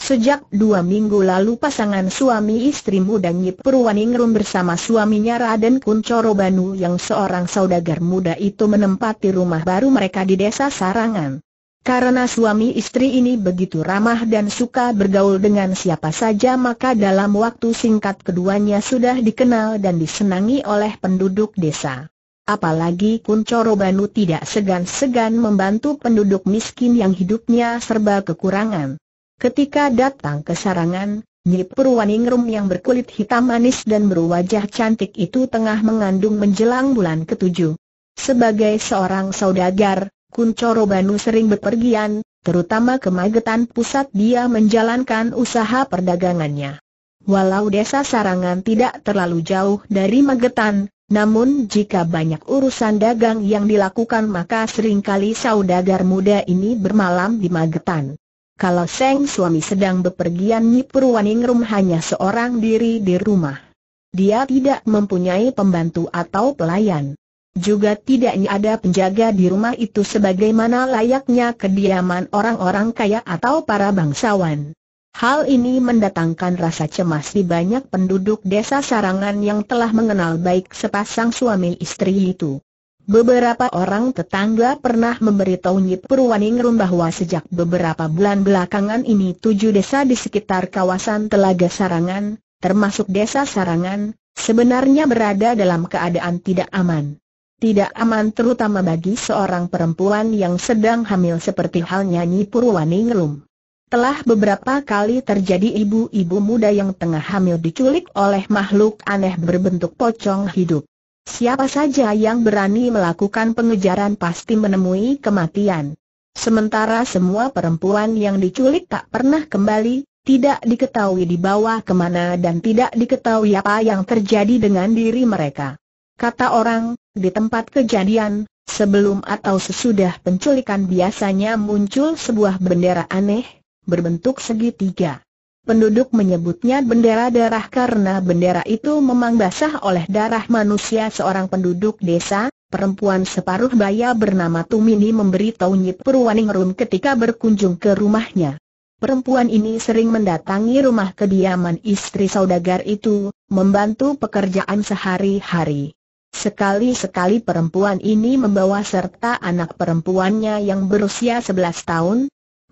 Sejak dua minggu lalu pasangan suami istri muda Nyi Purwaningrum bersama suaminya Raden Kuncoro Banu yang seorang saudagar muda itu menempati rumah baru mereka di desa Sarangan. Karena suami istri ini begitu ramah dan suka bergaul dengan siapa saja maka dalam waktu singkat keduanya sudah dikenal dan disenangi oleh penduduk desa. Apalagi Kuncoro Banu tidak segan-segan membantu penduduk miskin yang hidupnya serba kekurangan. Ketika datang ke sarangan, Nyi Purwaningrum yang berkulit hitam manis dan berwajah cantik itu tengah mengandung menjelang bulan ketujuh. Sebagai seorang saudagar, Kuncoro Banu sering berpergian, terutama ke Magetan pusat dia menjalankan usaha perdagangannya. Walau desa Sarangan tidak terlalu jauh dari Magetan, namun jika banyak urusan dagang yang dilakukan maka seringkali saudagar muda ini bermalam di Magetan. Kalau Seng suami sedang bepergian Nyi Purwaningrum hanya seorang diri di rumah. Dia tidak mempunyai pembantu atau pelayan. Juga tidak ada penjaga di rumah itu sebagaimana layaknya kediaman orang-orang kaya atau para bangsawan. Hal ini mendatangkan rasa cemas di banyak penduduk desa Sarangan yang telah mengenal baik sepasang suami istri itu. Beberapa orang tetangga pernah memberitahu Nyi Purwaningrum bahwa sejak beberapa bulan belakangan ini tujuh desa di sekitar kawasan Telaga Sarangan, termasuk desa Sarangan, sebenarnya berada dalam keadaan tidak aman. Tidak aman terutama bagi seorang perempuan yang sedang hamil seperti halnya Nyi Purwaningrum. Telah beberapa kali terjadi ibu-ibu muda yang tengah hamil diculik oleh makhluk aneh berbentuk pocong hidup. Siapa saja yang berani melakukan pengejaran pasti menemui kematian. Sementara semua perempuan yang diculik tak pernah kembali, tidak diketahui di bawah kemana dan tidak diketahui apa yang terjadi dengan diri mereka. Kata orang, di tempat kejadian, sebelum atau sesudah penculikan biasanya muncul sebuah bendera aneh, berbentuk segitiga. Penduduk menyebutnya bendera darah karena bendera itu memang basah oleh darah manusia seorang penduduk desa, perempuan separuh baya bernama Tumini memberi tahu Nyi Purwaningrum ketika berkunjung ke rumahnya. Perempuan ini sering mendatangi rumah kediaman istri saudagar itu, membantu pekerjaan sehari-hari. Sekali-sekali perempuan ini membawa serta anak perempuannya yang berusia 11 tahun.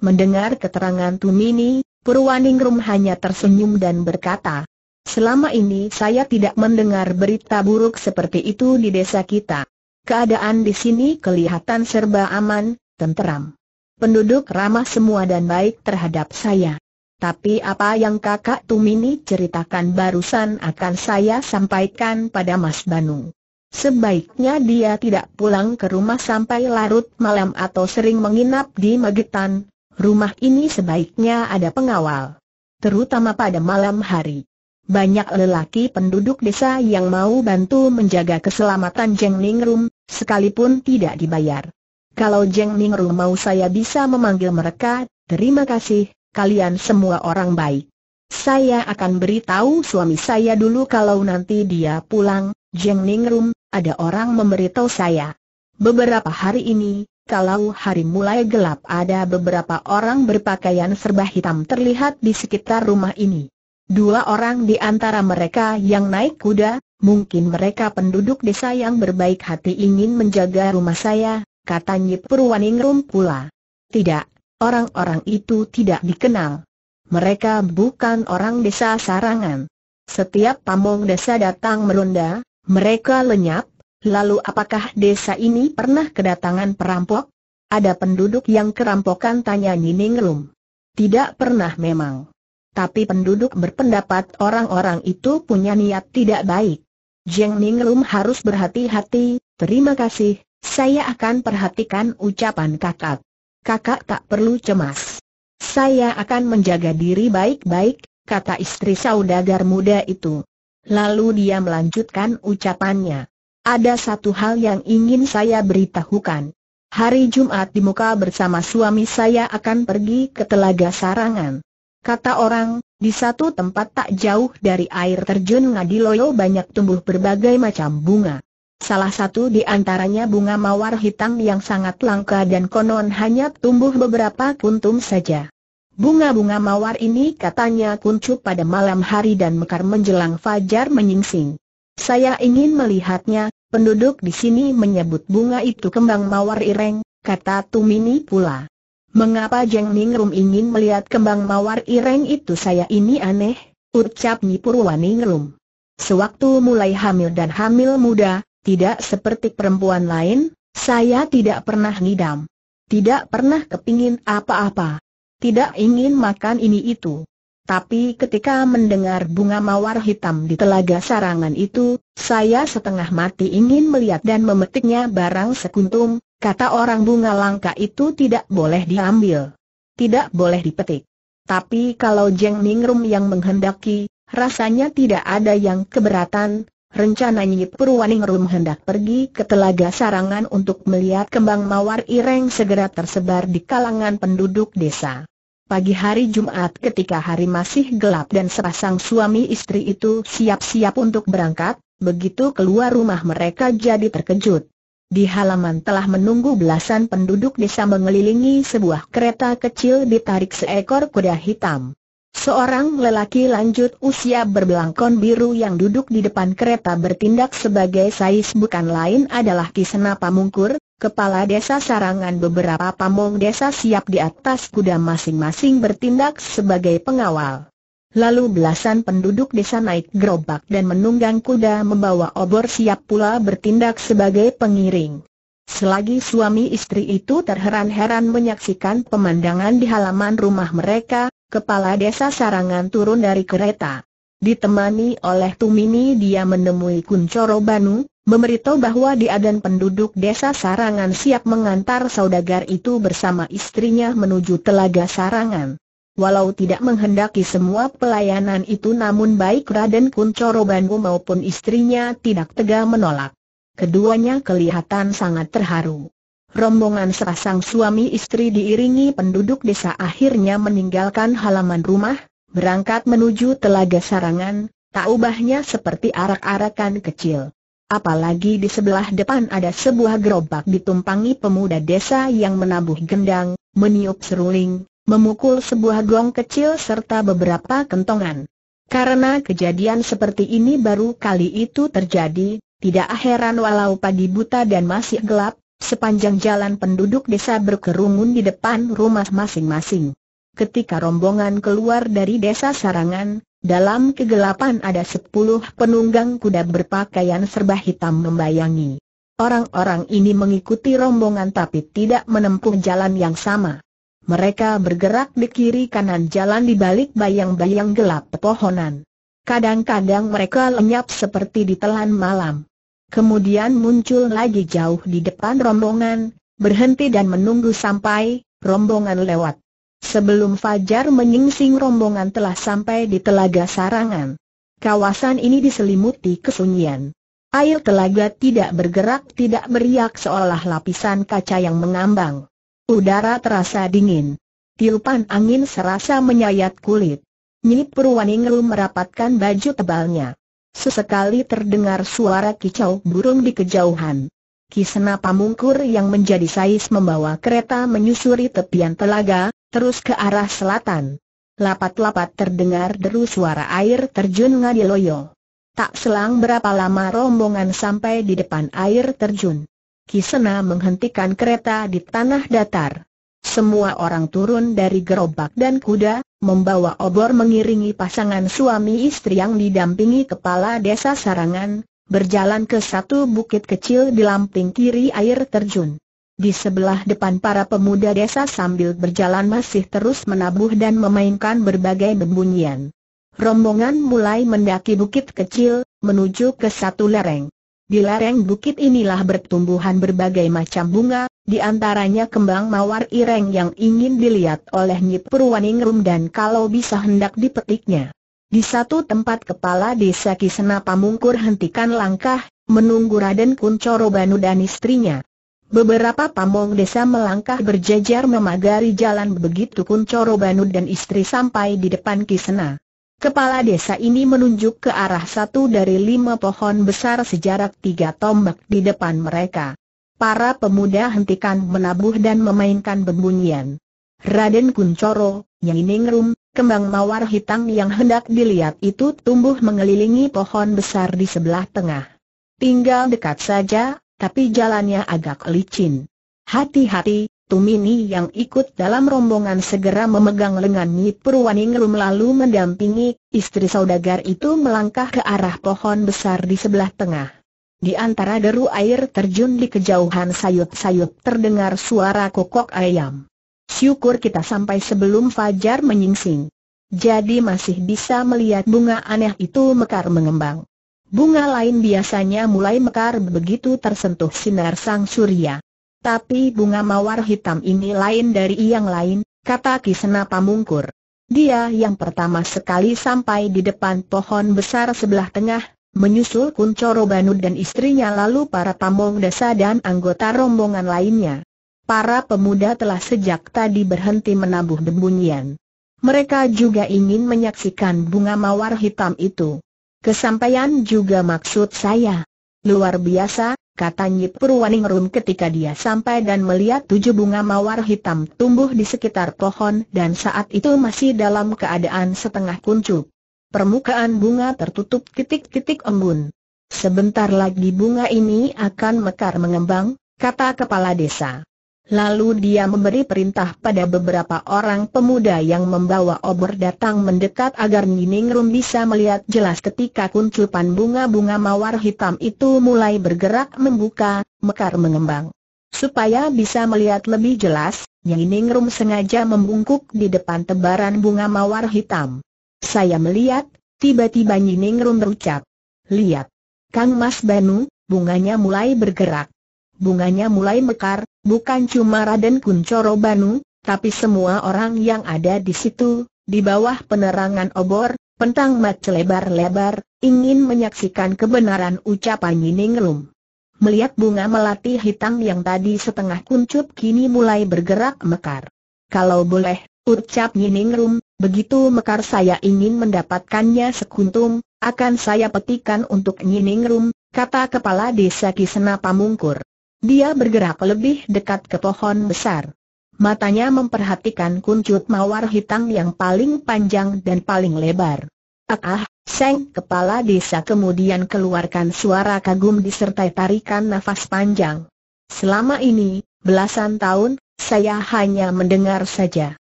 Mendengar keterangan Tumini, Purwaningrum hanya tersenyum dan berkata, Selama ini saya tidak mendengar berita buruk seperti itu di desa kita. Keadaan di sini kelihatan serba aman, tenteram. Penduduk ramah semua dan baik terhadap saya. Tapi apa yang kakak Tumini ceritakan barusan akan saya sampaikan pada Mas Banu. Sebaiknya dia tidak pulang ke rumah sampai larut malam atau sering menginap di Magetan, rumah ini sebaiknya ada pengawal. Terutama pada malam hari. Banyak lelaki penduduk desa yang mau bantu menjaga keselamatan Jeng Ningrum, sekalipun tidak dibayar. Kalau Jeng Ningrum mau saya bisa memanggil mereka, terima kasih, kalian semua orang baik. Saya akan beritahu suami saya dulu kalau nanti dia pulang, Jeng Ningrum, ada orang memberitahu saya. Beberapa hari ini, kalau hari mulai gelap ada beberapa orang berpakaian serba hitam terlihat di sekitar rumah ini. Dua orang di antara mereka yang naik kuda, mungkin mereka penduduk desa yang berbaik hati ingin menjaga rumah saya, kata Nyip Purwaningrum pula. Tidak, orang-orang itu tidak dikenal. Mereka bukan orang desa Sarangan. Setiap pamong desa datang meronda, mereka lenyap, Lalu apakah desa ini pernah kedatangan perampok? Ada penduduk yang kerampokan tanya Nining Rum. Tidak pernah memang. Tapi penduduk berpendapat orang-orang itu punya niat tidak baik. Jeng Ning Lum harus berhati-hati, terima kasih, saya akan perhatikan ucapan kakak. Kakak tak perlu cemas. Saya akan menjaga diri baik-baik, kata istri saudagar muda itu. Lalu dia melanjutkan ucapannya. Ada satu hal yang ingin saya beritahukan. Hari Jumat di muka bersama suami saya akan pergi ke Telaga Sarangan. Kata orang, di satu tempat tak jauh dari air terjun Ngadiloyo banyak tumbuh berbagai macam bunga. Salah satu di antaranya bunga mawar hitam yang sangat langka dan konon hanya tumbuh beberapa kuntum saja. Bunga-bunga mawar ini katanya kuncup pada malam hari dan mekar menjelang fajar menyingsing. Saya ingin melihatnya, Penduduk di sini menyebut bunga itu kembang mawar ireng, kata Tumini pula. Mengapa Jeng Ningrum ingin melihat kembang mawar ireng itu saya ini aneh, ucap Nipurwa Ningrum. Sewaktu mulai hamil dan hamil muda, tidak seperti perempuan lain, saya tidak pernah ngidam. Tidak pernah kepingin apa-apa. Tidak ingin makan ini itu. Tapi ketika mendengar bunga mawar hitam di telaga sarangan itu, saya setengah mati ingin melihat dan memetiknya barang sekuntum, kata orang bunga langka itu tidak boleh diambil. Tidak boleh dipetik. Tapi kalau Jeng Ningrum yang menghendaki, rasanya tidak ada yang keberatan, rencananya Purwaningrum hendak pergi ke telaga sarangan untuk melihat kembang mawar ireng segera tersebar di kalangan penduduk desa. Pagi hari Jumat ketika hari masih gelap dan sepasang suami istri itu siap-siap untuk berangkat, begitu keluar rumah mereka jadi terkejut. Di halaman telah menunggu belasan penduduk desa mengelilingi sebuah kereta kecil ditarik seekor kuda hitam. Seorang lelaki lanjut usia berbelangkon biru yang duduk di depan kereta bertindak sebagai sais bukan lain adalah Kisena pamungkur. Kepala Desa Sarangan beberapa pamong desa siap di atas kuda masing-masing bertindak sebagai pengawal. Lalu belasan penduduk desa naik gerobak dan menunggang kuda membawa obor siap pula bertindak sebagai pengiring. Selagi suami istri itu terheran-heran menyaksikan pemandangan di halaman rumah mereka, kepala desa Sarangan turun dari kereta. Ditemani oleh Tumini dia menemui Kuncoro Banu, memberitahu bahwa dia dan penduduk desa Sarangan siap mengantar saudagar itu bersama istrinya menuju Telaga Sarangan. Walau tidak menghendaki semua pelayanan itu namun baik Raden Kuncoro Banu maupun istrinya tidak tega menolak. Keduanya kelihatan sangat terharu. Rombongan serasang suami istri diiringi penduduk desa akhirnya meninggalkan halaman rumah, berangkat menuju Telaga Sarangan, tak ubahnya seperti arak-arakan kecil. Apalagi di sebelah depan ada sebuah gerobak ditumpangi pemuda desa yang menabuh gendang, meniup seruling, memukul sebuah gong kecil serta beberapa kentongan. Karena kejadian seperti ini baru kali itu terjadi, tidak heran walau pagi buta dan masih gelap, sepanjang jalan penduduk desa berkerumun di depan rumah masing-masing. Ketika rombongan keluar dari desa Sarangan, dalam kegelapan ada sepuluh penunggang kuda berpakaian serba hitam membayangi. Orang-orang ini mengikuti rombongan tapi tidak menempuh jalan yang sama. Mereka bergerak di kiri kanan jalan di balik bayang-bayang gelap pepohonan. Kadang-kadang mereka lenyap seperti ditelan malam. Kemudian muncul lagi jauh di depan rombongan, berhenti dan menunggu sampai rombongan lewat. Sebelum Fajar menyingsing rombongan telah sampai di Telaga Sarangan. Kawasan ini diselimuti kesunyian. Air telaga tidak bergerak tidak beriak seolah lapisan kaca yang mengambang. Udara terasa dingin. Tiupan angin serasa menyayat kulit. Nyi Purwaningru merapatkan baju tebalnya. Sesekali terdengar suara kicau burung di kejauhan. Kisena Pamungkur yang menjadi sais membawa kereta menyusuri tepian telaga, terus ke arah selatan. Lapat-lapat terdengar deru suara air terjun Ngadiloyo. Tak selang berapa lama rombongan sampai di depan air terjun. Kisena menghentikan kereta di tanah datar. Semua orang turun dari gerobak dan kuda, membawa obor mengiringi pasangan suami istri yang didampingi kepala desa Sarangan, berjalan ke satu bukit kecil di lamping kiri air terjun. Di sebelah depan para pemuda desa sambil berjalan masih terus menabuh dan memainkan berbagai bunyian. Rombongan mulai mendaki bukit kecil, menuju ke satu lereng. Di lereng bukit inilah bertumbuhan berbagai macam bunga, di antaranya kembang mawar ireng yang ingin dilihat oleh Nyi Purwaningrum dan kalau bisa hendak dipetiknya. Di satu tempat kepala desa Kisena Pamungkur hentikan langkah, menunggu Raden Kuncoro Banu dan istrinya. Beberapa pamong desa melangkah berjejer memagari jalan begitu Kuncoro Banu dan istri sampai di depan Kisena. Kepala desa ini menunjuk ke arah satu dari lima pohon besar sejarak tiga tombak di depan mereka. Para pemuda hentikan menabuh dan memainkan bembunyian. Raden Kuncoro, Nyai Ningrum, Kembang mawar hitam yang hendak dilihat itu tumbuh mengelilingi pohon besar di sebelah tengah. Tinggal dekat saja, tapi jalannya agak licin. Hati-hati, Tumini yang ikut dalam rombongan segera memegang lengan Nyi Purwaningrum lalu mendampingi istri saudagar itu melangkah ke arah pohon besar di sebelah tengah. Di antara deru air terjun di kejauhan sayut-sayut terdengar suara kokok ayam. Syukur kita sampai sebelum fajar menyingsing. Jadi masih bisa melihat bunga aneh itu mekar mengembang. Bunga lain biasanya mulai mekar begitu tersentuh sinar sang surya. Tapi bunga mawar hitam ini lain dari yang lain, kata Kisena Pamungkur. Dia yang pertama sekali sampai di depan pohon besar sebelah tengah, menyusul Kuncoro Banu dan istrinya lalu para pamong desa dan anggota rombongan lainnya para pemuda telah sejak tadi berhenti menabuh debunyian. Mereka juga ingin menyaksikan bunga mawar hitam itu. Kesampaian juga maksud saya. Luar biasa, kata Nyip Purwaningrum ketika dia sampai dan melihat tujuh bunga mawar hitam tumbuh di sekitar pohon dan saat itu masih dalam keadaan setengah kuncup. Permukaan bunga tertutup titik-titik embun. Sebentar lagi bunga ini akan mekar mengembang, kata kepala desa. Lalu dia memberi perintah pada beberapa orang pemuda yang membawa obor datang mendekat agar Rum bisa melihat jelas ketika kuncupan bunga-bunga mawar hitam itu mulai bergerak membuka, mekar mengembang. Supaya bisa melihat lebih jelas, Rum sengaja membungkuk di depan tebaran bunga mawar hitam. Saya melihat, tiba-tiba Rum berucap. Lihat. Kang Mas Banu, bunganya mulai bergerak. Bunganya mulai mekar, bukan cuma Raden Kuncoro Banu, tapi semua orang yang ada di situ, di bawah penerangan obor, pentang mat lebar-lebar, ingin menyaksikan kebenaran ucapan Yiningrum. Melihat bunga melati hitam yang tadi setengah kuncup kini mulai bergerak mekar. Kalau boleh, ucap Yiningrum, begitu mekar saya ingin mendapatkannya sekuntum, akan saya petikan untuk Yiningrum. kata kepala desa Kisena Pamungkur. Dia bergerak lebih dekat ke pohon besar. Matanya memperhatikan kuncut mawar hitam yang paling panjang dan paling lebar. Ah, ah, Seng kepala desa kemudian keluarkan suara kagum disertai tarikan nafas panjang. Selama ini, belasan tahun, saya hanya mendengar saja.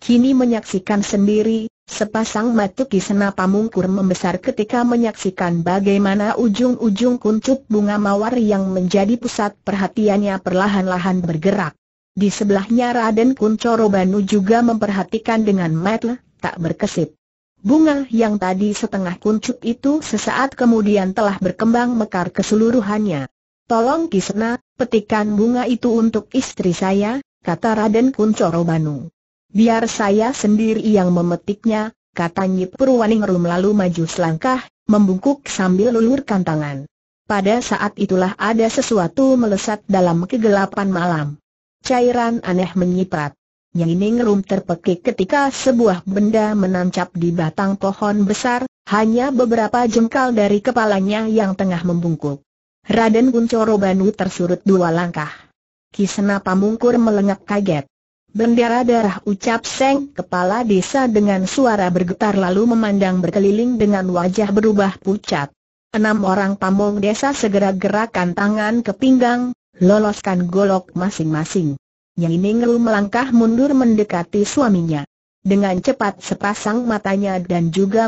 Kini menyaksikan sendiri, sepasang mata Kisena Pamungkur membesar ketika menyaksikan bagaimana ujung-ujung kuncup bunga mawar yang menjadi pusat perhatiannya perlahan-lahan bergerak. Di sebelahnya Raden Kuncoro Banu juga memperhatikan dengan mata tak berkesip. Bunga yang tadi setengah kuncup itu sesaat kemudian telah berkembang mekar keseluruhannya. Tolong Kisena, petikan bunga itu untuk istri saya, kata Raden Kuncoro Banu. Biar saya sendiri yang memetiknya, kata Nyi Purwaningrum lalu maju selangkah, membungkuk sambil lulurkan tangan. Pada saat itulah ada sesuatu melesat dalam kegelapan malam. Cairan aneh menyiprat. Nyining Rum terpekik ketika sebuah benda menancap di batang pohon besar, hanya beberapa jengkal dari kepalanya yang tengah membungkuk. Raden Kuncoro Banu tersurut dua langkah. Kisena Pamungkur melengak kaget. Bendera darah ucap Seng kepala desa dengan suara bergetar lalu memandang berkeliling dengan wajah berubah pucat. Enam orang pamong desa segera gerakan tangan ke pinggang, loloskan golok masing-masing. Yang ini melangkah mundur mendekati suaminya. Dengan cepat sepasang matanya dan juga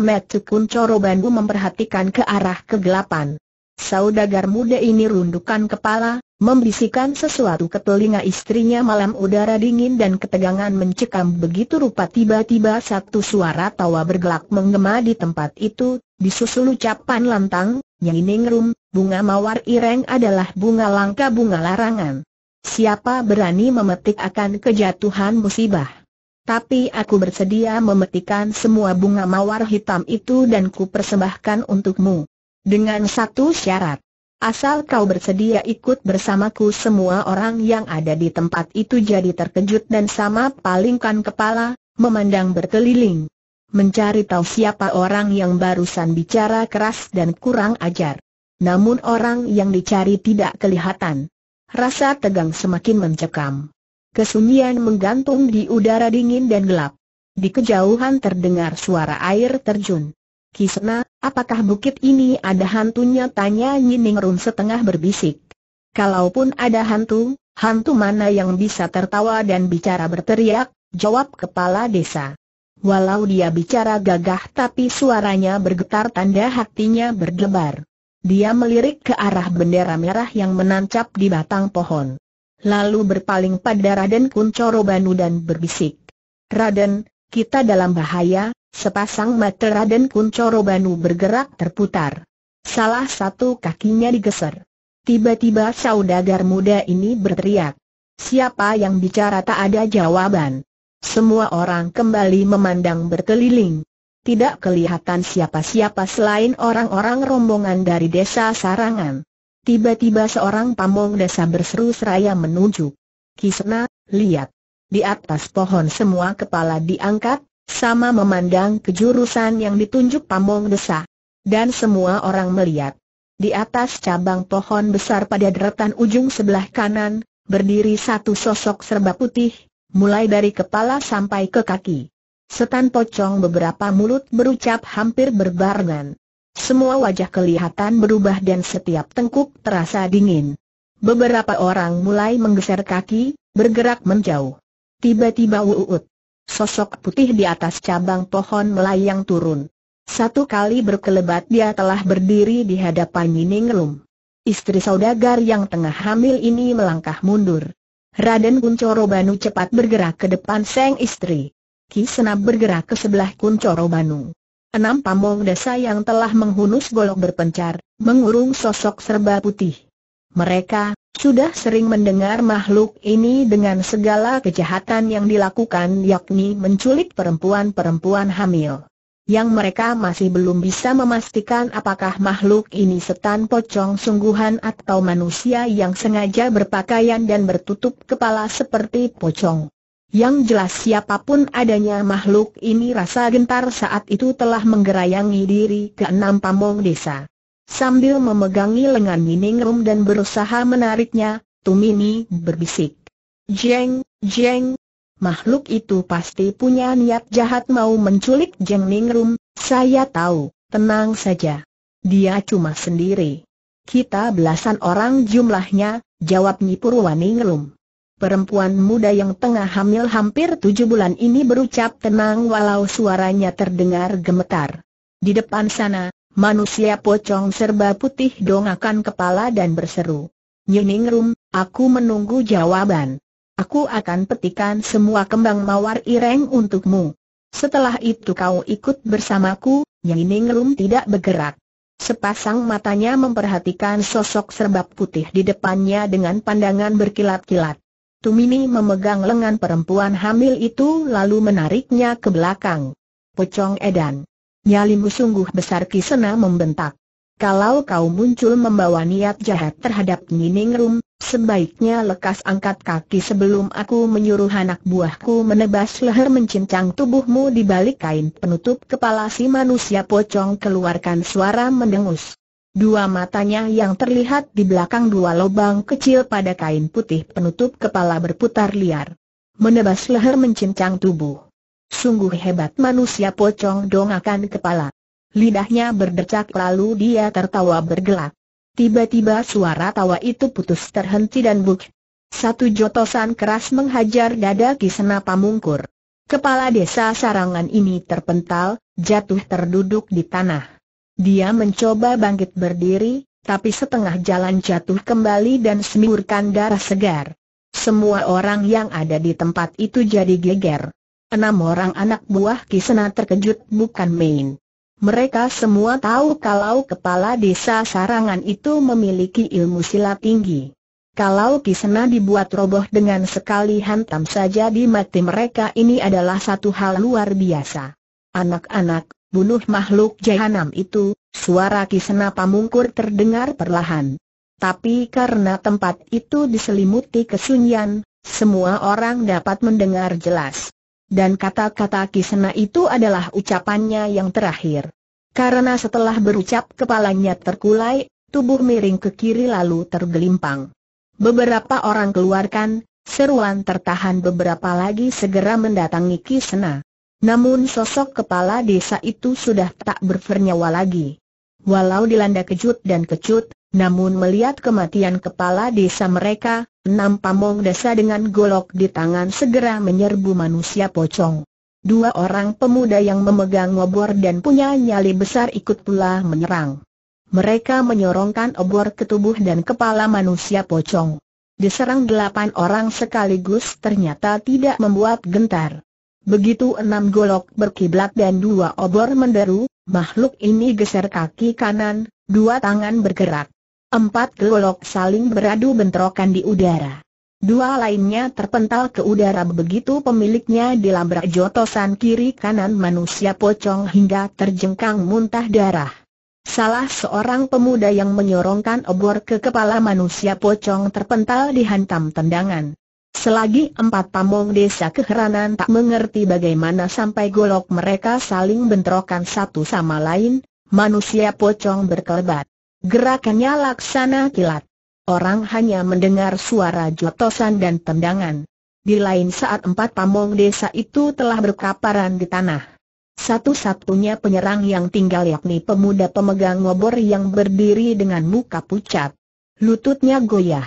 coro Bandu memperhatikan ke arah kegelapan. Saudagar muda ini rundukan kepala, membisikkan sesuatu ke telinga istrinya malam udara dingin dan ketegangan mencekam begitu rupa tiba-tiba satu suara tawa bergelak menggema di tempat itu, disusul ucapan lantang, Ningrum, bunga mawar ireng adalah bunga langka bunga larangan. Siapa berani memetik akan kejatuhan musibah? Tapi aku bersedia memetikan semua bunga mawar hitam itu dan ku persembahkan untukmu. Dengan satu syarat. Asal kau bersedia ikut bersamaku semua orang yang ada di tempat itu jadi terkejut dan sama palingkan kepala, memandang berkeliling. Mencari tahu siapa orang yang barusan bicara keras dan kurang ajar. Namun orang yang dicari tidak kelihatan. Rasa tegang semakin mencekam. Kesunyian menggantung di udara dingin dan gelap. Di kejauhan terdengar suara air terjun. Kisna, apakah bukit ini ada hantunya? Tanya Nining Run setengah berbisik. Kalaupun ada hantu, hantu mana yang bisa tertawa dan bicara berteriak? Jawab kepala desa. Walau dia bicara gagah tapi suaranya bergetar tanda hatinya berdebar. Dia melirik ke arah bendera merah yang menancap di batang pohon. Lalu berpaling pada Raden Kuncoro Banu dan berbisik. Raden, kita dalam bahaya, sepasang Matera dan Kuncoro Banu bergerak terputar. Salah satu kakinya digeser. Tiba-tiba saudagar muda ini berteriak. Siapa yang bicara tak ada jawaban. Semua orang kembali memandang berkeliling. Tidak kelihatan siapa-siapa selain orang-orang rombongan dari desa Sarangan. Tiba-tiba seorang pamong desa berseru seraya menunjuk. Kisna, lihat. Di atas pohon semua kepala diangkat, sama memandang ke jurusan yang ditunjuk Pamong Desa. Dan semua orang melihat. Di atas cabang pohon besar pada deretan ujung sebelah kanan, berdiri satu sosok serba putih, mulai dari kepala sampai ke kaki. Setan pocong beberapa mulut berucap hampir berbarengan. Semua wajah kelihatan berubah dan setiap tengkuk terasa dingin. Beberapa orang mulai menggeser kaki, bergerak menjauh. Tiba-tiba uut. Sosok putih di atas cabang pohon melayang turun. Satu kali berkelebat dia telah berdiri di hadapan Ningelum. Istri saudagar yang tengah hamil ini melangkah mundur. Raden Kuncoro Banu cepat bergerak ke depan sang istri. Ki Senap bergerak ke sebelah Kuncoro Banu. Enam pamong desa yang telah menghunus golok berpencar, mengurung sosok serba putih. Mereka, sudah sering mendengar makhluk ini dengan segala kejahatan yang dilakukan yakni menculik perempuan-perempuan hamil. Yang mereka masih belum bisa memastikan apakah makhluk ini setan pocong sungguhan atau manusia yang sengaja berpakaian dan bertutup kepala seperti pocong. Yang jelas siapapun adanya makhluk ini rasa gentar saat itu telah menggerayangi diri ke enam pamong desa. Sambil memegangi lengan Miningrum dan berusaha menariknya, Tumini berbisik. Jeng, jeng. Makhluk itu pasti punya niat jahat mau menculik Jeng Ningrum, saya tahu, tenang saja. Dia cuma sendiri. Kita belasan orang jumlahnya, jawab Nipurwa Ningrum. Perempuan muda yang tengah hamil hampir tujuh bulan ini berucap tenang walau suaranya terdengar gemetar. Di depan sana, Manusia pocong serba putih dongakan kepala dan berseru. Nyuningrum, aku menunggu jawaban. Aku akan petikan semua kembang mawar ireng untukmu. Setelah itu kau ikut bersamaku, Nyuningrum tidak bergerak. Sepasang matanya memperhatikan sosok serba putih di depannya dengan pandangan berkilat-kilat. Tumini memegang lengan perempuan hamil itu lalu menariknya ke belakang. Pocong Edan Nyalimu sungguh besar Kisena membentak. Kalau kau muncul membawa niat jahat terhadap Nining Rum, sebaiknya lekas angkat kaki sebelum aku menyuruh anak buahku menebas leher mencincang tubuhmu di balik kain penutup kepala si manusia pocong keluarkan suara mendengus. Dua matanya yang terlihat di belakang dua lubang kecil pada kain putih penutup kepala berputar liar. Menebas leher mencincang tubuh. Sungguh hebat manusia pocong dongakan kepala. Lidahnya berdecak lalu dia tertawa bergelak. Tiba-tiba suara tawa itu putus terhenti dan buk. Satu jotosan keras menghajar dada Ki pamungkur. Kepala desa sarangan ini terpental, jatuh terduduk di tanah. Dia mencoba bangkit berdiri, tapi setengah jalan jatuh kembali dan semburkan darah segar. Semua orang yang ada di tempat itu jadi geger. Enam orang anak buah Kisena terkejut bukan main. Mereka semua tahu kalau kepala desa Sarangan itu memiliki ilmu silat tinggi. Kalau Kisena dibuat roboh dengan sekali hantam saja di mati mereka ini adalah satu hal luar biasa. Anak-anak, bunuh makhluk jahanam itu, suara Kisena pamungkur terdengar perlahan. Tapi karena tempat itu diselimuti kesunyian, semua orang dapat mendengar jelas dan kata-kata Kisena itu adalah ucapannya yang terakhir. Karena setelah berucap kepalanya terkulai, tubuh miring ke kiri lalu tergelimpang. Beberapa orang keluarkan, seruan tertahan beberapa lagi segera mendatangi Kisena. Namun sosok kepala desa itu sudah tak bernyawa lagi. Walau dilanda kejut dan kecut, namun melihat kematian kepala desa mereka, Enam pamong desa dengan golok di tangan segera menyerbu manusia pocong. Dua orang pemuda yang memegang obor dan punya nyali besar ikut pula menyerang. Mereka menyorongkan obor ke tubuh dan kepala manusia pocong. Diserang delapan orang sekaligus ternyata tidak membuat gentar. Begitu enam golok berkiblat dan dua obor menderu, makhluk ini geser kaki kanan, dua tangan bergerak. Empat golok saling beradu bentrokan di udara. Dua lainnya terpental ke udara begitu pemiliknya dilabrak jotosan kiri kanan manusia pocong hingga terjengkang muntah darah. Salah seorang pemuda yang menyorongkan obor ke kepala manusia pocong terpental dihantam tendangan. Selagi empat pamong desa keheranan tak mengerti bagaimana sampai golok mereka saling bentrokan satu sama lain, manusia pocong berkelebat. Gerakannya laksana kilat. Orang hanya mendengar suara jotosan dan tendangan. Di lain saat empat pamong desa itu telah berkaparan di tanah. Satu-satunya penyerang yang tinggal yakni pemuda pemegang ngobor yang berdiri dengan muka pucat. Lututnya goyah.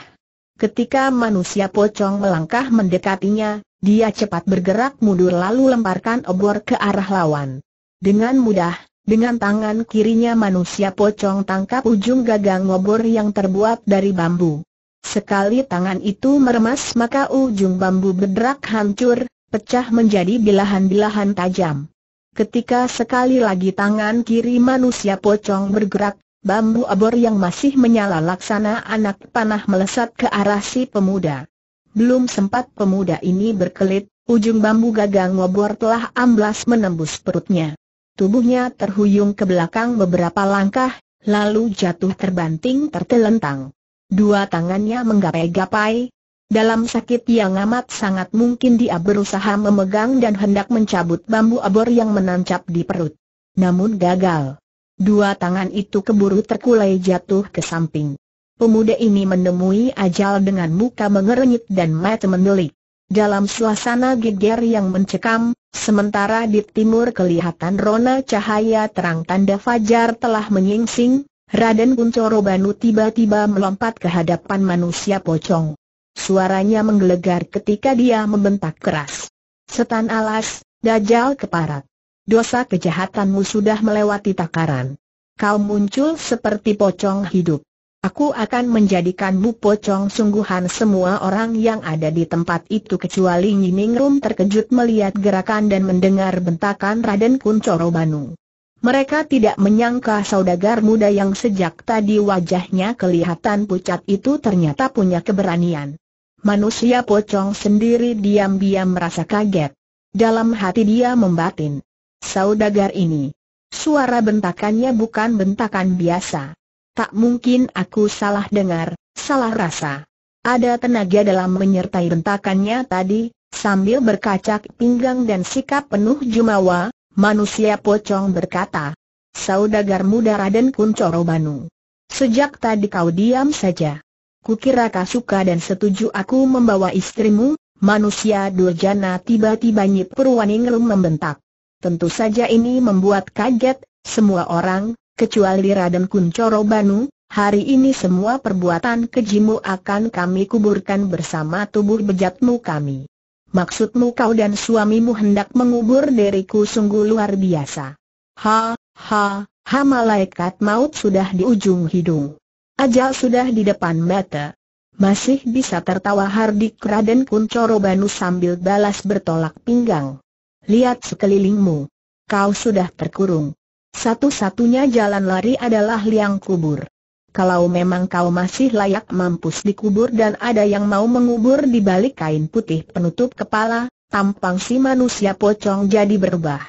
Ketika manusia pocong melangkah mendekatinya, dia cepat bergerak mundur lalu lemparkan obor ke arah lawan. Dengan mudah, dengan tangan kirinya manusia pocong tangkap ujung gagang ngobor yang terbuat dari bambu. Sekali tangan itu meremas maka ujung bambu berderak hancur, pecah menjadi bilahan-bilahan tajam. Ketika sekali lagi tangan kiri manusia pocong bergerak, bambu obor yang masih menyala laksana anak panah melesat ke arah si pemuda. Belum sempat pemuda ini berkelit, ujung bambu gagang ngobor telah amblas menembus perutnya. Tubuhnya terhuyung ke belakang beberapa langkah, lalu jatuh terbanting tertelentang. Dua tangannya menggapai-gapai. Dalam sakit yang amat sangat mungkin dia berusaha memegang dan hendak mencabut bambu abor yang menancap di perut. Namun gagal. Dua tangan itu keburu terkulai jatuh ke samping. Pemuda ini menemui ajal dengan muka mengerenyit dan mata mendelik. Dalam suasana geger yang mencekam, sementara di timur kelihatan rona cahaya terang tanda fajar telah menyingsing, Raden Kuncoro Banu tiba-tiba melompat ke hadapan manusia pocong. Suaranya menggelegar ketika dia membentak keras. Setan alas, dajal keparat. Dosa kejahatanmu sudah melewati takaran. Kau muncul seperti pocong hidup. Aku akan menjadikanmu pocong sungguhan semua orang yang ada di tempat itu kecuali Nyining Rum terkejut melihat gerakan dan mendengar bentakan Raden Kuncoro Banu. Mereka tidak menyangka saudagar muda yang sejak tadi wajahnya kelihatan pucat itu ternyata punya keberanian. Manusia pocong sendiri diam-diam merasa kaget. Dalam hati dia membatin. Saudagar ini. Suara bentakannya bukan bentakan biasa. Tak mungkin aku salah dengar, salah rasa. Ada tenaga dalam menyertai bentakannya tadi, sambil berkacak pinggang dan sikap penuh jumawa, manusia pocong berkata, Saudagar muda Raden Kuncoro Banu. Sejak tadi kau diam saja. Kukira kau suka dan setuju aku membawa istrimu, manusia durjana tiba-tiba Nyi Purwaningrum membentak. Tentu saja ini membuat kaget, semua orang, kecuali Raden Kuncoro Banu, hari ini semua perbuatan kejimu akan kami kuburkan bersama tubuh bejatmu kami. Maksudmu kau dan suamimu hendak mengubur diriku sungguh luar biasa. Ha, ha, ha malaikat maut sudah di ujung hidung. Ajal sudah di depan mata. Masih bisa tertawa Hardik Raden Kuncoro Banu sambil balas bertolak pinggang. Lihat sekelilingmu. Kau sudah terkurung. Satu-satunya jalan lari adalah liang kubur. Kalau memang kau masih layak mampus dikubur dan ada yang mau mengubur di balik kain putih penutup kepala, tampang si manusia pocong jadi berubah.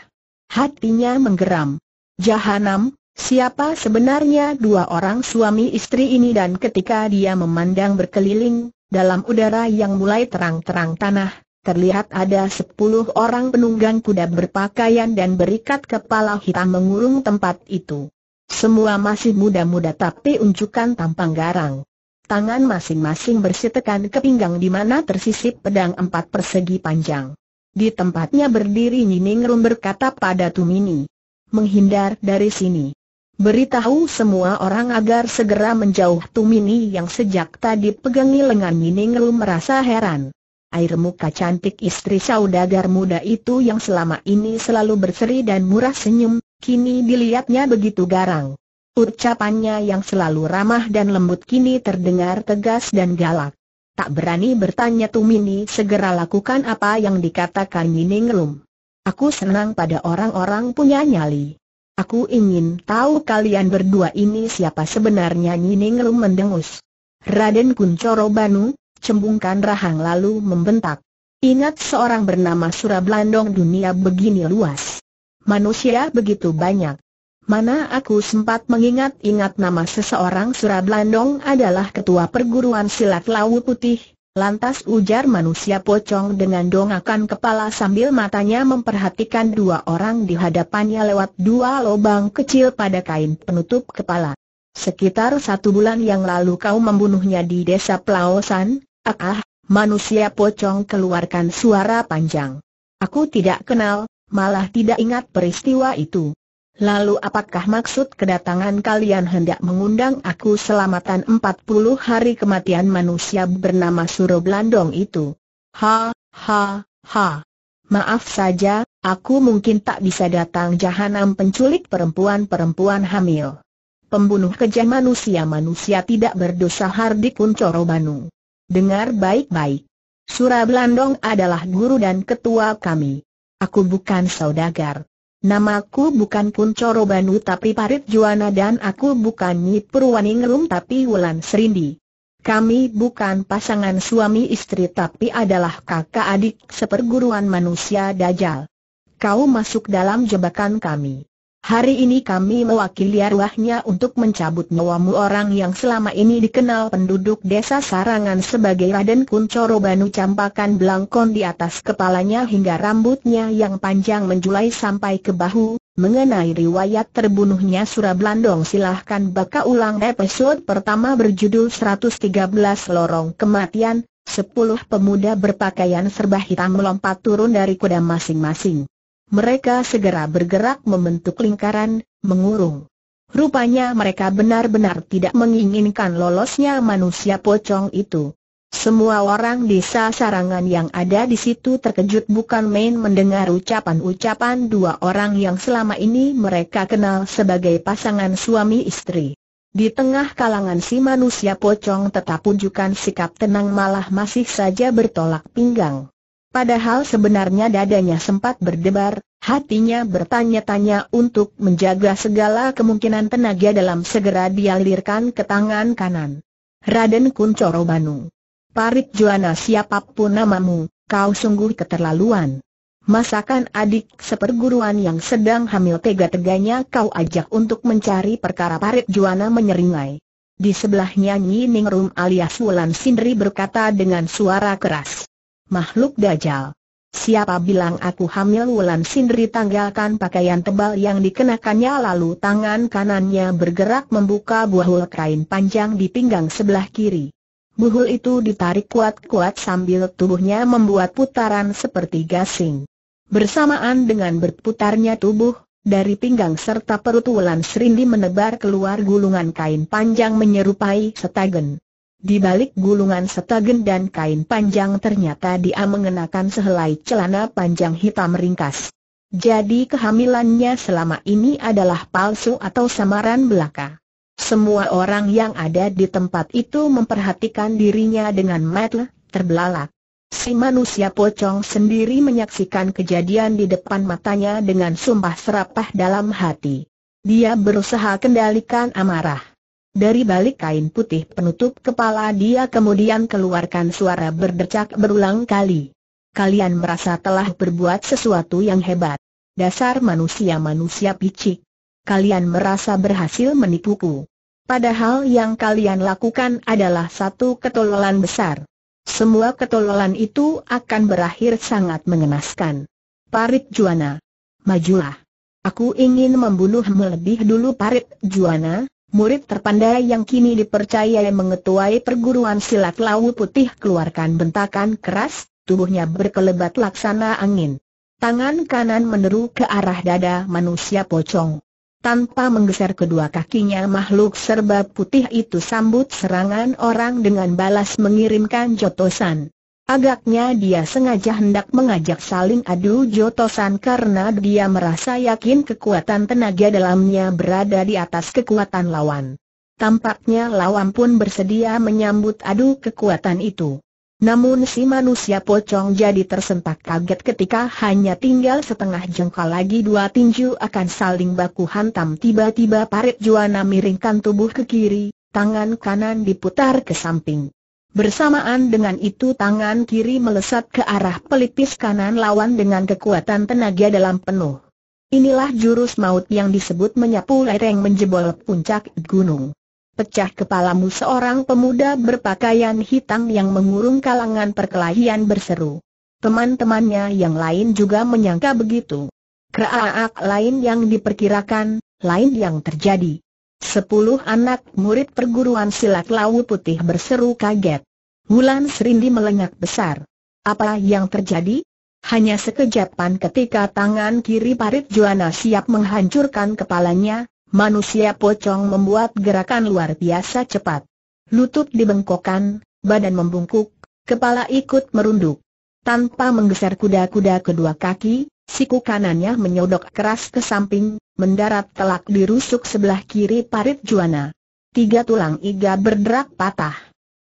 Hatinya menggeram. Jahanam, siapa sebenarnya dua orang suami istri ini dan ketika dia memandang berkeliling, dalam udara yang mulai terang-terang tanah, terlihat ada sepuluh orang penunggang kuda berpakaian dan berikat kepala hitam mengurung tempat itu. Semua masih muda-muda tapi unjukkan tampang garang. Tangan masing-masing bersitekan ke pinggang di mana tersisip pedang empat persegi panjang. Di tempatnya berdiri Nyining berkata pada Tumini. Menghindar dari sini. Beritahu semua orang agar segera menjauh Tumini yang sejak tadi pegangi lengan Nyining merasa heran air muka cantik istri saudagar muda itu yang selama ini selalu berseri dan murah senyum, kini dilihatnya begitu garang. Ucapannya yang selalu ramah dan lembut kini terdengar tegas dan galak. Tak berani bertanya Tumini segera lakukan apa yang dikatakan Lum. Aku senang pada orang-orang punya nyali. Aku ingin tahu kalian berdua ini siapa sebenarnya Lum mendengus. Raden Kuncoro Banu, Cembungkan Rahang lalu membentak. Ingat seorang bernama Surablandong dunia begini luas. Manusia begitu banyak. Mana aku sempat mengingat-ingat nama seseorang Surablandong adalah ketua perguruan silat Lawu Putih, lantas ujar manusia pocong dengan dongakan kepala sambil matanya memperhatikan dua orang di hadapannya lewat dua lubang kecil pada kain penutup kepala. Sekitar satu bulan yang lalu kau membunuhnya di desa Pelawasan, ah, ah, manusia pocong keluarkan suara panjang. Aku tidak kenal, malah tidak ingat peristiwa itu. Lalu apakah maksud kedatangan kalian hendak mengundang aku selamatan empat puluh hari kematian manusia bernama Suro Blandong itu? Ha, ha, ha. Maaf saja, aku mungkin tak bisa datang jahanam penculik perempuan-perempuan hamil. Pembunuh kejam manusia-manusia tidak berdosa Hardik Kuncoro Banu. Dengar baik-baik. Surah Belandong adalah guru dan ketua kami. Aku bukan saudagar. Namaku bukan Kuncoro Banu tapi Parit Juana dan aku bukan Nyi Purwaningrum tapi Wulan Serindi. Kami bukan pasangan suami istri tapi adalah kakak adik seperguruan manusia Dajjal. Kau masuk dalam jebakan kami. Hari ini kami mewakili arwahnya untuk mencabut nyawamu orang yang selama ini dikenal penduduk desa Sarangan sebagai Raden Kuncoro Banu campakan belangkon di atas kepalanya hingga rambutnya yang panjang menjulai sampai ke bahu. Mengenai riwayat terbunuhnya Surablandong silahkan baca ulang episode pertama berjudul 113 Lorong Kematian, Sepuluh pemuda berpakaian serba hitam melompat turun dari kuda masing-masing. Mereka segera bergerak membentuk lingkaran, mengurung. Rupanya mereka benar-benar tidak menginginkan lolosnya manusia pocong itu. Semua orang desa sarangan yang ada di situ terkejut bukan main mendengar ucapan-ucapan dua orang yang selama ini mereka kenal sebagai pasangan suami istri. Di tengah kalangan si manusia pocong tetap ujukan sikap tenang malah masih saja bertolak pinggang. Padahal sebenarnya dadanya sempat berdebar, hatinya bertanya-tanya untuk menjaga segala kemungkinan tenaga dalam segera dialirkan ke tangan kanan. Raden Kuncoro Banu. Parit Juana siapapun namamu, kau sungguh keterlaluan. Masakan adik seperguruan yang sedang hamil tega-teganya kau ajak untuk mencari perkara Parit Juana menyeringai. Di sebelahnya Nyi Ningrum alias Wulan Sindri berkata dengan suara keras makhluk dajal. Siapa bilang aku hamil Wulan Sindri tanggalkan pakaian tebal yang dikenakannya lalu tangan kanannya bergerak membuka buhul kain panjang di pinggang sebelah kiri. Buhul itu ditarik kuat-kuat sambil tubuhnya membuat putaran seperti gasing. Bersamaan dengan berputarnya tubuh, dari pinggang serta perut Wulan Sindri menebar keluar gulungan kain panjang menyerupai setagen. Di balik gulungan setagen dan kain panjang ternyata dia mengenakan sehelai celana panjang hitam ringkas. Jadi kehamilannya selama ini adalah palsu atau samaran belaka. Semua orang yang ada di tempat itu memperhatikan dirinya dengan mata terbelalak. Si manusia pocong sendiri menyaksikan kejadian di depan matanya dengan sumpah serapah dalam hati. Dia berusaha kendalikan amarah. Dari balik kain putih penutup kepala dia kemudian keluarkan suara berdecak berulang kali. Kalian merasa telah berbuat sesuatu yang hebat. Dasar manusia-manusia picik. Kalian merasa berhasil menipuku. Padahal yang kalian lakukan adalah satu ketololan besar. Semua ketololan itu akan berakhir sangat mengenaskan. Parit Juana. Majulah. Aku ingin membunuhmu lebih dulu Parit Juana, Murid terpandai yang kini dipercaya mengetuai perguruan silat lawu Putih keluarkan bentakan keras, tubuhnya berkelebat laksana angin. Tangan kanan meneru ke arah dada manusia pocong. Tanpa menggeser kedua kakinya makhluk serba putih itu sambut serangan orang dengan balas mengirimkan jotosan. Agaknya dia sengaja hendak mengajak saling adu jotosan karena dia merasa yakin kekuatan tenaga dalamnya berada di atas kekuatan lawan. Tampaknya lawan pun bersedia menyambut adu kekuatan itu. Namun si manusia pocong jadi tersentak kaget ketika hanya tinggal setengah jengkal lagi dua tinju akan saling baku hantam tiba-tiba parit juana miringkan tubuh ke kiri, tangan kanan diputar ke samping. Bersamaan dengan itu tangan kiri melesat ke arah pelipis kanan lawan dengan kekuatan tenaga dalam penuh. Inilah jurus maut yang disebut menyapu lereng menjebol puncak gunung. Pecah kepalamu seorang pemuda berpakaian hitam yang mengurung kalangan perkelahian berseru. Teman-temannya yang lain juga menyangka begitu. Keraak lain yang diperkirakan, lain yang terjadi. Sepuluh anak murid perguruan silat Lawu Putih berseru kaget. Wulan Serindi melengak besar. Apa yang terjadi? Hanya sekejapan ketika tangan kiri Parit Juana siap menghancurkan kepalanya, manusia pocong membuat gerakan luar biasa cepat. Lutut dibengkokkan, badan membungkuk, kepala ikut merunduk. Tanpa menggeser kuda-kuda kedua kaki, siku kanannya menyodok keras ke samping, mendarat telak di rusuk sebelah kiri parit Juana. Tiga tulang iga berderak patah.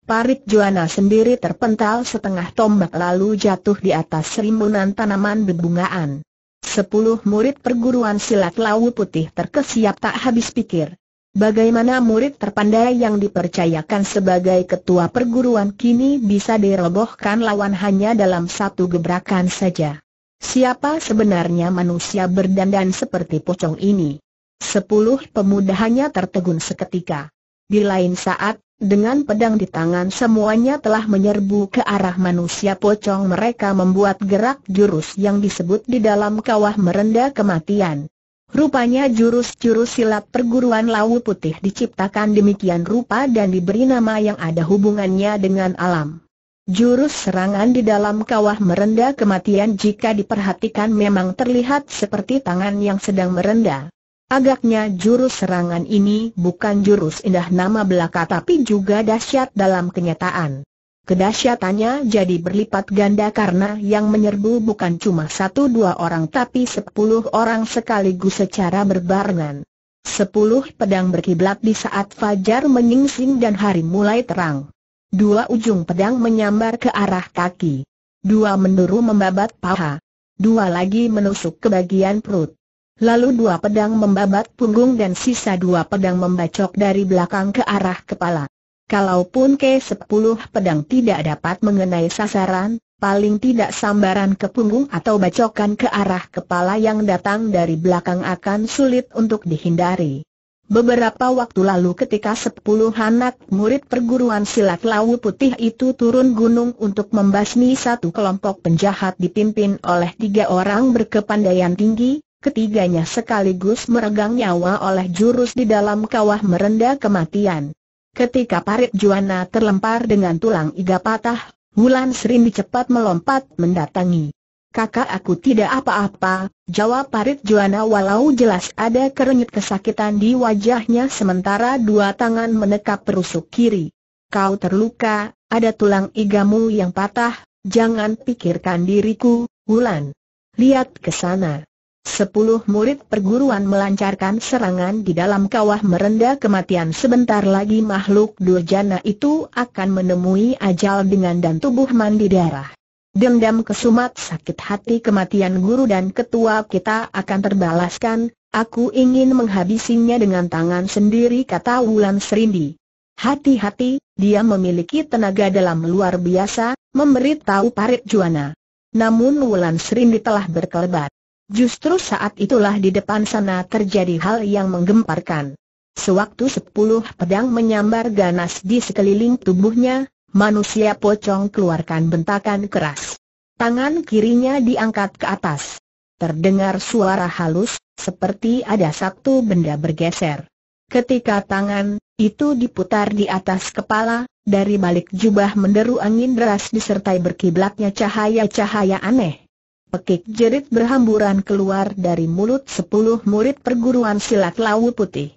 Parit Juana sendiri terpental setengah tombak lalu jatuh di atas serimbunan tanaman berbungaan. Sepuluh murid perguruan silat Lawu Putih terkesiap tak habis pikir. Bagaimana murid terpandai yang dipercayakan sebagai ketua perguruan kini bisa dirobohkan lawan hanya dalam satu gebrakan saja. Siapa sebenarnya manusia berdandan seperti pocong ini? Sepuluh pemuda hanya tertegun seketika. Di lain saat, dengan pedang di tangan semuanya telah menyerbu ke arah manusia pocong mereka membuat gerak jurus yang disebut di dalam kawah merenda kematian. Rupanya jurus-jurus silat perguruan lawu putih diciptakan demikian rupa dan diberi nama yang ada hubungannya dengan alam. Jurus serangan di dalam kawah merenda kematian jika diperhatikan memang terlihat seperti tangan yang sedang merenda. Agaknya jurus serangan ini bukan jurus indah nama belaka tapi juga dahsyat dalam kenyataan. Kedahsyatannya jadi berlipat ganda karena yang menyerbu bukan cuma satu dua orang tapi sepuluh orang sekaligus secara berbarengan. Sepuluh pedang berkiblat di saat fajar menyingsing dan hari mulai terang. Dua ujung pedang menyambar ke arah kaki. Dua menduru membabat paha. Dua lagi menusuk ke bagian perut. Lalu dua pedang membabat punggung dan sisa dua pedang membacok dari belakang ke arah kepala. Kalaupun ke sepuluh pedang tidak dapat mengenai sasaran, paling tidak sambaran ke punggung atau bacokan ke arah kepala yang datang dari belakang akan sulit untuk dihindari. Beberapa waktu lalu ketika sepuluh anak murid perguruan silat Lawu Putih itu turun gunung untuk membasmi satu kelompok penjahat dipimpin oleh tiga orang berkepandaian tinggi, ketiganya sekaligus meregang nyawa oleh jurus di dalam kawah merenda kematian. Ketika parit Juana terlempar dengan tulang iga patah, Wulan Serindu cepat melompat mendatangi kakak aku tidak apa-apa, jawab Parit Juana walau jelas ada kerenyit kesakitan di wajahnya sementara dua tangan menekap perusuk kiri. Kau terluka, ada tulang igamu yang patah, jangan pikirkan diriku, Wulan. Lihat ke sana. Sepuluh murid perguruan melancarkan serangan di dalam kawah merenda kematian sebentar lagi makhluk durjana itu akan menemui ajal dengan dan tubuh mandi darah dendam kesumat sakit hati kematian guru dan ketua kita akan terbalaskan, aku ingin menghabisinya dengan tangan sendiri kata Wulan Serindi. Hati-hati, dia memiliki tenaga dalam luar biasa, memberitahu Parit Juana. Namun Wulan Serindi telah berkelebat. Justru saat itulah di depan sana terjadi hal yang menggemparkan. Sewaktu sepuluh pedang menyambar ganas di sekeliling tubuhnya, Manusia pocong keluarkan bentakan keras. Tangan kirinya diangkat ke atas. Terdengar suara halus, seperti ada satu benda bergeser. Ketika tangan itu diputar di atas kepala, dari balik jubah menderu angin deras disertai berkiblatnya cahaya-cahaya aneh. Pekik jerit berhamburan keluar dari mulut sepuluh murid perguruan silat lawu putih.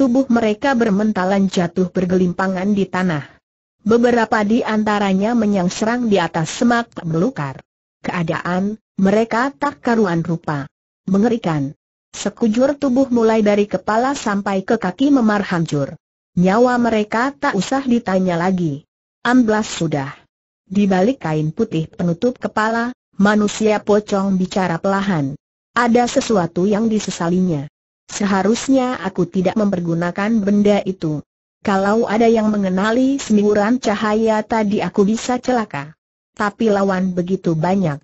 Tubuh mereka bermentalan jatuh bergelimpangan di tanah. Beberapa di antaranya menyangserang di atas semak belukar. Keadaan, mereka tak karuan rupa. Mengerikan. Sekujur tubuh mulai dari kepala sampai ke kaki memar hancur. Nyawa mereka tak usah ditanya lagi. Amblas sudah. Di balik kain putih penutup kepala, manusia pocong bicara pelahan. Ada sesuatu yang disesalinya. Seharusnya aku tidak mempergunakan benda itu. Kalau ada yang mengenali semburan cahaya tadi aku bisa celaka. Tapi lawan begitu banyak.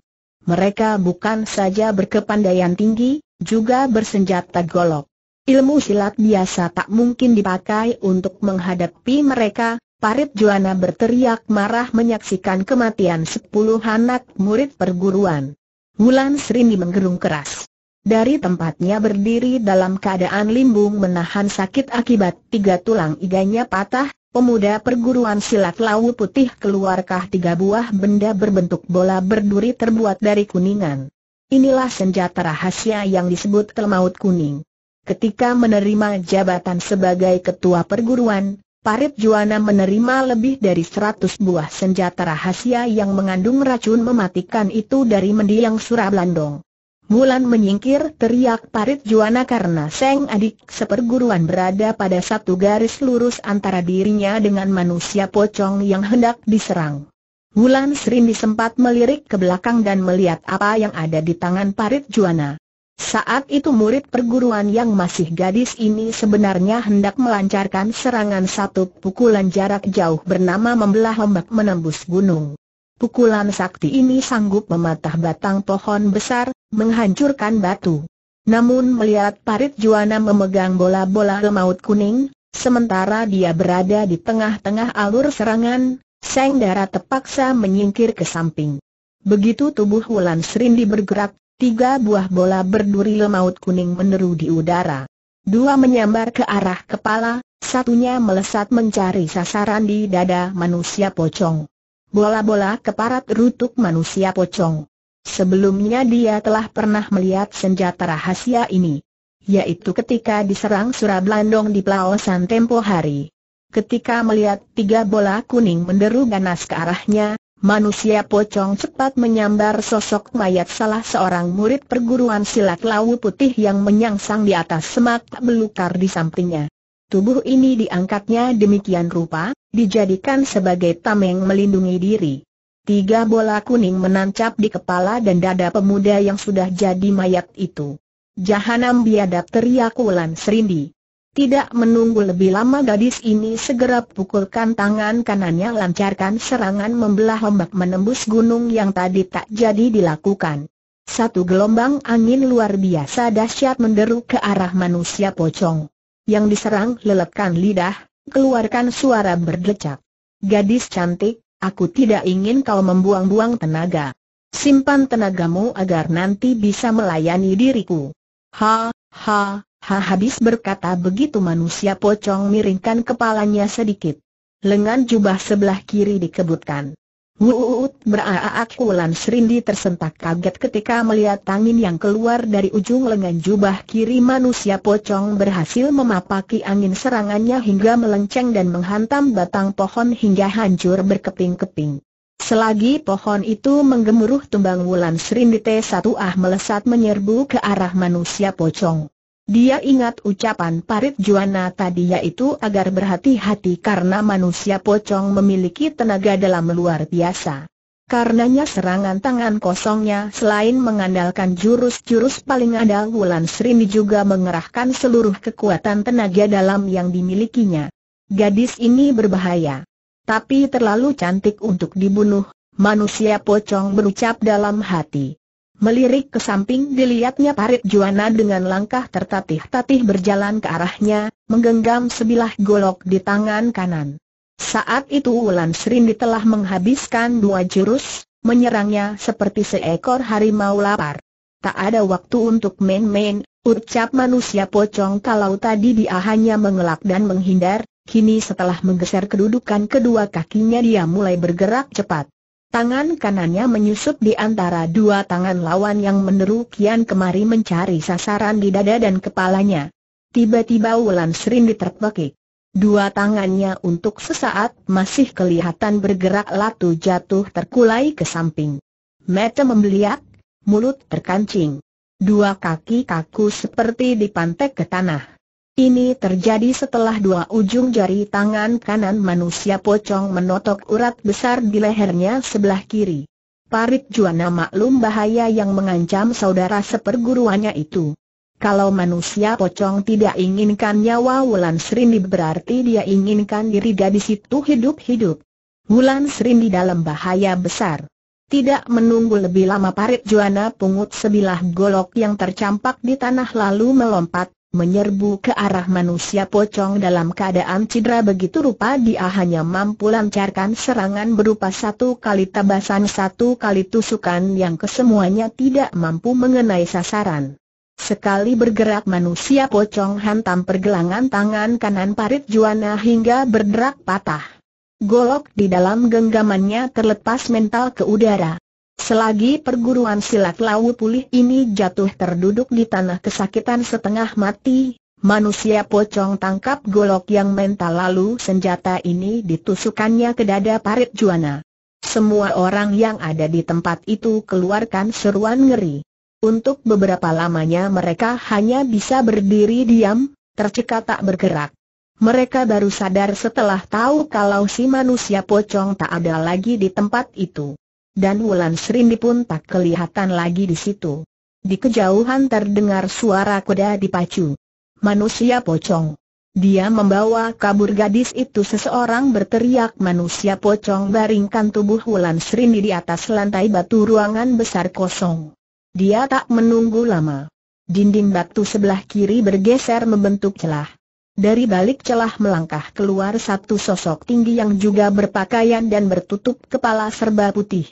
Mereka bukan saja berkepandaian tinggi, juga bersenjata golok. Ilmu silat biasa tak mungkin dipakai untuk menghadapi mereka, Parit Juana berteriak marah menyaksikan kematian sepuluh anak murid perguruan. Wulan Sri menggerung keras. Dari tempatnya berdiri dalam keadaan limbung menahan sakit akibat tiga tulang iganya patah, pemuda perguruan silat lawu putih keluarkah tiga buah benda berbentuk bola berduri terbuat dari kuningan. Inilah senjata rahasia yang disebut telmaut kuning. Ketika menerima jabatan sebagai ketua perguruan, Parit Juana menerima lebih dari seratus buah senjata rahasia yang mengandung racun mematikan itu dari mendiang Surablandong. Bulan menyingkir teriak parit Juana karena Seng adik seperguruan berada pada satu garis lurus antara dirinya dengan manusia pocong yang hendak diserang. Bulan sering disempat melirik ke belakang dan melihat apa yang ada di tangan parit Juana. Saat itu murid perguruan yang masih gadis ini sebenarnya hendak melancarkan serangan satu pukulan jarak jauh bernama membelah ombak menembus gunung. Pukulan sakti ini sanggup mematah batang pohon besar, menghancurkan batu. Namun melihat parit Juana memegang bola-bola lemaut kuning, sementara dia berada di tengah-tengah alur serangan, Seng Dara terpaksa menyingkir ke samping. Begitu tubuh Wulan Serindi bergerak, tiga buah bola berduri lemaut kuning meneru di udara. Dua menyambar ke arah kepala, satunya melesat mencari sasaran di dada manusia pocong bola-bola keparat rutuk manusia pocong. Sebelumnya dia telah pernah melihat senjata rahasia ini, yaitu ketika diserang Surablandong di Pulau tempo hari. Ketika melihat tiga bola kuning menderu ganas ke arahnya, manusia pocong cepat menyambar sosok mayat salah seorang murid perguruan silat lawu putih yang menyangsang di atas semak belukar di sampingnya. Tubuh ini diangkatnya demikian rupa, dijadikan sebagai tameng melindungi diri. Tiga bola kuning menancap di kepala dan dada pemuda yang sudah jadi mayat itu. Jahanam biadab teriak Wulan Serindi. Tidak menunggu lebih lama gadis ini segera pukulkan tangan kanannya lancarkan serangan membelah ombak menembus gunung yang tadi tak jadi dilakukan. Satu gelombang angin luar biasa dahsyat menderu ke arah manusia pocong. Yang diserang lelekan lidah, keluarkan suara berdecak. Gadis cantik, aku tidak ingin kau membuang-buang tenaga. Simpan tenagamu agar nanti bisa melayani diriku. Ha, ha, ha habis berkata begitu manusia pocong miringkan kepalanya sedikit. Lengan jubah sebelah kiri dikebutkan. Wuut beraak Wulan Serindi tersentak kaget ketika melihat angin yang keluar dari ujung lengan jubah kiri manusia pocong berhasil memapaki angin serangannya hingga melenceng dan menghantam batang pohon hingga hancur berkeping-keping. Selagi pohon itu menggemuruh tumbang Wulan Serindi T1A ah melesat menyerbu ke arah manusia pocong. Dia ingat ucapan Parit Juana tadi yaitu agar berhati-hati karena manusia pocong memiliki tenaga dalam luar biasa. Karenanya serangan tangan kosongnya selain mengandalkan jurus-jurus paling andal Wulan Srini juga mengerahkan seluruh kekuatan tenaga dalam yang dimilikinya. Gadis ini berbahaya. Tapi terlalu cantik untuk dibunuh, manusia pocong berucap dalam hati. Melirik ke samping dilihatnya Parit Juana dengan langkah tertatih-tatih berjalan ke arahnya, menggenggam sebilah golok di tangan kanan. Saat itu Wulan Serindi telah menghabiskan dua jurus, menyerangnya seperti seekor harimau lapar. Tak ada waktu untuk main-main, ucap manusia pocong kalau tadi dia hanya mengelak dan menghindar, kini setelah menggeser kedudukan kedua kakinya dia mulai bergerak cepat. Tangan kanannya menyusup di antara dua tangan lawan yang meneru kian kemari mencari sasaran di dada dan kepalanya. Tiba-tiba Wulan Srin diterpekik. Dua tangannya untuk sesaat masih kelihatan bergerak latu jatuh terkulai ke samping. Mata membeliak, mulut terkancing. Dua kaki kaku seperti dipantek ke tanah. Ini terjadi setelah dua ujung jari tangan kanan manusia pocong menotok urat besar di lehernya sebelah kiri. Parit Juana maklum bahaya yang mengancam saudara seperguruannya itu. Kalau manusia pocong tidak inginkan nyawa Wulan Serindi berarti dia inginkan diri gadis itu hidup-hidup. Wulan Serindi dalam bahaya besar. Tidak menunggu lebih lama Parit Juana pungut sebilah golok yang tercampak di tanah lalu melompat menyerbu ke arah manusia pocong dalam keadaan cedera begitu rupa dia hanya mampu lancarkan serangan berupa satu kali tabasan satu kali tusukan yang kesemuanya tidak mampu mengenai sasaran. Sekali bergerak manusia pocong hantam pergelangan tangan kanan parit Juana hingga berderak patah. Golok di dalam genggamannya terlepas mental ke udara. Selagi perguruan silat lawu Pulih ini jatuh terduduk di tanah kesakitan setengah mati, manusia pocong tangkap golok yang mental lalu senjata ini ditusukannya ke dada parit Juana. Semua orang yang ada di tempat itu keluarkan seruan ngeri. Untuk beberapa lamanya mereka hanya bisa berdiri diam, tercekat tak bergerak. Mereka baru sadar setelah tahu kalau si manusia pocong tak ada lagi di tempat itu dan Wulan Serindi pun tak kelihatan lagi di situ. Di kejauhan terdengar suara kuda dipacu. Manusia pocong. Dia membawa kabur gadis itu seseorang berteriak manusia pocong baringkan tubuh Wulan Serindi di atas lantai batu ruangan besar kosong. Dia tak menunggu lama. Dinding batu sebelah kiri bergeser membentuk celah. Dari balik celah melangkah keluar satu sosok tinggi yang juga berpakaian dan bertutup kepala serba putih.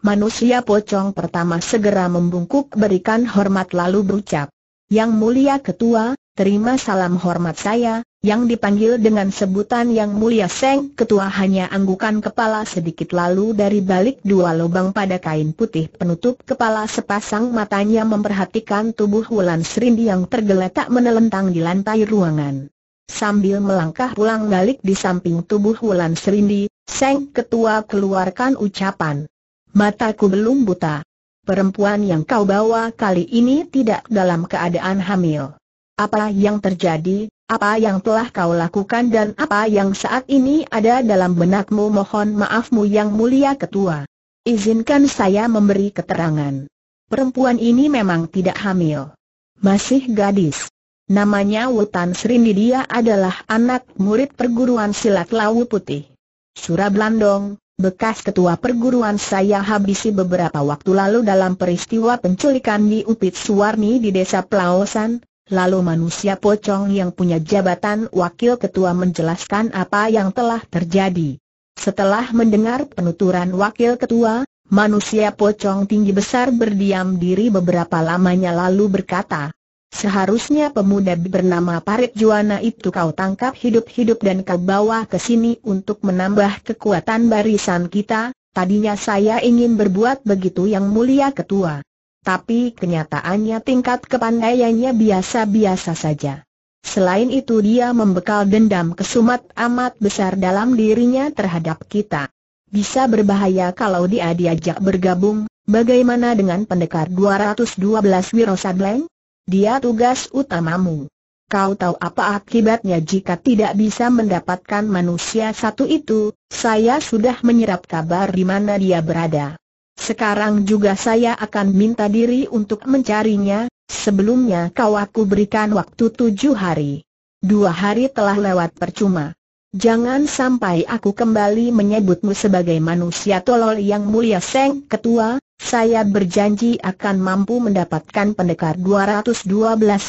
Manusia pocong pertama segera membungkuk berikan hormat lalu berucap. Yang mulia ketua, terima salam hormat saya, yang dipanggil dengan sebutan yang mulia Seng Ketua hanya anggukan kepala sedikit lalu dari balik dua lubang pada kain putih penutup kepala sepasang matanya memperhatikan tubuh Wulan Serindi yang tergeletak menelentang di lantai ruangan. Sambil melangkah pulang balik di samping tubuh Wulan Serindi, Seng Ketua keluarkan ucapan, Mataku belum buta. Perempuan yang kau bawa kali ini tidak dalam keadaan hamil. Apa yang terjadi, apa yang telah kau lakukan dan apa yang saat ini ada dalam benakmu mohon maafmu yang mulia ketua. Izinkan saya memberi keterangan. Perempuan ini memang tidak hamil. Masih gadis. Namanya Wutan Srindi dia adalah anak murid perguruan silat Lawu Putih. Surablandong, bekas ketua perguruan saya habisi beberapa waktu lalu dalam peristiwa penculikan di Upit Suwarni di desa Pelawasan. Lalu manusia pocong yang punya jabatan wakil ketua menjelaskan apa yang telah terjadi. Setelah mendengar penuturan wakil ketua, manusia pocong tinggi besar berdiam diri beberapa lamanya lalu berkata, Seharusnya pemuda bernama Parit Juana itu kau tangkap hidup-hidup dan kau bawa ke sini untuk menambah kekuatan barisan kita, tadinya saya ingin berbuat begitu yang mulia ketua. Tapi kenyataannya tingkat kepandaiannya biasa-biasa saja. Selain itu dia membekal dendam kesumat amat besar dalam dirinya terhadap kita. Bisa berbahaya kalau dia diajak bergabung, bagaimana dengan pendekar 212 Wiro dia tugas utamamu. Kau tahu apa akibatnya jika tidak bisa mendapatkan manusia satu itu, saya sudah menyerap kabar di mana dia berada. Sekarang juga saya akan minta diri untuk mencarinya, sebelumnya kau aku berikan waktu tujuh hari. Dua hari telah lewat percuma. Jangan sampai aku kembali menyebutmu sebagai manusia tolol yang mulia Seng Ketua, saya berjanji akan mampu mendapatkan pendekar 212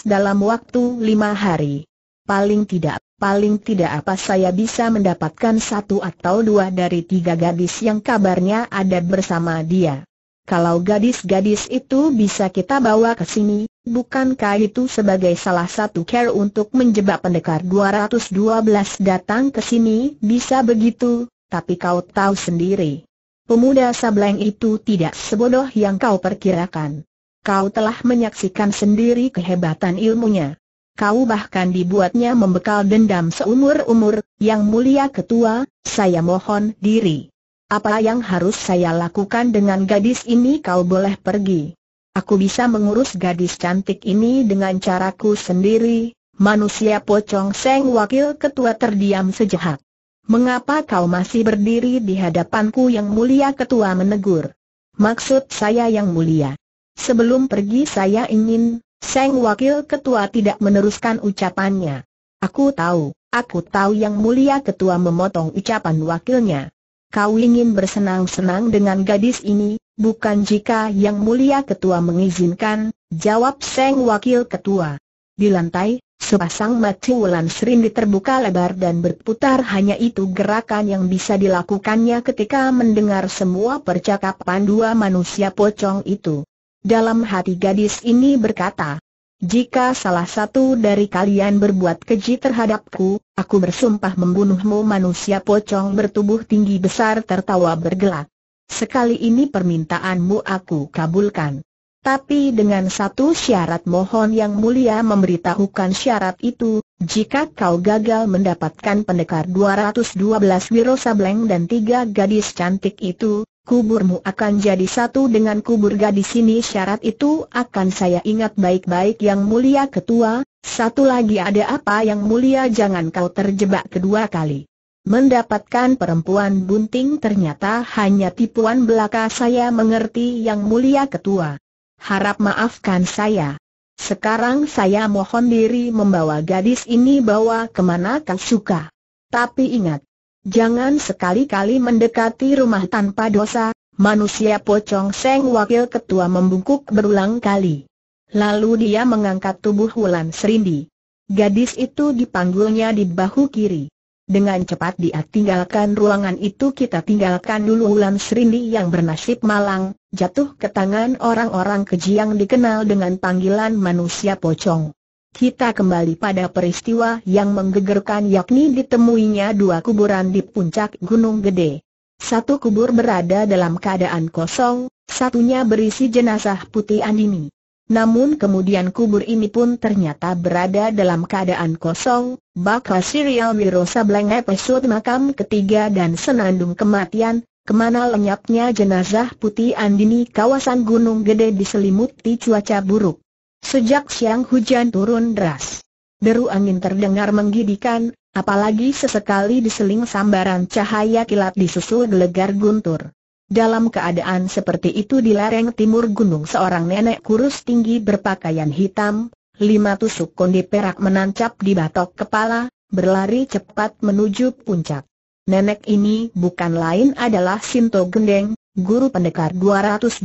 dalam waktu lima hari. Paling tidak, paling tidak apa saya bisa mendapatkan satu atau dua dari tiga gadis yang kabarnya ada bersama dia. Kalau gadis-gadis itu bisa kita bawa ke sini, Bukankah itu sebagai salah satu cara untuk menjebak pendekar 212 datang ke sini? Bisa begitu, tapi kau tahu sendiri. Pemuda sableng itu tidak sebodoh yang kau perkirakan. Kau telah menyaksikan sendiri kehebatan ilmunya. Kau bahkan dibuatnya membekal dendam seumur-umur, yang mulia ketua, saya mohon diri. Apa yang harus saya lakukan dengan gadis ini kau boleh pergi. Aku bisa mengurus gadis cantik ini dengan caraku sendiri, manusia pocong seng wakil ketua terdiam sejahat. Mengapa kau masih berdiri di hadapanku yang mulia ketua menegur? Maksud saya yang mulia. Sebelum pergi saya ingin, Seng wakil ketua tidak meneruskan ucapannya. Aku tahu, aku tahu yang mulia ketua memotong ucapan wakilnya kau ingin bersenang-senang dengan gadis ini, bukan jika yang mulia ketua mengizinkan, jawab Seng Wakil Ketua. Di lantai, sepasang mati Wulan sering diterbuka lebar dan berputar hanya itu gerakan yang bisa dilakukannya ketika mendengar semua percakapan dua manusia pocong itu. Dalam hati gadis ini berkata, jika salah satu dari kalian berbuat keji terhadapku, aku bersumpah membunuhmu manusia pocong bertubuh tinggi besar tertawa bergelak. Sekali ini permintaanmu aku kabulkan. Tapi dengan satu syarat mohon yang mulia memberitahukan syarat itu, jika kau gagal mendapatkan pendekar 212 Wiro Sableng dan tiga gadis cantik itu, kuburmu akan jadi satu dengan kubur gadis ini syarat itu akan saya ingat baik-baik yang mulia ketua, satu lagi ada apa yang mulia jangan kau terjebak kedua kali. Mendapatkan perempuan bunting ternyata hanya tipuan belaka saya mengerti yang mulia ketua. Harap maafkan saya. Sekarang saya mohon diri membawa gadis ini bawa kemana kau suka. Tapi ingat, Jangan sekali-kali mendekati rumah tanpa dosa, manusia pocong seng wakil ketua membungkuk berulang kali. Lalu dia mengangkat tubuh Wulan Serindi. Gadis itu dipanggulnya di bahu kiri. Dengan cepat dia tinggalkan ruangan itu kita tinggalkan dulu Wulan Serindi yang bernasib malang, jatuh ke tangan orang-orang keji yang dikenal dengan panggilan manusia pocong. Kita kembali pada peristiwa yang menggegerkan yakni ditemuinya dua kuburan di puncak Gunung Gede. Satu kubur berada dalam keadaan kosong, satunya berisi jenazah putih Andini. Namun kemudian kubur ini pun ternyata berada dalam keadaan kosong, bakal serial Wiro Sableng episode makam ketiga dan senandung kematian, kemana lenyapnya jenazah putih Andini kawasan Gunung Gede diselimuti cuaca buruk. Sejak siang hujan turun deras. Deru angin terdengar menggidikan, apalagi sesekali diseling sambaran cahaya kilat disusul gelegar guntur. Dalam keadaan seperti itu di lereng timur gunung seorang nenek kurus tinggi berpakaian hitam, lima tusuk konde perak menancap di batok kepala, berlari cepat menuju puncak. Nenek ini bukan lain adalah Sinto Gendeng, guru pendekar 212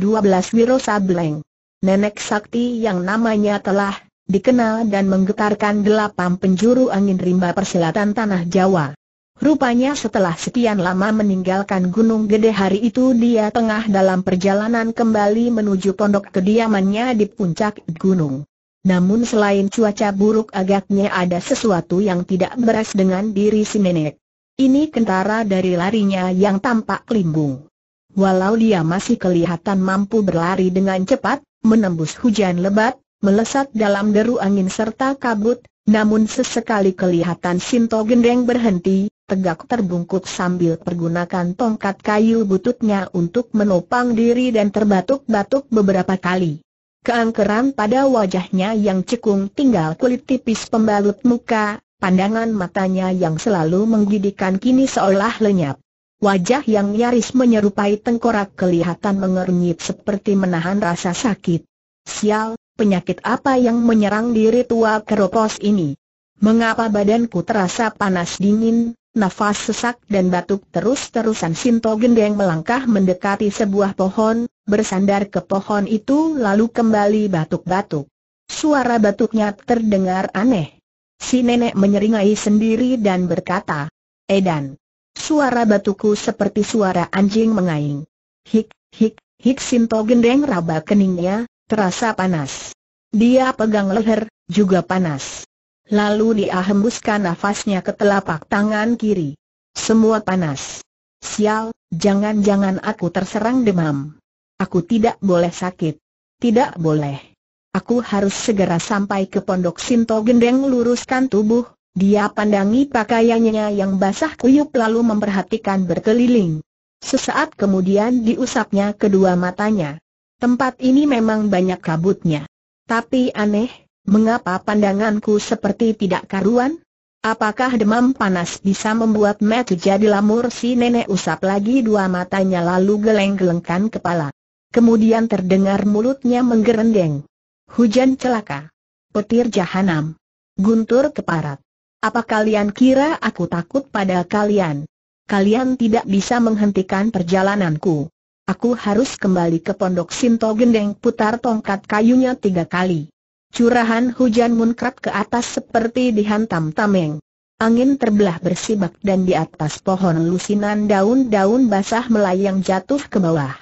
Wiro Sableng nenek sakti yang namanya telah dikenal dan menggetarkan delapan penjuru angin rimba persilatan tanah Jawa. Rupanya setelah sekian lama meninggalkan Gunung Gede hari itu dia tengah dalam perjalanan kembali menuju pondok kediamannya di puncak gunung. Namun selain cuaca buruk agaknya ada sesuatu yang tidak beres dengan diri si nenek. Ini kentara dari larinya yang tampak limbung. Walau dia masih kelihatan mampu berlari dengan cepat, menembus hujan lebat, melesat dalam deru angin serta kabut, namun sesekali kelihatan Sinto Gendeng berhenti, tegak terbungkuk sambil pergunakan tongkat kayu bututnya untuk menopang diri dan terbatuk-batuk beberapa kali. Keangkeran pada wajahnya yang cekung tinggal kulit tipis pembalut muka, pandangan matanya yang selalu menggidikan kini seolah lenyap. Wajah yang nyaris menyerupai tengkorak kelihatan mengernyit seperti menahan rasa sakit. Sial, penyakit apa yang menyerang diri tua keropos ini? Mengapa badanku terasa panas dingin, nafas sesak dan batuk terus-terusan Sinto Gendeng melangkah mendekati sebuah pohon, bersandar ke pohon itu lalu kembali batuk-batuk. Suara batuknya terdengar aneh. Si nenek menyeringai sendiri dan berkata, Edan, Suara batuku seperti suara anjing mengaing. Hik, hik, hik Sinto gendeng raba keningnya, terasa panas. Dia pegang leher, juga panas. Lalu dia hembuskan nafasnya ke telapak tangan kiri. Semua panas. Sial, jangan-jangan aku terserang demam. Aku tidak boleh sakit. Tidak boleh. Aku harus segera sampai ke pondok Sinto Gendeng luruskan tubuh, dia pandangi pakaiannya yang basah kuyup lalu memperhatikan berkeliling. Sesaat kemudian diusapnya kedua matanya. Tempat ini memang banyak kabutnya. Tapi aneh, mengapa pandanganku seperti tidak karuan? Apakah demam panas bisa membuat Matt jadi lamur si nenek usap lagi dua matanya lalu geleng-gelengkan kepala. Kemudian terdengar mulutnya menggerendeng. Hujan celaka. Petir jahanam. Guntur keparat. Apa kalian kira aku takut pada kalian? Kalian tidak bisa menghentikan perjalananku. Aku harus kembali ke pondok Sinto Gendeng putar tongkat kayunya tiga kali. Curahan hujan munkrat ke atas seperti dihantam tameng. Angin terbelah bersibak dan di atas pohon lusinan daun-daun basah melayang jatuh ke bawah.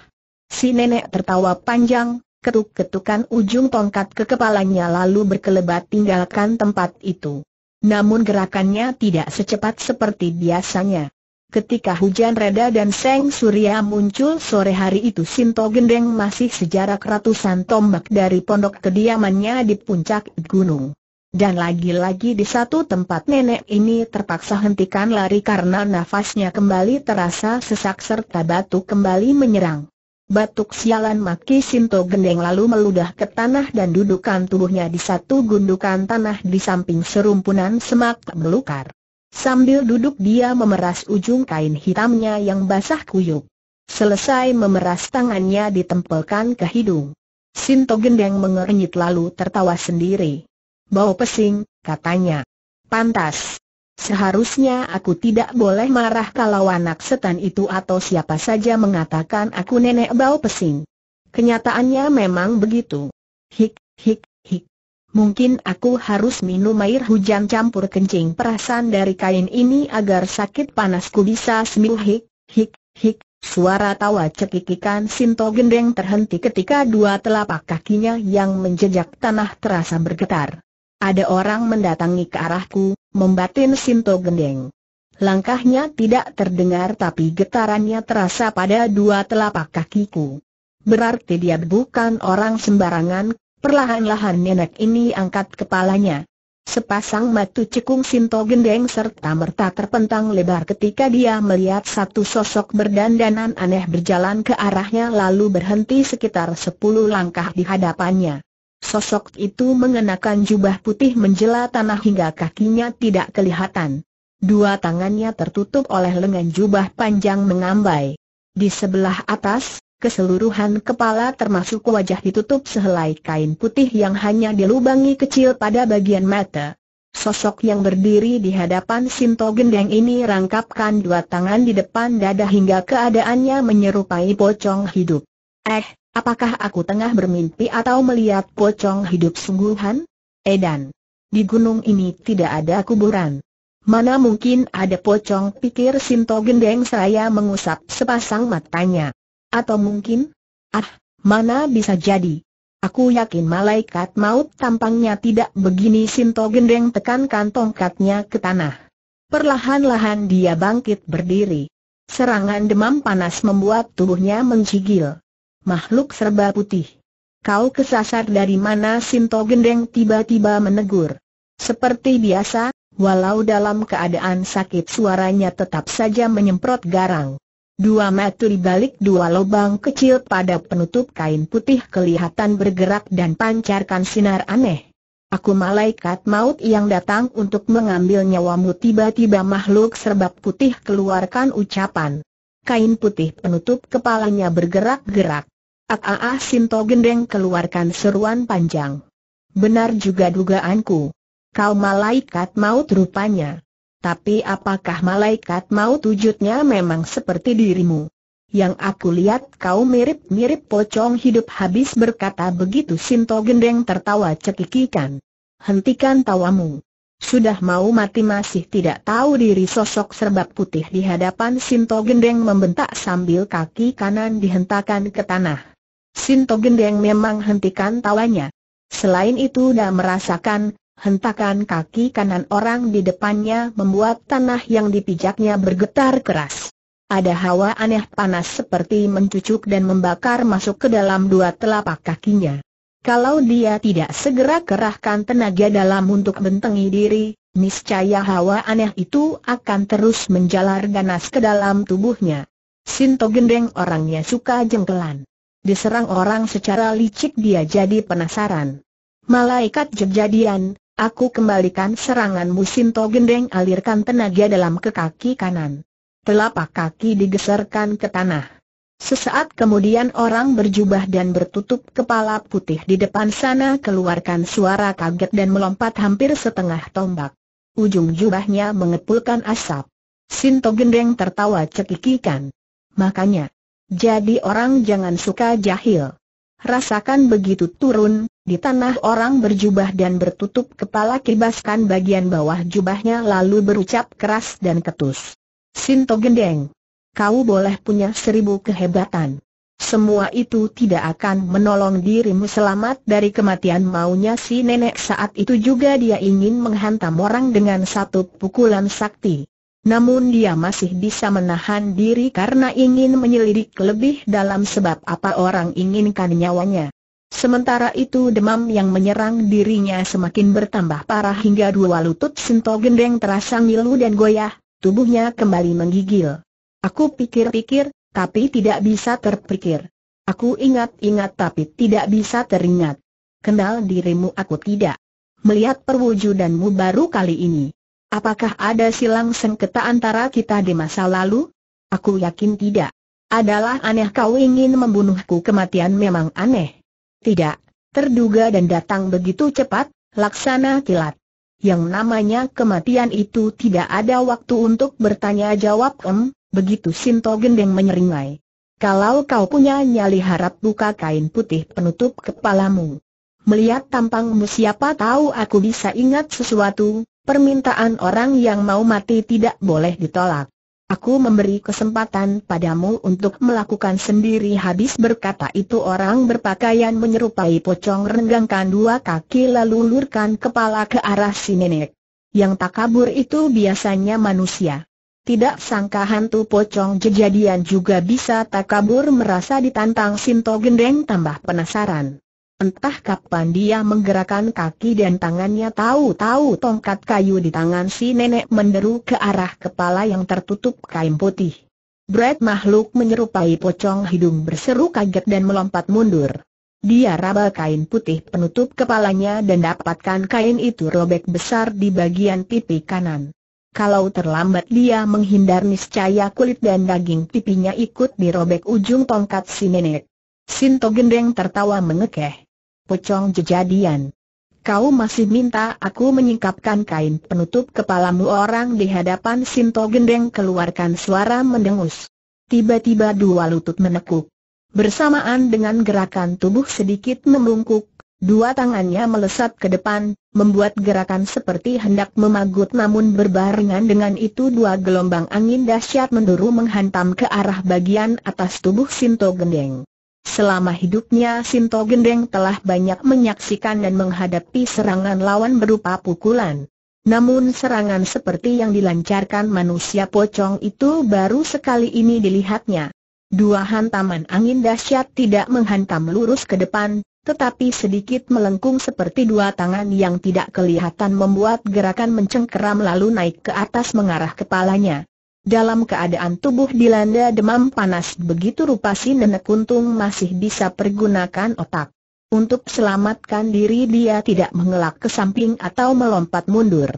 Si nenek tertawa panjang, ketuk-ketukan ujung tongkat ke kepalanya lalu berkelebat tinggalkan tempat itu. Namun gerakannya tidak secepat seperti biasanya. Ketika hujan reda dan seng surya muncul sore hari itu Sinto Gendeng masih sejarak ratusan tombak dari pondok kediamannya di puncak gunung. Dan lagi-lagi di satu tempat nenek ini terpaksa hentikan lari karena nafasnya kembali terasa sesak serta batuk kembali menyerang. Batuk sialan maki Sinto Gendeng lalu meludah ke tanah dan dudukan tubuhnya di satu gundukan tanah di samping serumpunan semak melukar. Sambil duduk dia memeras ujung kain hitamnya yang basah kuyuk. Selesai memeras tangannya ditempelkan ke hidung. Sinto Gendeng mengernyit lalu tertawa sendiri. Bau pesing, katanya. Pantas. Seharusnya aku tidak boleh marah kalau anak setan itu atau siapa saja mengatakan aku nenek bau pesing. Kenyataannya memang begitu. Hik, hik, hik. Mungkin aku harus minum air hujan campur kencing perasan dari kain ini agar sakit panasku bisa sembuh hik, hik, hik. Suara tawa cekikikan Sinto Gendeng terhenti ketika dua telapak kakinya yang menjejak tanah terasa bergetar. Ada orang mendatangi ke arahku, membatin Sinto Gendeng. Langkahnya tidak terdengar tapi getarannya terasa pada dua telapak kakiku. Berarti dia bukan orang sembarangan, perlahan-lahan nenek ini angkat kepalanya. Sepasang mata cekung Sinto Gendeng serta merta terpentang lebar ketika dia melihat satu sosok berdandanan aneh berjalan ke arahnya lalu berhenti sekitar sepuluh langkah di hadapannya sosok itu mengenakan jubah putih menjela tanah hingga kakinya tidak kelihatan. Dua tangannya tertutup oleh lengan jubah panjang mengambai. Di sebelah atas, keseluruhan kepala termasuk wajah ditutup sehelai kain putih yang hanya dilubangi kecil pada bagian mata. Sosok yang berdiri di hadapan Sinto Gendeng ini rangkapkan dua tangan di depan dada hingga keadaannya menyerupai pocong hidup. Eh, Apakah aku tengah bermimpi atau melihat pocong hidup sungguhan? Edan. Di gunung ini tidak ada kuburan. Mana mungkin ada pocong pikir Sinto Gendeng saya mengusap sepasang matanya. Atau mungkin? Ah, mana bisa jadi? Aku yakin malaikat maut tampangnya tidak begini Sinto Gendeng tekankan tongkatnya ke tanah. Perlahan-lahan dia bangkit berdiri. Serangan demam panas membuat tubuhnya mencigil makhluk serba putih. Kau kesasar dari mana Sinto Gendeng tiba-tiba menegur. Seperti biasa, walau dalam keadaan sakit suaranya tetap saja menyemprot garang. Dua mata di balik dua lubang kecil pada penutup kain putih kelihatan bergerak dan pancarkan sinar aneh. Aku malaikat maut yang datang untuk mengambil nyawamu tiba-tiba makhluk serba putih keluarkan ucapan. Kain putih penutup kepalanya bergerak-gerak. Aa Sinto Gendeng keluarkan seruan panjang. Benar juga dugaanku. Kau malaikat maut rupanya. Tapi apakah malaikat maut wujudnya memang seperti dirimu? Yang aku lihat kau mirip-mirip pocong hidup habis berkata begitu Sinto Gendeng tertawa cekikikan. Hentikan tawamu. Sudah mau mati masih tidak tahu diri sosok serbak putih di hadapan Sinto Gendeng membentak sambil kaki kanan dihentakan ke tanah. Sinto Gendeng memang hentikan tawanya. Selain itu dia merasakan, hentakan kaki kanan orang di depannya membuat tanah yang dipijaknya bergetar keras. Ada hawa aneh panas seperti mencucuk dan membakar masuk ke dalam dua telapak kakinya. Kalau dia tidak segera kerahkan tenaga dalam untuk bentengi diri, niscaya hawa aneh itu akan terus menjalar ganas ke dalam tubuhnya. Sinto Gendeng orangnya suka jengkelan diserang orang secara licik dia jadi penasaran. Malaikat jejadian, aku kembalikan seranganmu musim Gendeng alirkan tenaga dalam ke kaki kanan. Telapak kaki digeserkan ke tanah. Sesaat kemudian orang berjubah dan bertutup kepala putih di depan sana keluarkan suara kaget dan melompat hampir setengah tombak. Ujung jubahnya mengepulkan asap. Sinto Gendeng tertawa cekikikan. Makanya, jadi orang jangan suka jahil. Rasakan begitu turun, di tanah orang berjubah dan bertutup kepala kibaskan bagian bawah jubahnya lalu berucap keras dan ketus. Sinto gendeng. Kau boleh punya seribu kehebatan. Semua itu tidak akan menolong dirimu selamat dari kematian maunya si nenek saat itu juga dia ingin menghantam orang dengan satu pukulan sakti. Namun dia masih bisa menahan diri karena ingin menyelidik lebih dalam sebab apa orang inginkan nyawanya. Sementara itu demam yang menyerang dirinya semakin bertambah parah hingga dua lutut sento gendeng terasa ngilu dan goyah, tubuhnya kembali menggigil. Aku pikir-pikir, tapi tidak bisa terpikir. Aku ingat-ingat tapi tidak bisa teringat. Kenal dirimu aku tidak. Melihat perwujudanmu baru kali ini. Apakah ada silang sengketa antara kita di masa lalu? Aku yakin tidak. Adalah aneh kau ingin membunuhku kematian memang aneh. Tidak, terduga dan datang begitu cepat, laksana kilat. Yang namanya kematian itu tidak ada waktu untuk bertanya jawab em, begitu Sinto Gendeng menyeringai. Kalau kau punya nyali harap buka kain putih penutup kepalamu. Melihat tampangmu siapa tahu aku bisa ingat sesuatu, Permintaan orang yang mau mati tidak boleh ditolak. Aku memberi kesempatan padamu untuk melakukan sendiri habis berkata itu orang berpakaian menyerupai pocong renggangkan dua kaki lalu lurkan kepala ke arah si nenek. Yang tak kabur itu biasanya manusia. Tidak sangka hantu pocong jejadian juga bisa tak kabur. merasa ditantang Sinto Gendeng tambah penasaran. Entah kapan dia menggerakkan kaki dan tangannya tahu-tahu tongkat kayu di tangan si nenek menderu ke arah kepala yang tertutup kain putih. Brad makhluk menyerupai pocong hidung berseru kaget dan melompat mundur. Dia raba kain putih penutup kepalanya dan dapatkan kain itu robek besar di bagian pipi kanan. Kalau terlambat dia menghindar niscaya kulit dan daging pipinya ikut dirobek ujung tongkat si nenek. Sinto gendeng tertawa mengekeh pocong jejadian. Kau masih minta aku menyingkapkan kain penutup kepalamu orang di hadapan Sinto Gendeng keluarkan suara mendengus. Tiba-tiba dua lutut menekuk. Bersamaan dengan gerakan tubuh sedikit membungkuk, dua tangannya melesat ke depan, membuat gerakan seperti hendak memagut namun berbarengan dengan itu dua gelombang angin dahsyat menduru menghantam ke arah bagian atas tubuh Sinto Gendeng. Selama hidupnya Sinto Gendeng telah banyak menyaksikan dan menghadapi serangan lawan berupa pukulan. Namun serangan seperti yang dilancarkan manusia pocong itu baru sekali ini dilihatnya. Dua hantaman angin dahsyat tidak menghantam lurus ke depan, tetapi sedikit melengkung seperti dua tangan yang tidak kelihatan membuat gerakan mencengkeram lalu naik ke atas mengarah kepalanya. Dalam keadaan tubuh dilanda demam panas begitu rupa si nenek kuntung masih bisa pergunakan otak. Untuk selamatkan diri dia tidak mengelak ke samping atau melompat mundur.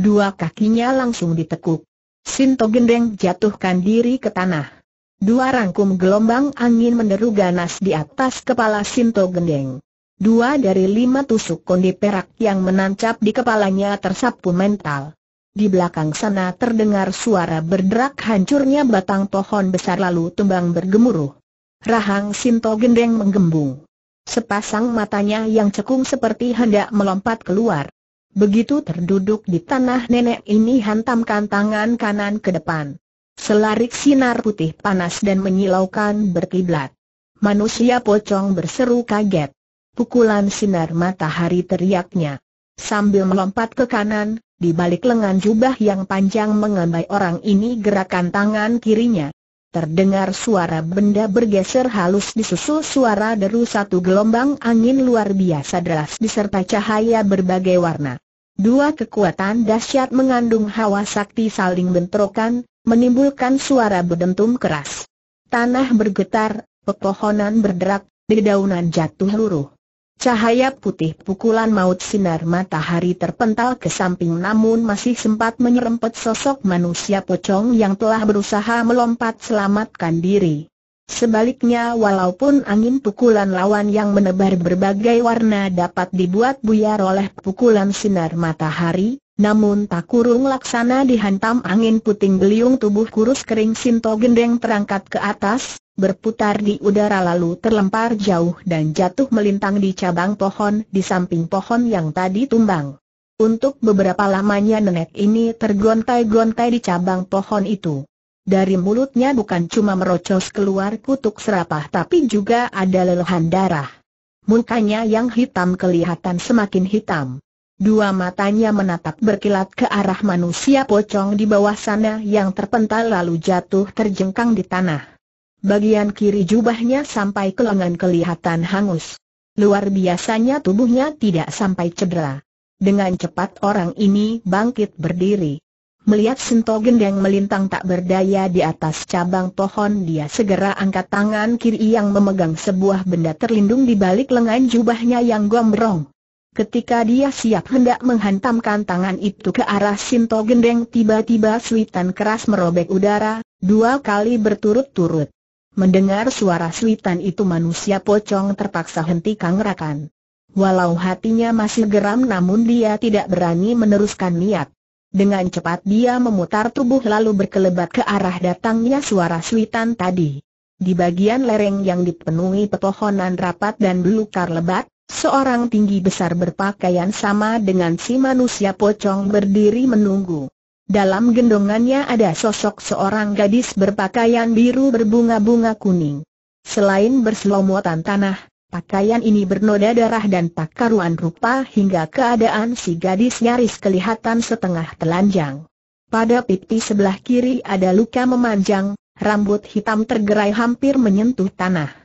Dua kakinya langsung ditekuk. Sinto gendeng jatuhkan diri ke tanah. Dua rangkum gelombang angin meneru ganas di atas kepala Sinto gendeng. Dua dari lima tusuk konde perak yang menancap di kepalanya tersapu mental. Di belakang sana terdengar suara berderak hancurnya batang pohon besar lalu tumbang bergemuruh. Rahang Sinto gendeng menggembung. Sepasang matanya yang cekung seperti hendak melompat keluar. Begitu terduduk di tanah nenek ini hantamkan tangan kanan ke depan. Selarik sinar putih panas dan menyilaukan berkiblat. Manusia pocong berseru kaget. Pukulan sinar matahari teriaknya. Sambil melompat ke kanan, di balik lengan jubah yang panjang mengambai orang ini gerakan tangan kirinya. Terdengar suara benda bergeser halus disusul suara deru satu gelombang angin luar biasa deras disertai cahaya berbagai warna. Dua kekuatan dahsyat mengandung hawa sakti saling bentrokan, menimbulkan suara berdentum keras. Tanah bergetar, pepohonan berderak, dedaunan jatuh luruh. Cahaya putih pukulan maut sinar matahari terpental ke samping namun masih sempat menyerempet sosok manusia pocong yang telah berusaha melompat selamatkan diri. Sebaliknya walaupun angin pukulan lawan yang menebar berbagai warna dapat dibuat buyar oleh pukulan sinar matahari, namun tak kurung laksana dihantam angin puting beliung tubuh kurus kering Sinto Gendeng terangkat ke atas, berputar di udara lalu terlempar jauh dan jatuh melintang di cabang pohon di samping pohon yang tadi tumbang. Untuk beberapa lamanya nenek ini tergontai-gontai di cabang pohon itu. Dari mulutnya bukan cuma merocos keluar kutuk serapah tapi juga ada lelehan darah. Mukanya yang hitam kelihatan semakin hitam. Dua matanya menatap berkilat ke arah manusia pocong di bawah sana yang terpental lalu jatuh terjengkang di tanah. Bagian kiri jubahnya sampai ke lengan kelihatan hangus. Luar biasanya tubuhnya tidak sampai cedera. Dengan cepat orang ini bangkit berdiri. Melihat Sento Gendeng melintang tak berdaya di atas cabang pohon dia segera angkat tangan kiri yang memegang sebuah benda terlindung di balik lengan jubahnya yang gombrong. Ketika dia siap hendak menghantamkan tangan itu ke arah Sinto Gendeng tiba-tiba suitan keras merobek udara, dua kali berturut-turut. Mendengar suara suitan itu manusia pocong terpaksa henti kangrakan. Walau hatinya masih geram namun dia tidak berani meneruskan niat. Dengan cepat dia memutar tubuh lalu berkelebat ke arah datangnya suara suitan tadi. Di bagian lereng yang dipenuhi pepohonan rapat dan belukar lebat, Seorang tinggi besar berpakaian sama dengan si manusia pocong berdiri menunggu. Dalam gendongannya ada sosok seorang gadis berpakaian biru berbunga-bunga kuning. Selain berselomotan tanah, pakaian ini bernoda darah dan tak karuan rupa hingga keadaan si gadis nyaris kelihatan setengah telanjang. Pada pipi sebelah kiri ada luka memanjang, rambut hitam tergerai hampir menyentuh tanah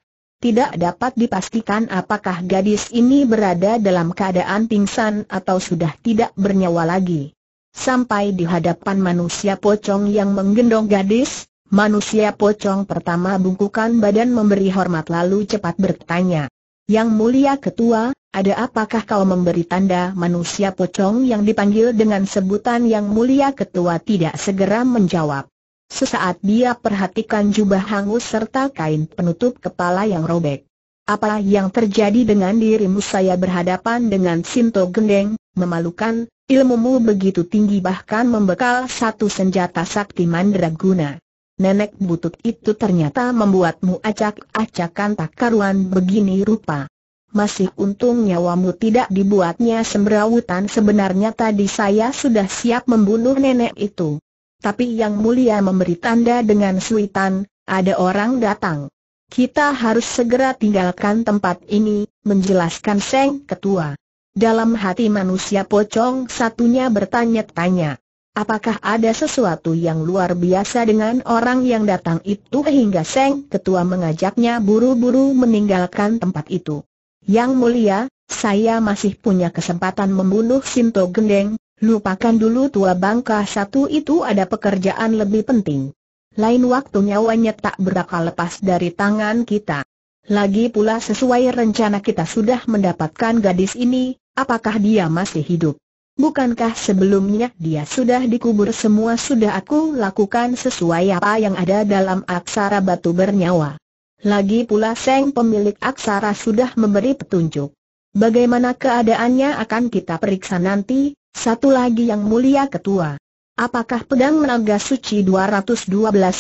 tidak dapat dipastikan apakah gadis ini berada dalam keadaan pingsan atau sudah tidak bernyawa lagi. Sampai di hadapan manusia pocong yang menggendong gadis, manusia pocong pertama bungkukan badan memberi hormat lalu cepat bertanya. Yang mulia ketua, ada apakah kau memberi tanda manusia pocong yang dipanggil dengan sebutan yang mulia ketua tidak segera menjawab. Sesaat dia perhatikan jubah hangus serta kain penutup kepala yang robek. Apa yang terjadi dengan dirimu saya berhadapan dengan Sinto Gendeng, memalukan, ilmumu begitu tinggi bahkan membekal satu senjata sakti mandraguna. Nenek butut itu ternyata membuatmu acak-acakan tak karuan begini rupa. Masih untung nyawamu tidak dibuatnya semberawutan sebenarnya tadi saya sudah siap membunuh nenek itu tapi Yang Mulia memberi tanda dengan suitan, ada orang datang. Kita harus segera tinggalkan tempat ini, menjelaskan Seng Ketua. Dalam hati manusia pocong satunya bertanya-tanya. Apakah ada sesuatu yang luar biasa dengan orang yang datang itu hingga Seng Ketua mengajaknya buru-buru meninggalkan tempat itu? Yang mulia, saya masih punya kesempatan membunuh Sinto Gendeng, Lupakan dulu tua bangka satu itu ada pekerjaan lebih penting. Lain waktu nyawanya tak berakal lepas dari tangan kita. Lagi pula sesuai rencana kita sudah mendapatkan gadis ini, apakah dia masih hidup? Bukankah sebelumnya dia sudah dikubur semua sudah aku lakukan sesuai apa yang ada dalam aksara batu bernyawa. Lagi pula Seng pemilik aksara sudah memberi petunjuk. Bagaimana keadaannya akan kita periksa nanti, satu lagi yang mulia ketua. Apakah pedang naga suci 212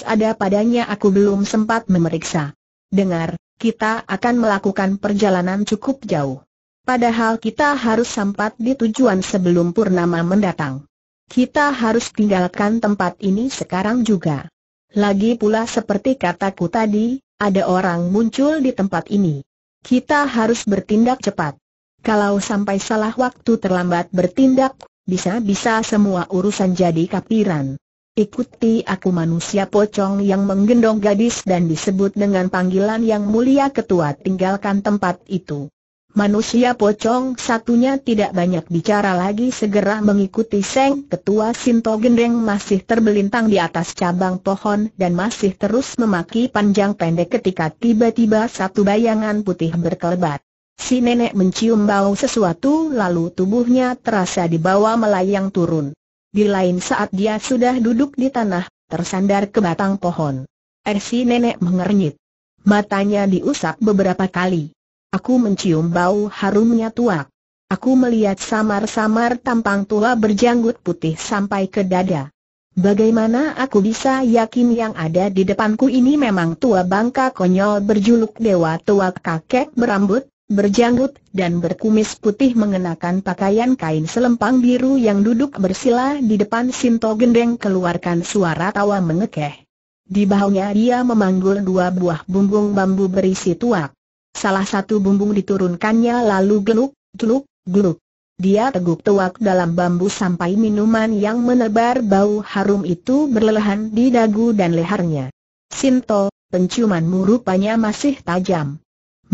ada padanya aku belum sempat memeriksa. Dengar, kita akan melakukan perjalanan cukup jauh. Padahal kita harus sempat di tujuan sebelum purnama mendatang. Kita harus tinggalkan tempat ini sekarang juga. Lagi pula seperti kataku tadi, ada orang muncul di tempat ini. Kita harus bertindak cepat. Kalau sampai salah waktu terlambat bertindak, bisa-bisa semua urusan jadi kapiran. Ikuti aku manusia pocong yang menggendong gadis dan disebut dengan panggilan yang mulia ketua tinggalkan tempat itu. Manusia pocong satunya tidak banyak bicara lagi segera mengikuti Seng Ketua Sinto Gendeng masih terbelintang di atas cabang pohon dan masih terus memaki panjang pendek ketika tiba-tiba satu bayangan putih berkelebat. Si nenek mencium bau sesuatu lalu tubuhnya terasa dibawa melayang turun. Di lain saat dia sudah duduk di tanah, tersandar ke batang pohon. Er si nenek mengernyit. Matanya diusap beberapa kali. Aku mencium bau harumnya tuak. Aku melihat samar-samar tampang tua berjanggut putih sampai ke dada. Bagaimana aku bisa yakin yang ada di depanku ini memang tua bangka konyol berjuluk dewa tua kakek berambut? berjanggut, dan berkumis putih mengenakan pakaian kain selempang biru yang duduk bersila di depan Sinto Gendeng keluarkan suara tawa mengekeh. Di bahunya dia memanggul dua buah bumbung bambu berisi tuak. Salah satu bumbung diturunkannya lalu geluk, geluk, geluk. Dia teguk tuak dalam bambu sampai minuman yang menebar bau harum itu berlelehan di dagu dan lehernya. Sinto, penciumanmu rupanya masih tajam.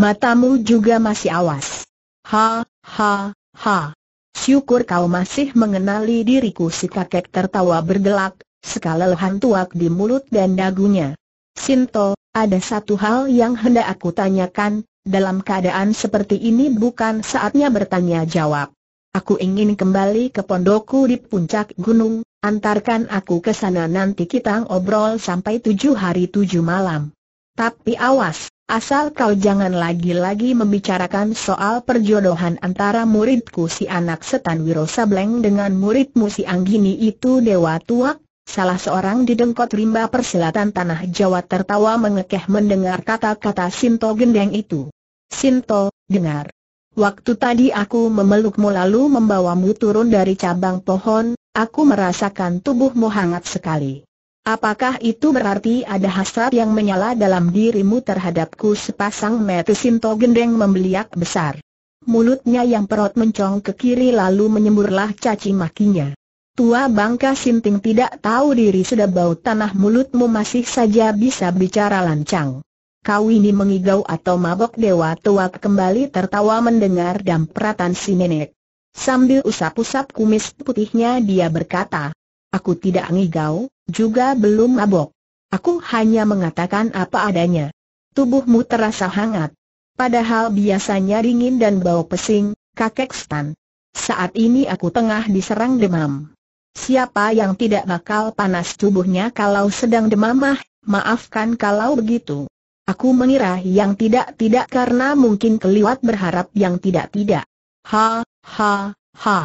Matamu juga masih awas. Ha, ha, ha. Syukur kau masih mengenali diriku si kakek tertawa bergelak, sekala lehan tuak di mulut dan dagunya. Sinto, ada satu hal yang hendak aku tanyakan, dalam keadaan seperti ini bukan saatnya bertanya jawab. Aku ingin kembali ke pondokku di puncak gunung, antarkan aku ke sana nanti kita ngobrol sampai tujuh hari tujuh malam. Tapi awas, Asal kau jangan lagi-lagi membicarakan soal perjodohan antara muridku si anak setan Wiro Sableng dengan muridmu si Anggini itu Dewa tua? salah seorang di dengkot rimba persilatan tanah Jawa tertawa mengekeh mendengar kata-kata Sinto Gendeng itu. Sinto, dengar. Waktu tadi aku memelukmu lalu membawamu turun dari cabang pohon, aku merasakan tubuhmu hangat sekali. Apakah itu berarti ada hasrat yang menyala dalam dirimu terhadapku sepasang mata Sinto gendeng membeliak besar? Mulutnya yang perot mencong ke kiri lalu menyemburlah caci makinya. Tua bangka Sinting tidak tahu diri sudah bau tanah mulutmu masih saja bisa bicara lancang. Kau ini mengigau atau mabok dewa tua kembali tertawa mendengar dampratan si nenek. Sambil usap-usap kumis putihnya dia berkata, Aku tidak ngigau, juga belum mabok. Aku hanya mengatakan apa adanya. Tubuhmu terasa hangat. Padahal biasanya dingin dan bau pesing, kakek Stan. Saat ini aku tengah diserang demam. Siapa yang tidak bakal panas tubuhnya kalau sedang demamah, maafkan kalau begitu. Aku mengira yang tidak-tidak karena mungkin keliwat berharap yang tidak-tidak. Ha, ha, ha.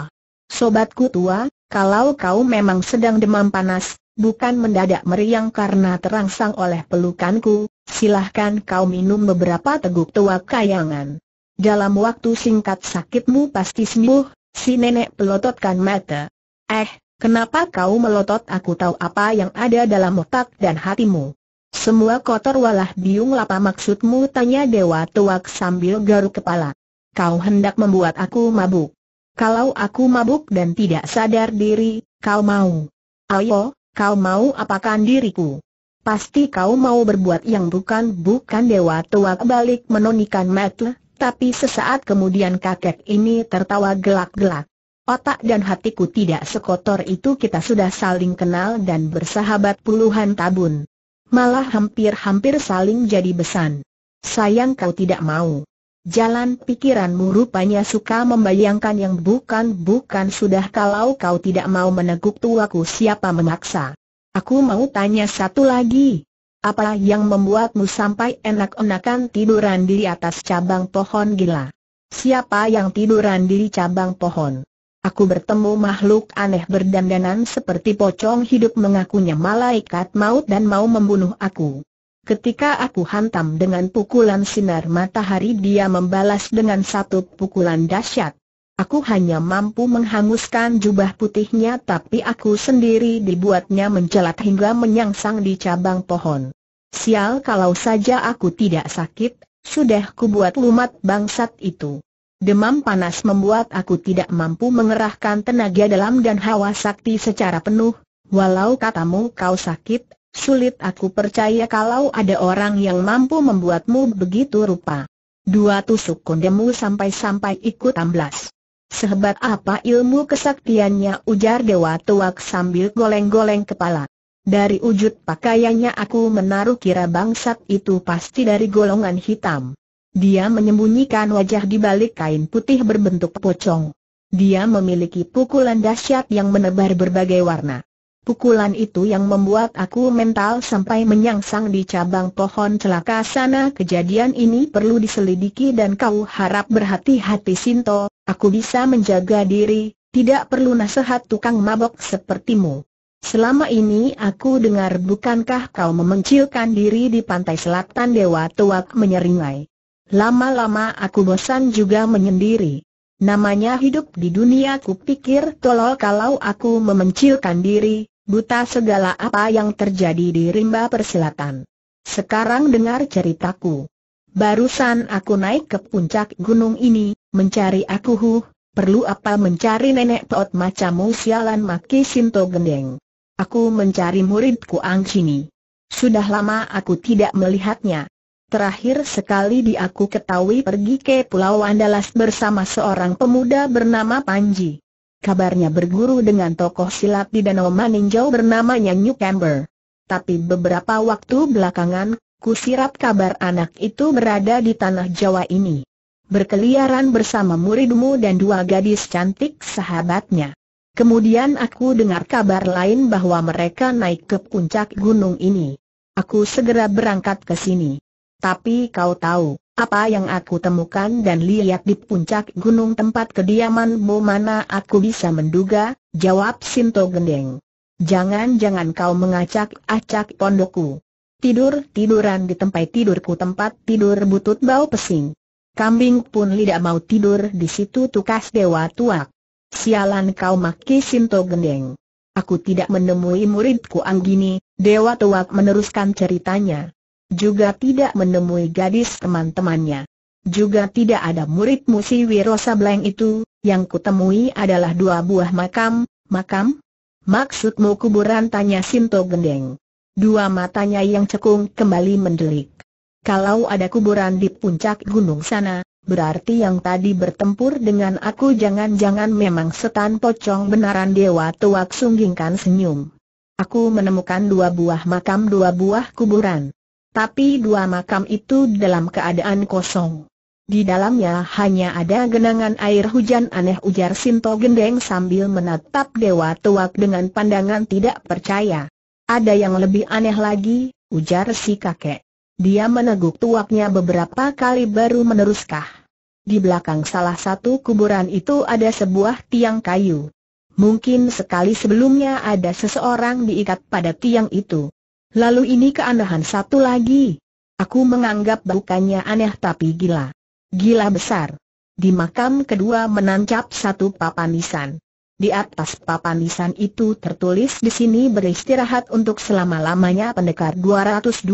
Sobatku tua, kalau kau memang sedang demam panas, bukan mendadak meriang karena terangsang oleh pelukanku, silahkan kau minum beberapa teguk tuak kayangan. Dalam waktu singkat sakitmu pasti sembuh, si nenek pelototkan mata. Eh, kenapa kau melotot aku tahu apa yang ada dalam otak dan hatimu? Semua kotor walah biung lapa maksudmu tanya dewa tuak sambil garuk kepala. Kau hendak membuat aku mabuk. Kalau aku mabuk dan tidak sadar diri, kau mau. Ayo, Kau mau apakan diriku? Pasti kau mau berbuat yang bukan-bukan Dewa Tua balik menonikan metu, tapi sesaat kemudian kakek ini tertawa gelak-gelak. Otak dan hatiku tidak sekotor itu kita sudah saling kenal dan bersahabat puluhan tahun. Malah hampir-hampir saling jadi besan. Sayang kau tidak mau. Jalan pikiranmu rupanya suka membayangkan yang bukan-bukan sudah kalau kau tidak mau meneguk tuaku siapa memaksa. Aku mau tanya satu lagi. Apa yang membuatmu sampai enak-enakan tiduran di atas cabang pohon gila? Siapa yang tiduran di cabang pohon? Aku bertemu makhluk aneh berdandanan seperti pocong hidup mengakunya malaikat maut dan mau membunuh aku. Ketika aku hantam dengan pukulan sinar matahari dia membalas dengan satu pukulan dahsyat. Aku hanya mampu menghanguskan jubah putihnya tapi aku sendiri dibuatnya mencelat hingga menyangsang di cabang pohon. Sial kalau saja aku tidak sakit, sudah kubuat lumat bangsat itu. Demam panas membuat aku tidak mampu mengerahkan tenaga dalam dan hawa sakti secara penuh, walau katamu kau sakit, Sulit aku percaya kalau ada orang yang mampu membuatmu begitu rupa. Dua tusuk kondemu sampai-sampai ikut amblas. Sehebat apa ilmu kesaktiannya ujar Dewa Tuak sambil goleng-goleng kepala. Dari wujud pakaiannya aku menaruh kira bangsat itu pasti dari golongan hitam. Dia menyembunyikan wajah di balik kain putih berbentuk pocong. Dia memiliki pukulan dahsyat yang menebar berbagai warna. Pukulan itu yang membuat aku mental sampai menyangsang di cabang pohon celaka sana kejadian ini perlu diselidiki dan kau harap berhati-hati Sinto, aku bisa menjaga diri, tidak perlu nasihat tukang mabok sepertimu. Selama ini aku dengar bukankah kau memencilkan diri di pantai selatan Dewa Tuak menyeringai. Lama-lama aku bosan juga menyendiri. Namanya hidup di dunia ku pikir tolol kalau aku memencilkan diri, buta segala apa yang terjadi di rimba persilatan. Sekarang dengar ceritaku. Barusan aku naik ke puncak gunung ini, mencari aku huh, perlu apa mencari nenek peot macamu sialan maki Sinto Gendeng. Aku mencari muridku Angcini. Sudah lama aku tidak melihatnya. Terakhir sekali di aku ketahui pergi ke Pulau Andalas bersama seorang pemuda bernama Panji kabarnya berguru dengan tokoh silat di Danau Maninjau bernamanya New Camber. Tapi beberapa waktu belakangan, sirap kabar anak itu berada di tanah Jawa ini. Berkeliaran bersama muridmu dan dua gadis cantik sahabatnya. Kemudian aku dengar kabar lain bahwa mereka naik ke puncak gunung ini. Aku segera berangkat ke sini. Tapi kau tahu, apa yang aku temukan dan lihat di puncak gunung tempat kediamanmu mana aku bisa menduga, jawab Sinto Gendeng. Jangan-jangan kau mengacak-acak pondokku. Tidur-tiduran di tempat tidurku tempat tidur butut bau pesing. Kambing pun tidak mau tidur di situ tukas dewa tuak. Sialan kau maki Sinto Gendeng. Aku tidak menemui muridku Anggini, dewa tuak meneruskan ceritanya juga tidak menemui gadis teman-temannya. Juga tidak ada murid Musi Wirosa Sableng itu, yang kutemui adalah dua buah makam, makam? Maksudmu kuburan tanya Sinto Gendeng. Dua matanya yang cekung kembali mendelik. Kalau ada kuburan di puncak gunung sana, berarti yang tadi bertempur dengan aku jangan-jangan memang setan pocong benaran dewa tuak sunggingkan senyum. Aku menemukan dua buah makam dua buah kuburan. Tapi dua makam itu dalam keadaan kosong. Di dalamnya hanya ada genangan air hujan aneh ujar Sinto Gendeng sambil menatap Dewa Tuak dengan pandangan tidak percaya. Ada yang lebih aneh lagi, ujar si kakek. Dia meneguk tuaknya beberapa kali baru meneruskah. Di belakang salah satu kuburan itu ada sebuah tiang kayu. Mungkin sekali sebelumnya ada seseorang diikat pada tiang itu. Lalu ini keanehan satu lagi. Aku menganggap bukannya aneh tapi gila. Gila besar. Di makam kedua menancap satu papan nisan. Di atas papan nisan itu tertulis di sini beristirahat untuk selama-lamanya pendekar 212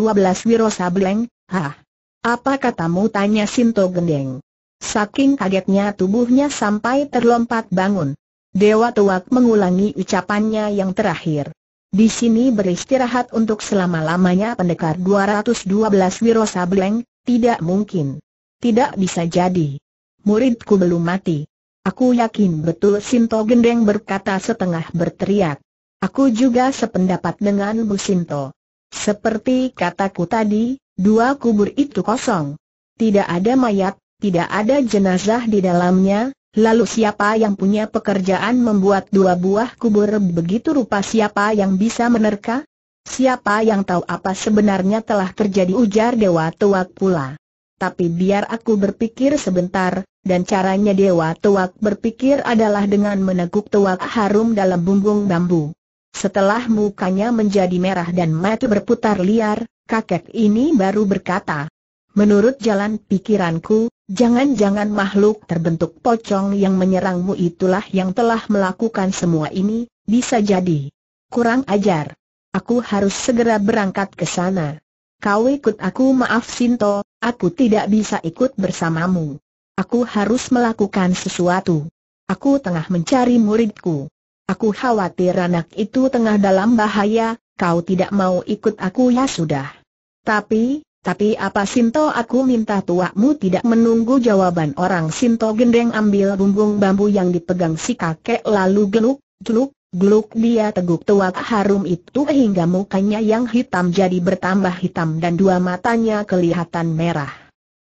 Wiro Sableng, hah? Apa katamu tanya Sinto Gendeng. Saking kagetnya tubuhnya sampai terlompat bangun. Dewa Tuak mengulangi ucapannya yang terakhir. Di sini beristirahat untuk selama-lamanya pendekar 212 Wiro Sableng, tidak mungkin. Tidak bisa jadi. Muridku belum mati. Aku yakin betul Sinto Gendeng berkata setengah berteriak. Aku juga sependapat dengan Bu Sinto. Seperti kataku tadi, dua kubur itu kosong. Tidak ada mayat, tidak ada jenazah di dalamnya, Lalu siapa yang punya pekerjaan membuat dua buah kubur begitu rupa siapa yang bisa menerka? Siapa yang tahu apa sebenarnya telah terjadi ujar Dewa Tuak pula. Tapi biar aku berpikir sebentar, dan caranya Dewa Tuak berpikir adalah dengan meneguk tuak harum dalam bumbung bambu. Setelah mukanya menjadi merah dan mati berputar liar, kakek ini baru berkata, Menurut jalan pikiranku, Jangan-jangan makhluk terbentuk pocong yang menyerangmu itulah yang telah melakukan semua ini, bisa jadi. Kurang ajar. Aku harus segera berangkat ke sana. Kau ikut aku maaf Sinto, aku tidak bisa ikut bersamamu. Aku harus melakukan sesuatu. Aku tengah mencari muridku. Aku khawatir anak itu tengah dalam bahaya, kau tidak mau ikut aku ya sudah. Tapi, tapi apa Sinto aku minta tuakmu tidak menunggu jawaban orang Sinto gendeng ambil bumbung bambu yang dipegang si kakek lalu geluk, geluk, geluk dia teguk tuak harum itu hingga mukanya yang hitam jadi bertambah hitam dan dua matanya kelihatan merah.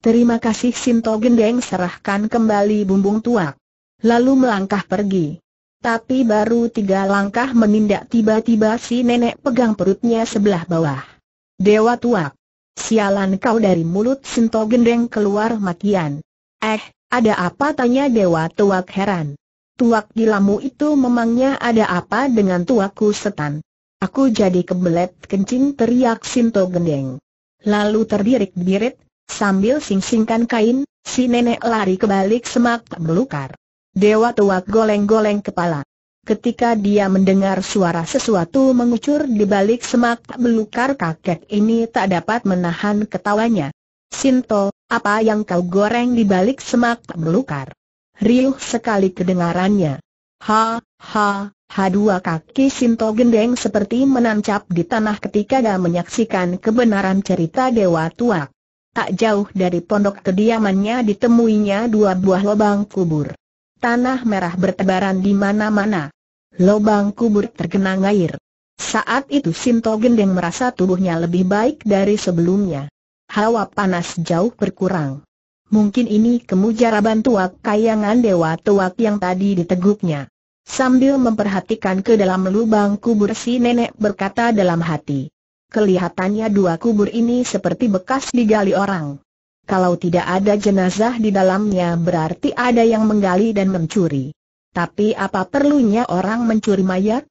Terima kasih Sinto gendeng serahkan kembali bumbung tuak. Lalu melangkah pergi. Tapi baru tiga langkah menindak tiba-tiba si nenek pegang perutnya sebelah bawah. Dewa tuak. Sialan kau dari mulut Sinto Gendeng keluar makian. Eh, ada apa tanya Dewa Tuak heran. Tuak gilamu itu memangnya ada apa dengan tuaku setan? Aku jadi kebelet kencing teriak Sinto Gendeng. Lalu terdirik birit sambil sing-singkan kain, si nenek lari kebalik semak belukar. Dewa Tuak goleng-goleng kepala. Ketika dia mendengar suara sesuatu mengucur di balik semak belukar kakek ini tak dapat menahan ketawanya. Sinto, apa yang kau goreng di balik semak belukar? Riuh sekali kedengarannya. Ha, ha, ha dua kaki Sinto gendeng seperti menancap di tanah ketika dia menyaksikan kebenaran cerita Dewa tua. Tak jauh dari pondok kediamannya ditemuinya dua buah lubang kubur. Tanah merah bertebaran di mana-mana. Lobang kubur tergenang air. Saat itu Sinto Gendeng merasa tubuhnya lebih baik dari sebelumnya. Hawa panas jauh berkurang. Mungkin ini kemujaraban tuak kayangan dewa tuak yang tadi diteguknya. Sambil memperhatikan ke dalam lubang kubur si nenek berkata dalam hati. Kelihatannya dua kubur ini seperti bekas digali orang. Kalau tidak ada jenazah di dalamnya berarti ada yang menggali dan mencuri. Tapi apa perlunya orang mencuri mayat?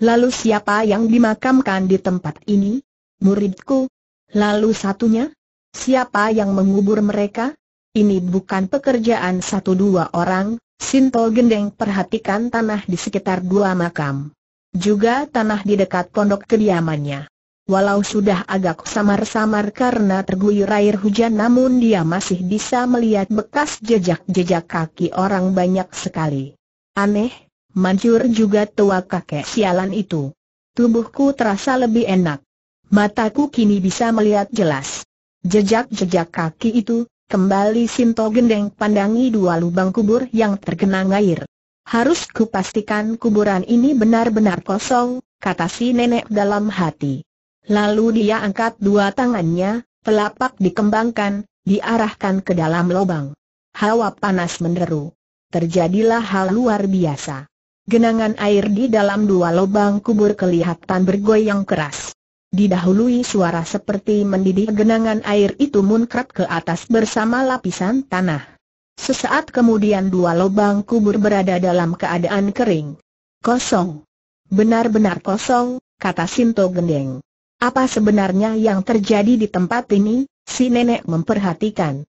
Lalu siapa yang dimakamkan di tempat ini? Muridku. Lalu satunya? Siapa yang mengubur mereka? Ini bukan pekerjaan satu dua orang, Sinto Gendeng perhatikan tanah di sekitar dua makam. Juga tanah di dekat pondok kediamannya. Walau sudah agak samar-samar karena terguyur air hujan namun dia masih bisa melihat bekas jejak-jejak kaki orang banyak sekali. Aneh, Manjur juga tua kakek sialan itu. Tubuhku terasa lebih enak. Mataku kini bisa melihat jelas. Jejak-jejak kaki itu, kembali Sinto Gendeng pandangi dua lubang kubur yang tergenang air. Harus kupastikan kuburan ini benar-benar kosong, kata si nenek dalam hati. Lalu dia angkat dua tangannya, telapak dikembangkan, diarahkan ke dalam lubang. Hawa panas menderu. Terjadilah hal luar biasa. Genangan air di dalam dua lubang kubur kelihatan bergoyang keras. Didahului suara seperti mendidih genangan air itu muncrat ke atas bersama lapisan tanah. Sesaat kemudian dua lubang kubur berada dalam keadaan kering. Kosong. Benar-benar kosong, kata Sinto Gendeng. Apa sebenarnya yang terjadi di tempat ini? Si nenek memperhatikan.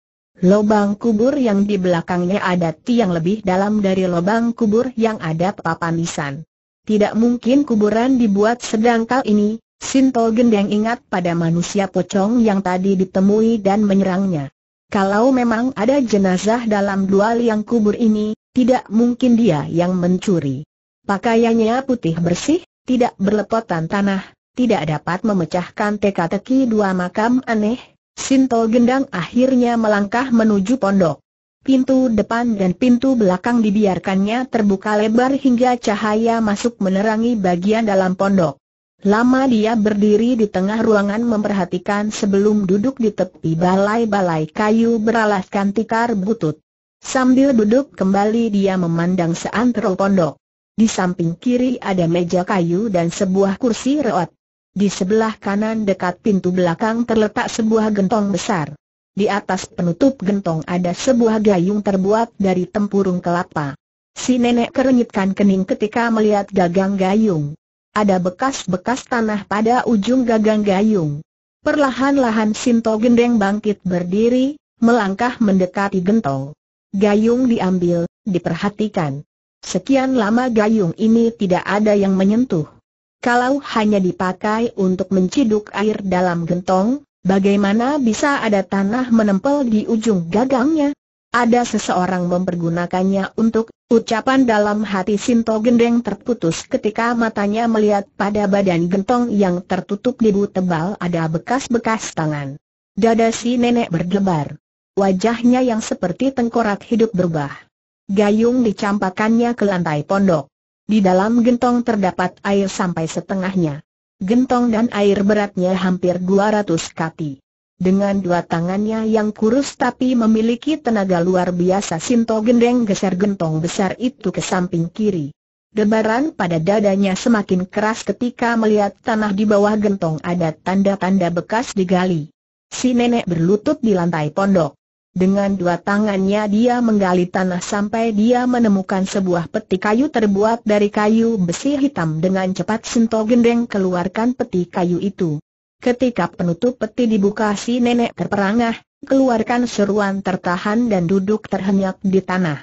Lobang kubur yang di belakangnya ada tiang lebih dalam dari lobang kubur yang ada papan nisan. Tidak mungkin kuburan dibuat sedangkal ini, Sinto Gendeng ingat pada manusia pocong yang tadi ditemui dan menyerangnya. Kalau memang ada jenazah dalam dua liang kubur ini, tidak mungkin dia yang mencuri. Pakaiannya putih bersih, tidak berlepotan tanah, tidak dapat memecahkan teka-teki dua makam aneh, Sinto Gendang akhirnya melangkah menuju pondok. Pintu depan dan pintu belakang dibiarkannya terbuka lebar hingga cahaya masuk menerangi bagian dalam pondok. Lama dia berdiri di tengah ruangan memperhatikan sebelum duduk di tepi balai-balai kayu beralaskan tikar butut. Sambil duduk kembali dia memandang seantero pondok. Di samping kiri ada meja kayu dan sebuah kursi reot. Di sebelah kanan dekat pintu belakang terletak sebuah gentong besar. Di atas penutup gentong ada sebuah gayung terbuat dari tempurung kelapa. Si nenek kerenyitkan kening ketika melihat gagang gayung. Ada bekas-bekas tanah pada ujung gagang gayung. Perlahan-lahan Sinto Gendeng bangkit berdiri, melangkah mendekati gentong. Gayung diambil, diperhatikan. Sekian lama gayung ini tidak ada yang menyentuh. Kalau hanya dipakai untuk menciduk air dalam gentong, bagaimana bisa ada tanah menempel di ujung gagangnya? Ada seseorang mempergunakannya untuk ucapan dalam hati Sinto Gendeng terputus ketika matanya melihat pada badan gentong yang tertutup debu tebal ada bekas-bekas tangan. Dada si nenek berdebar. Wajahnya yang seperti tengkorak hidup berubah. Gayung dicampakannya ke lantai pondok. Di dalam gentong terdapat air sampai setengahnya. Gentong dan air beratnya hampir 200 kati. Dengan dua tangannya yang kurus tapi memiliki tenaga luar biasa Sinto gendeng geser gentong besar itu ke samping kiri. Debaran pada dadanya semakin keras ketika melihat tanah di bawah gentong ada tanda-tanda bekas digali. Si nenek berlutut di lantai pondok. Dengan dua tangannya dia menggali tanah sampai dia menemukan sebuah peti kayu terbuat dari kayu besi hitam dengan cepat Sintogendeng Gendeng keluarkan peti kayu itu. Ketika penutup peti dibuka si nenek terperangah, keluarkan seruan tertahan dan duduk terhenyak di tanah.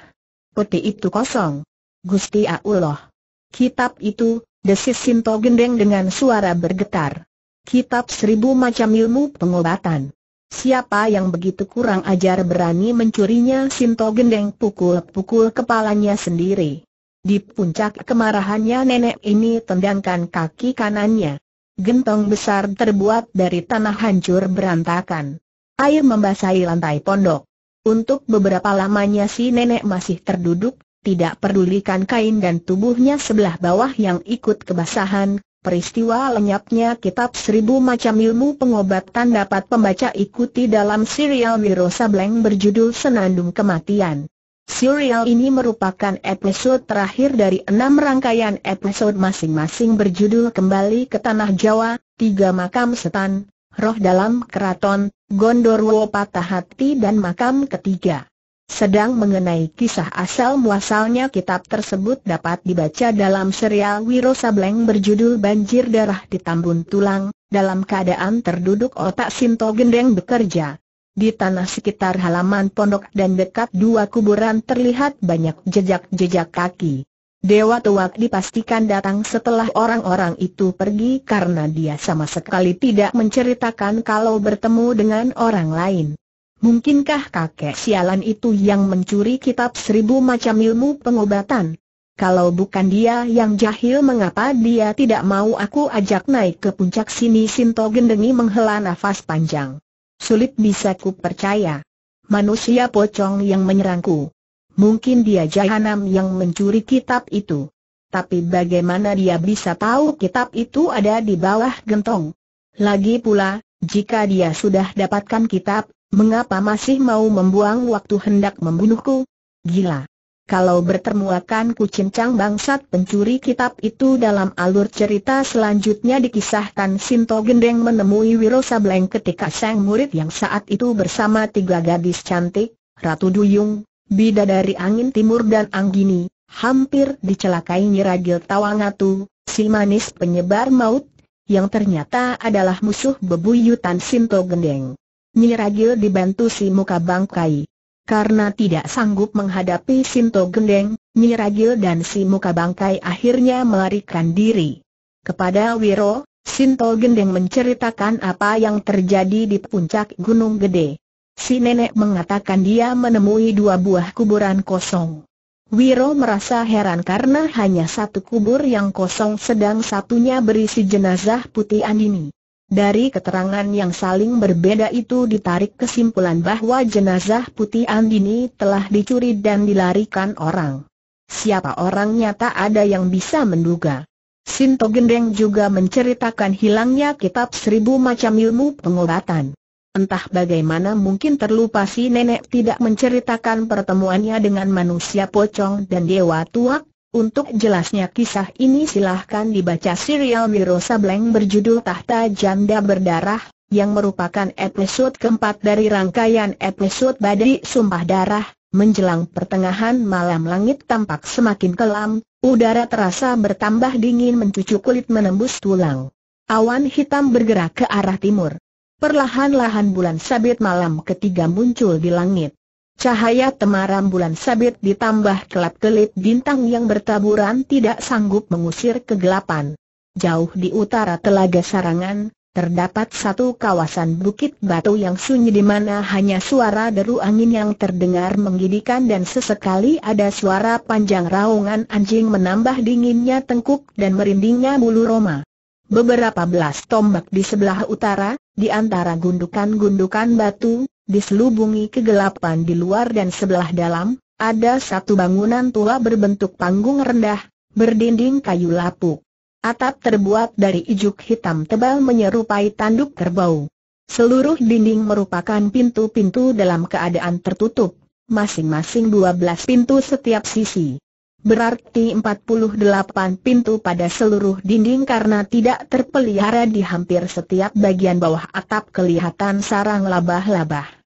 Peti itu kosong. Gusti Allah. Kitab itu, desis Sinto Gendeng dengan suara bergetar. Kitab seribu macam ilmu pengobatan. Siapa yang begitu kurang ajar berani mencurinya Sinto Gendeng pukul-pukul kepalanya sendiri. Di puncak kemarahannya nenek ini tendangkan kaki kanannya. Gentong besar terbuat dari tanah hancur berantakan. Air membasahi lantai pondok. Untuk beberapa lamanya si nenek masih terduduk, tidak pedulikan kain dan tubuhnya sebelah bawah yang ikut kebasahan, Peristiwa lenyapnya kitab seribu macam ilmu pengobatan dapat pembaca ikuti dalam serial Wiro Sableng berjudul Senandung Kematian. Serial ini merupakan episode terakhir dari enam rangkaian episode masing-masing berjudul Kembali ke Tanah Jawa, Tiga Makam Setan, Roh Dalam Keraton, Gondorwo Patah Hati dan Makam Ketiga. Sedang mengenai kisah asal-muasalnya kitab tersebut dapat dibaca dalam serial Wiro Sableng berjudul Banjir Darah di Tambun Tulang, dalam keadaan terduduk otak Sinto Gendeng bekerja. Di tanah sekitar halaman pondok dan dekat dua kuburan terlihat banyak jejak-jejak kaki. Dewa Tuak dipastikan datang setelah orang-orang itu pergi karena dia sama sekali tidak menceritakan kalau bertemu dengan orang lain. Mungkinkah kakek sialan itu yang mencuri kitab seribu macam ilmu pengobatan? Kalau bukan dia yang jahil mengapa dia tidak mau aku ajak naik ke puncak sini Sinto Gendengi menghela nafas panjang. Sulit bisa ku percaya. Manusia pocong yang menyerangku. Mungkin dia jahanam yang mencuri kitab itu. Tapi bagaimana dia bisa tahu kitab itu ada di bawah gentong? Lagi pula, jika dia sudah dapatkan kitab, Mengapa masih mau membuang waktu hendak membunuhku? Gila! Kalau bertemu akan ku cincang bangsat pencuri kitab itu dalam alur cerita selanjutnya dikisahkan Sinto Gendeng menemui Wiro Sableng ketika sang murid yang saat itu bersama tiga gadis cantik, Ratu Duyung, dari Angin Timur dan Anggini, hampir dicelakai Nyiragil Tawangatu, si manis penyebar maut, yang ternyata adalah musuh bebuyutan Sinto Gendeng. Nyiragil dibantu si muka bangkai. Karena tidak sanggup menghadapi Sinto Gendeng, Nyiragil dan si muka bangkai akhirnya melarikan diri. Kepada Wiro, Sinto Gendeng menceritakan apa yang terjadi di puncak Gunung Gede. Si nenek mengatakan dia menemui dua buah kuburan kosong. Wiro merasa heran karena hanya satu kubur yang kosong sedang satunya berisi jenazah putih Andini. Dari keterangan yang saling berbeda itu ditarik kesimpulan bahwa jenazah Putih Andini telah dicuri dan dilarikan orang. Siapa orangnya tak ada yang bisa menduga. Sinto Gendeng juga menceritakan hilangnya kitab seribu macam ilmu pengobatan. Entah bagaimana mungkin terlupa si nenek tidak menceritakan pertemuannya dengan manusia pocong dan dewa tuak, untuk jelasnya kisah ini silahkan dibaca serial Wiro Sableng berjudul Tahta Janda Berdarah, yang merupakan episode keempat dari rangkaian episode Badai Sumpah Darah, menjelang pertengahan malam langit tampak semakin kelam, udara terasa bertambah dingin mencucu kulit menembus tulang. Awan hitam bergerak ke arah timur. Perlahan-lahan bulan sabit malam ketiga muncul di langit. Cahaya temaram bulan sabit ditambah kelap-kelip bintang yang bertaburan tidak sanggup mengusir kegelapan. Jauh di utara telaga sarangan, terdapat satu kawasan bukit batu yang sunyi di mana hanya suara deru angin yang terdengar menggidikan dan sesekali ada suara panjang raungan anjing menambah dinginnya tengkuk dan merindingnya bulu roma. Beberapa belas tombak di sebelah utara, di antara gundukan-gundukan batu, diselubungi kegelapan di luar dan sebelah dalam, ada satu bangunan tua berbentuk panggung rendah, berdinding kayu lapuk. Atap terbuat dari ijuk hitam tebal menyerupai tanduk kerbau. Seluruh dinding merupakan pintu-pintu dalam keadaan tertutup, masing-masing 12 pintu setiap sisi. Berarti 48 pintu pada seluruh dinding karena tidak terpelihara di hampir setiap bagian bawah atap kelihatan sarang labah-labah.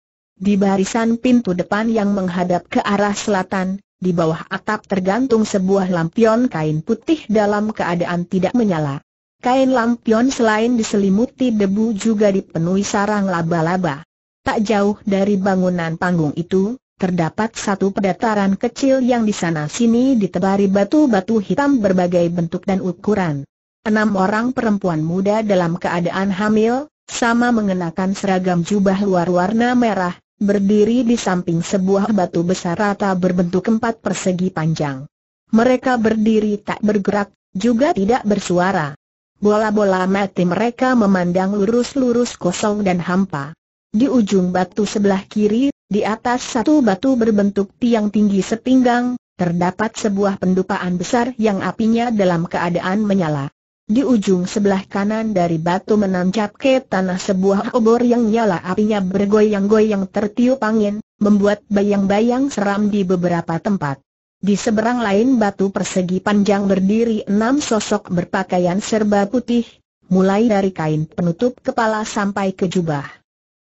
Di barisan pintu depan yang menghadap ke arah selatan, di bawah atap tergantung sebuah lampion kain putih dalam keadaan tidak menyala. Kain lampion selain diselimuti debu juga dipenuhi sarang laba-laba. Tak jauh dari bangunan panggung itu, terdapat satu pedataran kecil yang di sana-sini ditebari batu-batu hitam berbagai bentuk dan ukuran. Enam orang perempuan muda dalam keadaan hamil, sama mengenakan seragam jubah luar warna merah, berdiri di samping sebuah batu besar rata berbentuk empat persegi panjang. Mereka berdiri tak bergerak, juga tidak bersuara. Bola-bola mati mereka memandang lurus-lurus kosong dan hampa. Di ujung batu sebelah kiri, di atas satu batu berbentuk tiang tinggi sepinggang, terdapat sebuah pendupaan besar yang apinya dalam keadaan menyala. Di ujung sebelah kanan dari batu menancap ke tanah sebuah obor yang nyala apinya bergoyang-goyang tertiup angin, membuat bayang-bayang seram di beberapa tempat. Di seberang lain batu persegi panjang berdiri enam sosok berpakaian serba putih, mulai dari kain penutup kepala sampai ke jubah.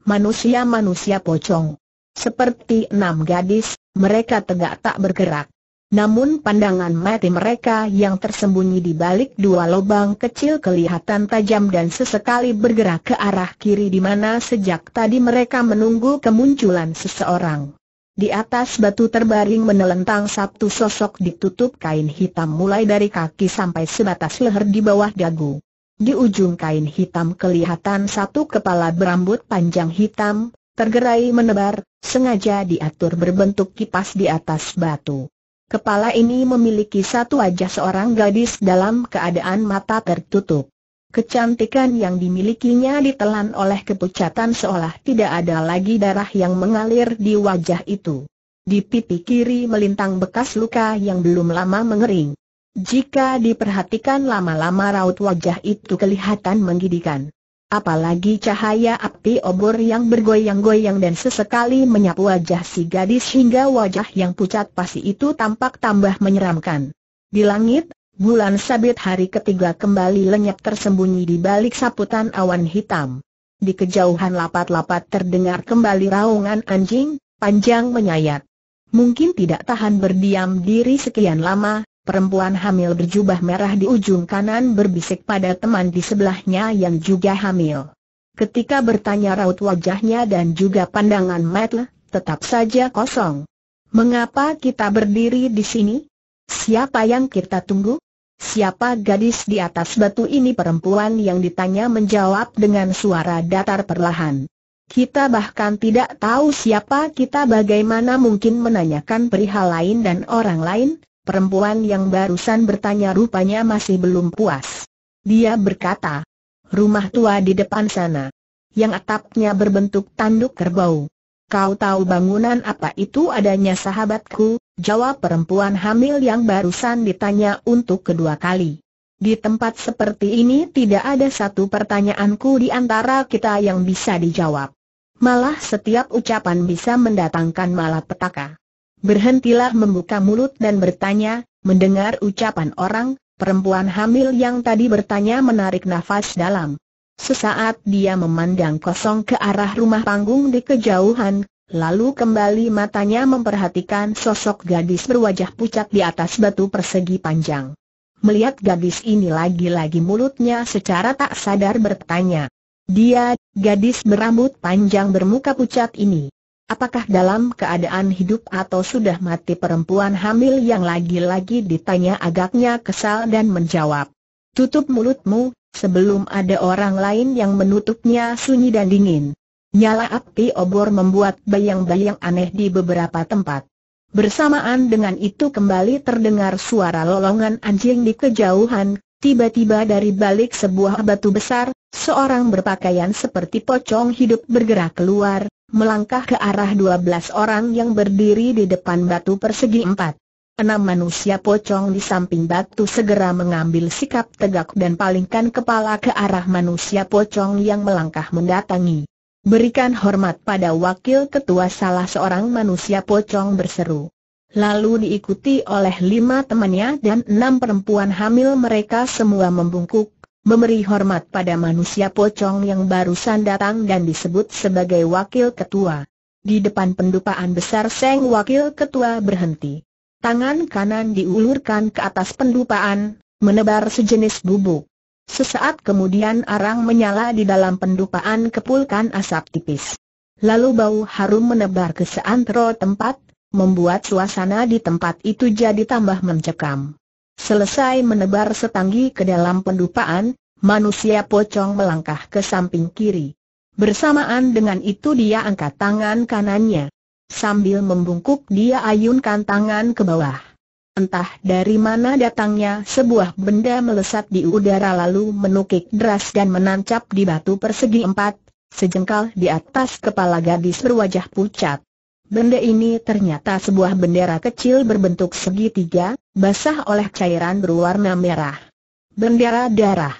Manusia-manusia pocong. Seperti enam gadis, mereka tegak tak bergerak. Namun pandangan mati mereka yang tersembunyi di balik dua lubang kecil kelihatan tajam dan sesekali bergerak ke arah kiri di mana sejak tadi mereka menunggu kemunculan seseorang. Di atas batu terbaring menelentang satu sosok ditutup kain hitam mulai dari kaki sampai sebatas leher di bawah dagu. Di ujung kain hitam kelihatan satu kepala berambut panjang hitam, tergerai menebar, sengaja diatur berbentuk kipas di atas batu. Kepala ini memiliki satu wajah seorang gadis dalam keadaan mata tertutup. Kecantikan yang dimilikinya ditelan oleh kepucatan seolah tidak ada lagi darah yang mengalir di wajah itu. Di pipi kiri melintang bekas luka yang belum lama mengering. Jika diperhatikan lama-lama raut wajah itu kelihatan menggidikan. Apalagi cahaya api obor yang bergoyang-goyang dan sesekali menyapu wajah si gadis hingga wajah yang pucat pasi itu tampak tambah menyeramkan. Di langit, bulan sabit hari ketiga kembali lenyap tersembunyi di balik saputan awan hitam. Di kejauhan lapat-lapat terdengar kembali raungan anjing, panjang menyayat. Mungkin tidak tahan berdiam diri sekian lama, perempuan hamil berjubah merah di ujung kanan berbisik pada teman di sebelahnya yang juga hamil. Ketika bertanya raut wajahnya dan juga pandangan Matt, tetap saja kosong. Mengapa kita berdiri di sini? Siapa yang kita tunggu? Siapa gadis di atas batu ini perempuan yang ditanya menjawab dengan suara datar perlahan. Kita bahkan tidak tahu siapa kita bagaimana mungkin menanyakan perihal lain dan orang lain, Perempuan yang barusan bertanya rupanya masih belum puas. Dia berkata, rumah tua di depan sana. Yang atapnya berbentuk tanduk kerbau. Kau tahu bangunan apa itu adanya sahabatku, jawab perempuan hamil yang barusan ditanya untuk kedua kali. Di tempat seperti ini tidak ada satu pertanyaanku di antara kita yang bisa dijawab. Malah setiap ucapan bisa mendatangkan malapetaka. Berhentilah membuka mulut dan bertanya, mendengar ucapan orang, perempuan hamil yang tadi bertanya menarik nafas dalam. Sesaat dia memandang kosong ke arah rumah panggung di kejauhan, lalu kembali matanya memperhatikan sosok gadis berwajah pucat di atas batu persegi panjang. Melihat gadis ini lagi-lagi mulutnya secara tak sadar bertanya. Dia, gadis berambut panjang bermuka pucat ini. Apakah dalam keadaan hidup atau sudah mati perempuan hamil yang lagi-lagi ditanya agaknya kesal dan menjawab. Tutup mulutmu, sebelum ada orang lain yang menutupnya sunyi dan dingin. Nyala api obor membuat bayang-bayang aneh di beberapa tempat. Bersamaan dengan itu kembali terdengar suara lolongan anjing di kejauhan, tiba-tiba dari balik sebuah batu besar, seorang berpakaian seperti pocong hidup bergerak keluar, melangkah ke arah 12 orang yang berdiri di depan batu persegi empat. Enam manusia pocong di samping batu segera mengambil sikap tegak dan palingkan kepala ke arah manusia pocong yang melangkah mendatangi. Berikan hormat pada wakil ketua salah seorang manusia pocong berseru. Lalu diikuti oleh lima temannya dan enam perempuan hamil mereka semua membungkuk memberi hormat pada manusia pocong yang barusan datang dan disebut sebagai wakil ketua. Di depan pendupaan besar Seng wakil ketua berhenti. Tangan kanan diulurkan ke atas pendupaan, menebar sejenis bubuk. Sesaat kemudian arang menyala di dalam pendupaan kepulkan asap tipis. Lalu bau harum menebar ke seantero tempat, membuat suasana di tempat itu jadi tambah mencekam. Selesai menebar setanggi ke dalam pendupaan, manusia pocong melangkah ke samping kiri. Bersamaan dengan itu dia angkat tangan kanannya. Sambil membungkuk dia ayunkan tangan ke bawah. Entah dari mana datangnya sebuah benda melesat di udara lalu menukik deras dan menancap di batu persegi empat, sejengkal di atas kepala gadis berwajah pucat. Benda ini ternyata sebuah bendera kecil berbentuk segitiga, basah oleh cairan berwarna merah. Bendera darah.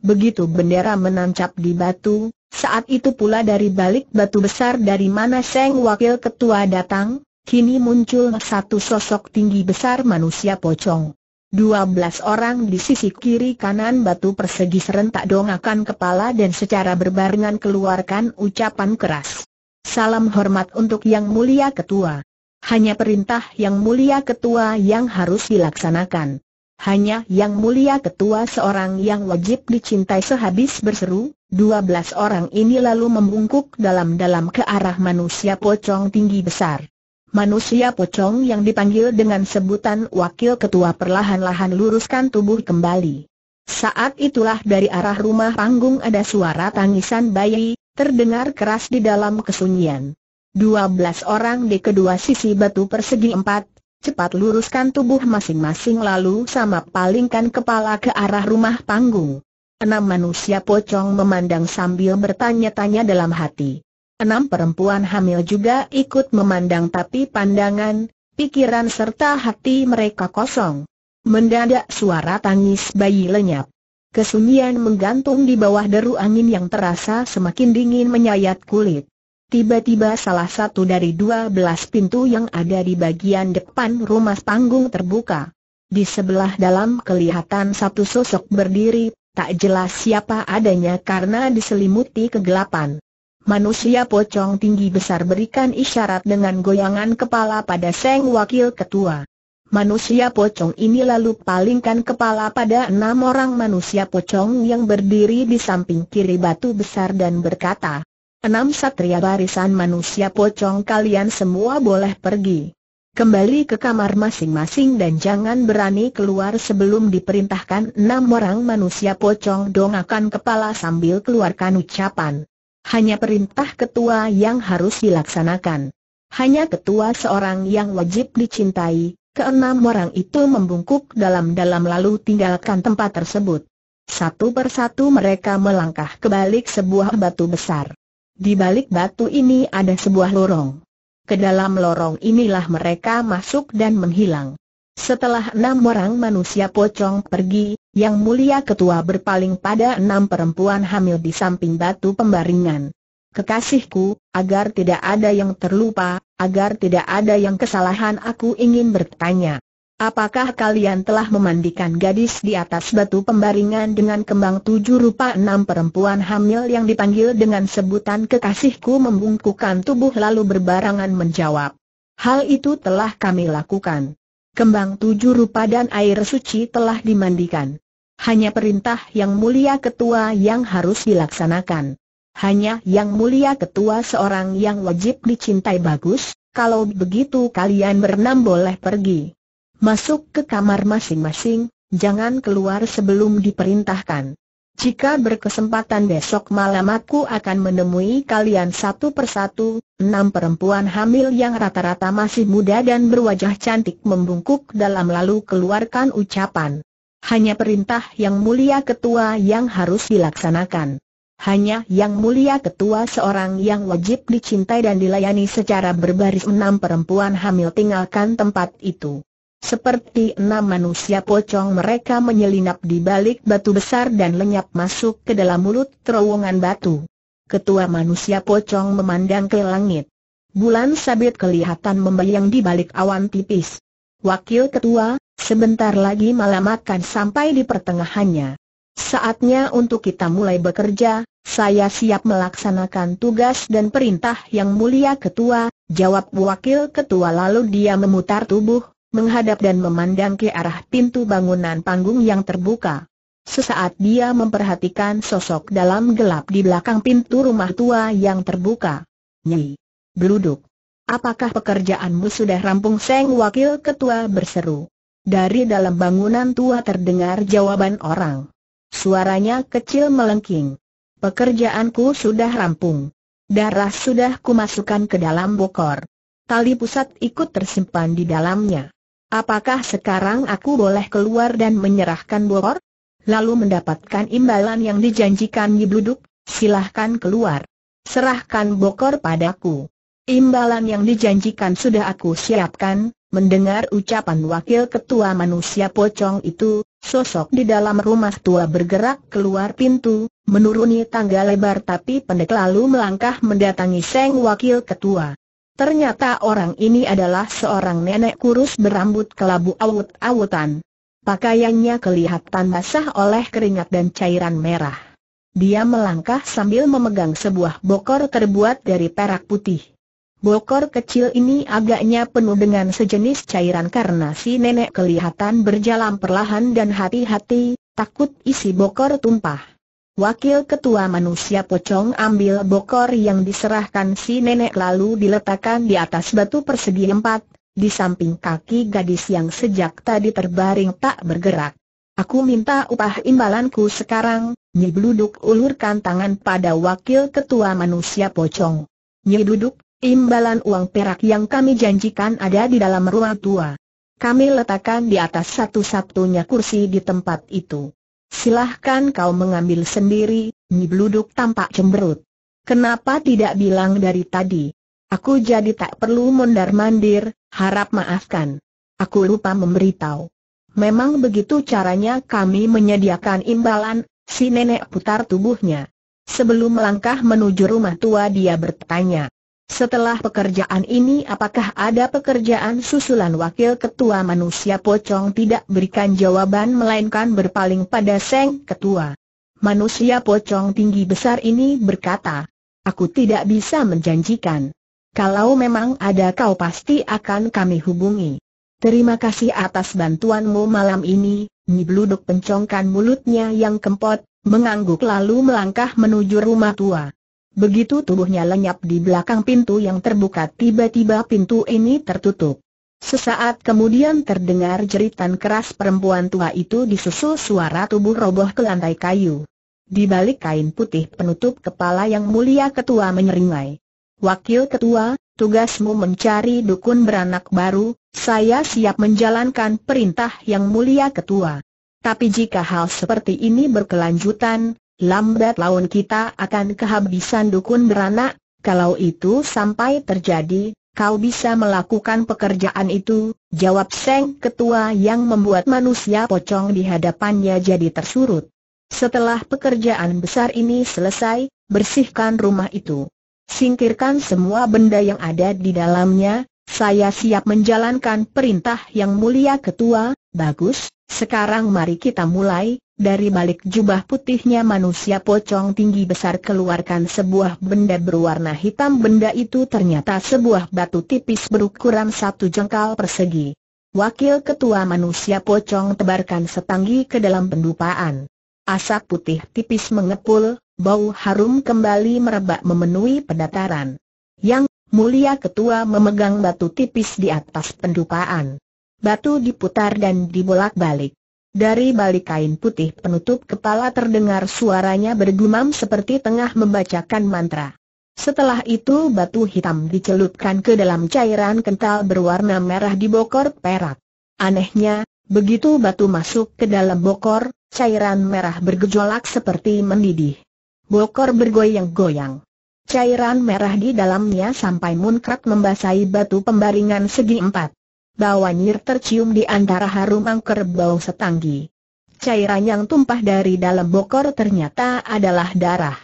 Begitu bendera menancap di batu, saat itu pula dari balik batu besar dari mana Seng Wakil Ketua datang, kini muncul satu sosok tinggi besar manusia pocong. Dua belas orang di sisi kiri kanan batu persegi serentak dongakan kepala dan secara berbarengan keluarkan ucapan keras. Salam hormat untuk Yang Mulia Ketua. Hanya perintah yang mulia ketua yang harus dilaksanakan. Hanya yang mulia ketua seorang yang wajib dicintai sehabis berseru, dua belas orang ini lalu membungkuk dalam-dalam ke arah manusia pocong tinggi besar. Manusia pocong yang dipanggil dengan sebutan wakil ketua perlahan-lahan luruskan tubuh kembali. Saat itulah dari arah rumah panggung ada suara tangisan bayi, terdengar keras di dalam kesunyian. 12 orang di kedua sisi batu persegi empat, cepat luruskan tubuh masing-masing lalu sama palingkan kepala ke arah rumah panggung. Enam manusia pocong memandang sambil bertanya-tanya dalam hati. Enam perempuan hamil juga ikut memandang tapi pandangan, pikiran serta hati mereka kosong. Mendadak suara tangis bayi lenyap. Kesunyian menggantung di bawah deru angin yang terasa semakin dingin menyayat kulit. Tiba-tiba salah satu dari dua belas pintu yang ada di bagian depan rumah panggung terbuka. Di sebelah dalam kelihatan satu sosok berdiri, tak jelas siapa adanya karena diselimuti kegelapan. Manusia pocong tinggi besar berikan isyarat dengan goyangan kepala pada Seng Wakil Ketua. Manusia pocong ini lalu palingkan kepala pada enam orang manusia pocong yang berdiri di samping kiri batu besar dan berkata, Enam satria barisan manusia pocong kalian semua boleh pergi. Kembali ke kamar masing-masing dan jangan berani keluar sebelum diperintahkan enam orang manusia pocong dongakan kepala sambil keluarkan ucapan. Hanya perintah ketua yang harus dilaksanakan. Hanya ketua seorang yang wajib dicintai, keenam orang itu membungkuk dalam-dalam lalu tinggalkan tempat tersebut. Satu persatu mereka melangkah ke balik sebuah batu besar. Di balik batu ini ada sebuah lorong. Ke dalam lorong inilah mereka masuk dan menghilang. Setelah enam orang manusia pocong pergi, Yang Mulia Ketua berpaling pada enam perempuan hamil di samping batu pembaringan. Kekasihku, agar tidak ada yang terlupa, agar tidak ada yang kesalahan aku ingin bertanya. Apakah kalian telah memandikan gadis di atas batu pembaringan dengan kembang tujuh rupa enam perempuan hamil yang dipanggil dengan sebutan kekasihku membungkukkan tubuh lalu berbarangan menjawab. Hal itu telah kami lakukan. Kembang tujuh rupa dan air suci telah dimandikan. Hanya perintah yang mulia ketua yang harus dilaksanakan. Hanya yang mulia ketua seorang yang wajib dicintai bagus, kalau begitu kalian berenam boleh pergi. Masuk ke kamar masing-masing, jangan keluar sebelum diperintahkan. Jika berkesempatan besok malam aku akan menemui kalian satu persatu, enam perempuan hamil yang rata-rata masih muda dan berwajah cantik membungkuk dalam lalu keluarkan ucapan. Hanya perintah yang mulia ketua yang harus dilaksanakan. Hanya yang mulia ketua seorang yang wajib dicintai dan dilayani secara berbaris enam perempuan hamil tinggalkan tempat itu. Seperti enam manusia pocong mereka menyelinap di balik batu besar dan lenyap masuk ke dalam mulut terowongan batu. Ketua manusia pocong memandang ke langit. Bulan sabit kelihatan membayang di balik awan tipis. Wakil ketua, sebentar lagi malam akan sampai di pertengahannya. Saatnya untuk kita mulai bekerja, saya siap melaksanakan tugas dan perintah yang mulia ketua, jawab wakil ketua lalu dia memutar tubuh, menghadap dan memandang ke arah pintu bangunan panggung yang terbuka. Sesaat dia memperhatikan sosok dalam gelap di belakang pintu rumah tua yang terbuka. Nyi, beluduk. Apakah pekerjaanmu sudah rampung Seng Wakil Ketua berseru. Dari dalam bangunan tua terdengar jawaban orang. Suaranya kecil melengking. Pekerjaanku sudah rampung. Darah sudah kumasukkan ke dalam bokor. Tali pusat ikut tersimpan di dalamnya. Apakah sekarang aku boleh keluar dan menyerahkan Bor? Lalu mendapatkan imbalan yang dijanjikan Yibluduk, silahkan keluar. Serahkan Bokor padaku. Imbalan yang dijanjikan sudah aku siapkan, mendengar ucapan wakil ketua manusia pocong itu, sosok di dalam rumah tua bergerak keluar pintu, menuruni tangga lebar tapi pendek lalu melangkah mendatangi Seng wakil ketua. Ternyata orang ini adalah seorang nenek kurus berambut kelabu awut-awutan. Pakaiannya kelihatan basah oleh keringat dan cairan merah. Dia melangkah sambil memegang sebuah bokor terbuat dari perak putih. Bokor kecil ini agaknya penuh dengan sejenis cairan karena si nenek kelihatan berjalan perlahan dan hati-hati, takut isi bokor tumpah. Wakil Ketua Manusia Pocong ambil bokor yang diserahkan si nenek lalu diletakkan di atas batu persegi empat, di samping kaki gadis yang sejak tadi terbaring tak bergerak. Aku minta upah imbalanku sekarang, Nyi Bluduk ulurkan tangan pada Wakil Ketua Manusia Pocong. Nyi Bluduk, imbalan uang perak yang kami janjikan ada di dalam ruang tua. Kami letakkan di atas satu-satunya kursi di tempat itu. Silahkan kau mengambil sendiri, Nibluduk tampak cemberut. Kenapa tidak bilang dari tadi? Aku jadi tak perlu mondar-mandir, harap maafkan. Aku lupa memberitahu. Memang begitu caranya kami menyediakan imbalan, si nenek putar tubuhnya. Sebelum melangkah menuju rumah tua dia bertanya, setelah pekerjaan ini apakah ada pekerjaan susulan wakil ketua manusia pocong tidak berikan jawaban melainkan berpaling pada Seng Ketua. Manusia pocong tinggi besar ini berkata, aku tidak bisa menjanjikan. Kalau memang ada kau pasti akan kami hubungi. Terima kasih atas bantuanmu malam ini, Nibluduk pencongkan mulutnya yang kempot, mengangguk lalu melangkah menuju rumah tua. Begitu tubuhnya lenyap di belakang pintu yang terbuka tiba-tiba pintu ini tertutup. Sesaat kemudian terdengar jeritan keras perempuan tua itu disusul suara tubuh roboh ke lantai kayu. Di balik kain putih penutup kepala yang mulia ketua menyeringai. Wakil ketua, tugasmu mencari dukun beranak baru, saya siap menjalankan perintah yang mulia ketua. Tapi jika hal seperti ini berkelanjutan, Lambat laun kita akan kehabisan dukun beranak, kalau itu sampai terjadi, kau bisa melakukan pekerjaan itu, jawab Seng Ketua yang membuat manusia pocong di hadapannya jadi tersurut. Setelah pekerjaan besar ini selesai, bersihkan rumah itu. Singkirkan semua benda yang ada di dalamnya, saya siap menjalankan perintah yang mulia ketua, bagus, sekarang mari kita mulai, dari balik jubah putihnya manusia pocong tinggi besar keluarkan sebuah benda berwarna hitam Benda itu ternyata sebuah batu tipis berukuran satu jengkal persegi Wakil ketua manusia pocong tebarkan setanggi ke dalam pendupaan Asap putih tipis mengepul, bau harum kembali merebak memenuhi pendataran Yang mulia ketua memegang batu tipis di atas pendupaan Batu diputar dan dibolak-balik dari balik kain putih penutup kepala terdengar suaranya bergumam seperti tengah membacakan mantra. Setelah itu batu hitam dicelupkan ke dalam cairan kental berwarna merah di bokor perak. Anehnya, begitu batu masuk ke dalam bokor, cairan merah bergejolak seperti mendidih. Bokor bergoyang-goyang. Cairan merah di dalamnya sampai munkrat membasahi batu pembaringan segi empat bau anyir tercium di antara harum angker bau setanggi. Cairan yang tumpah dari dalam bokor ternyata adalah darah.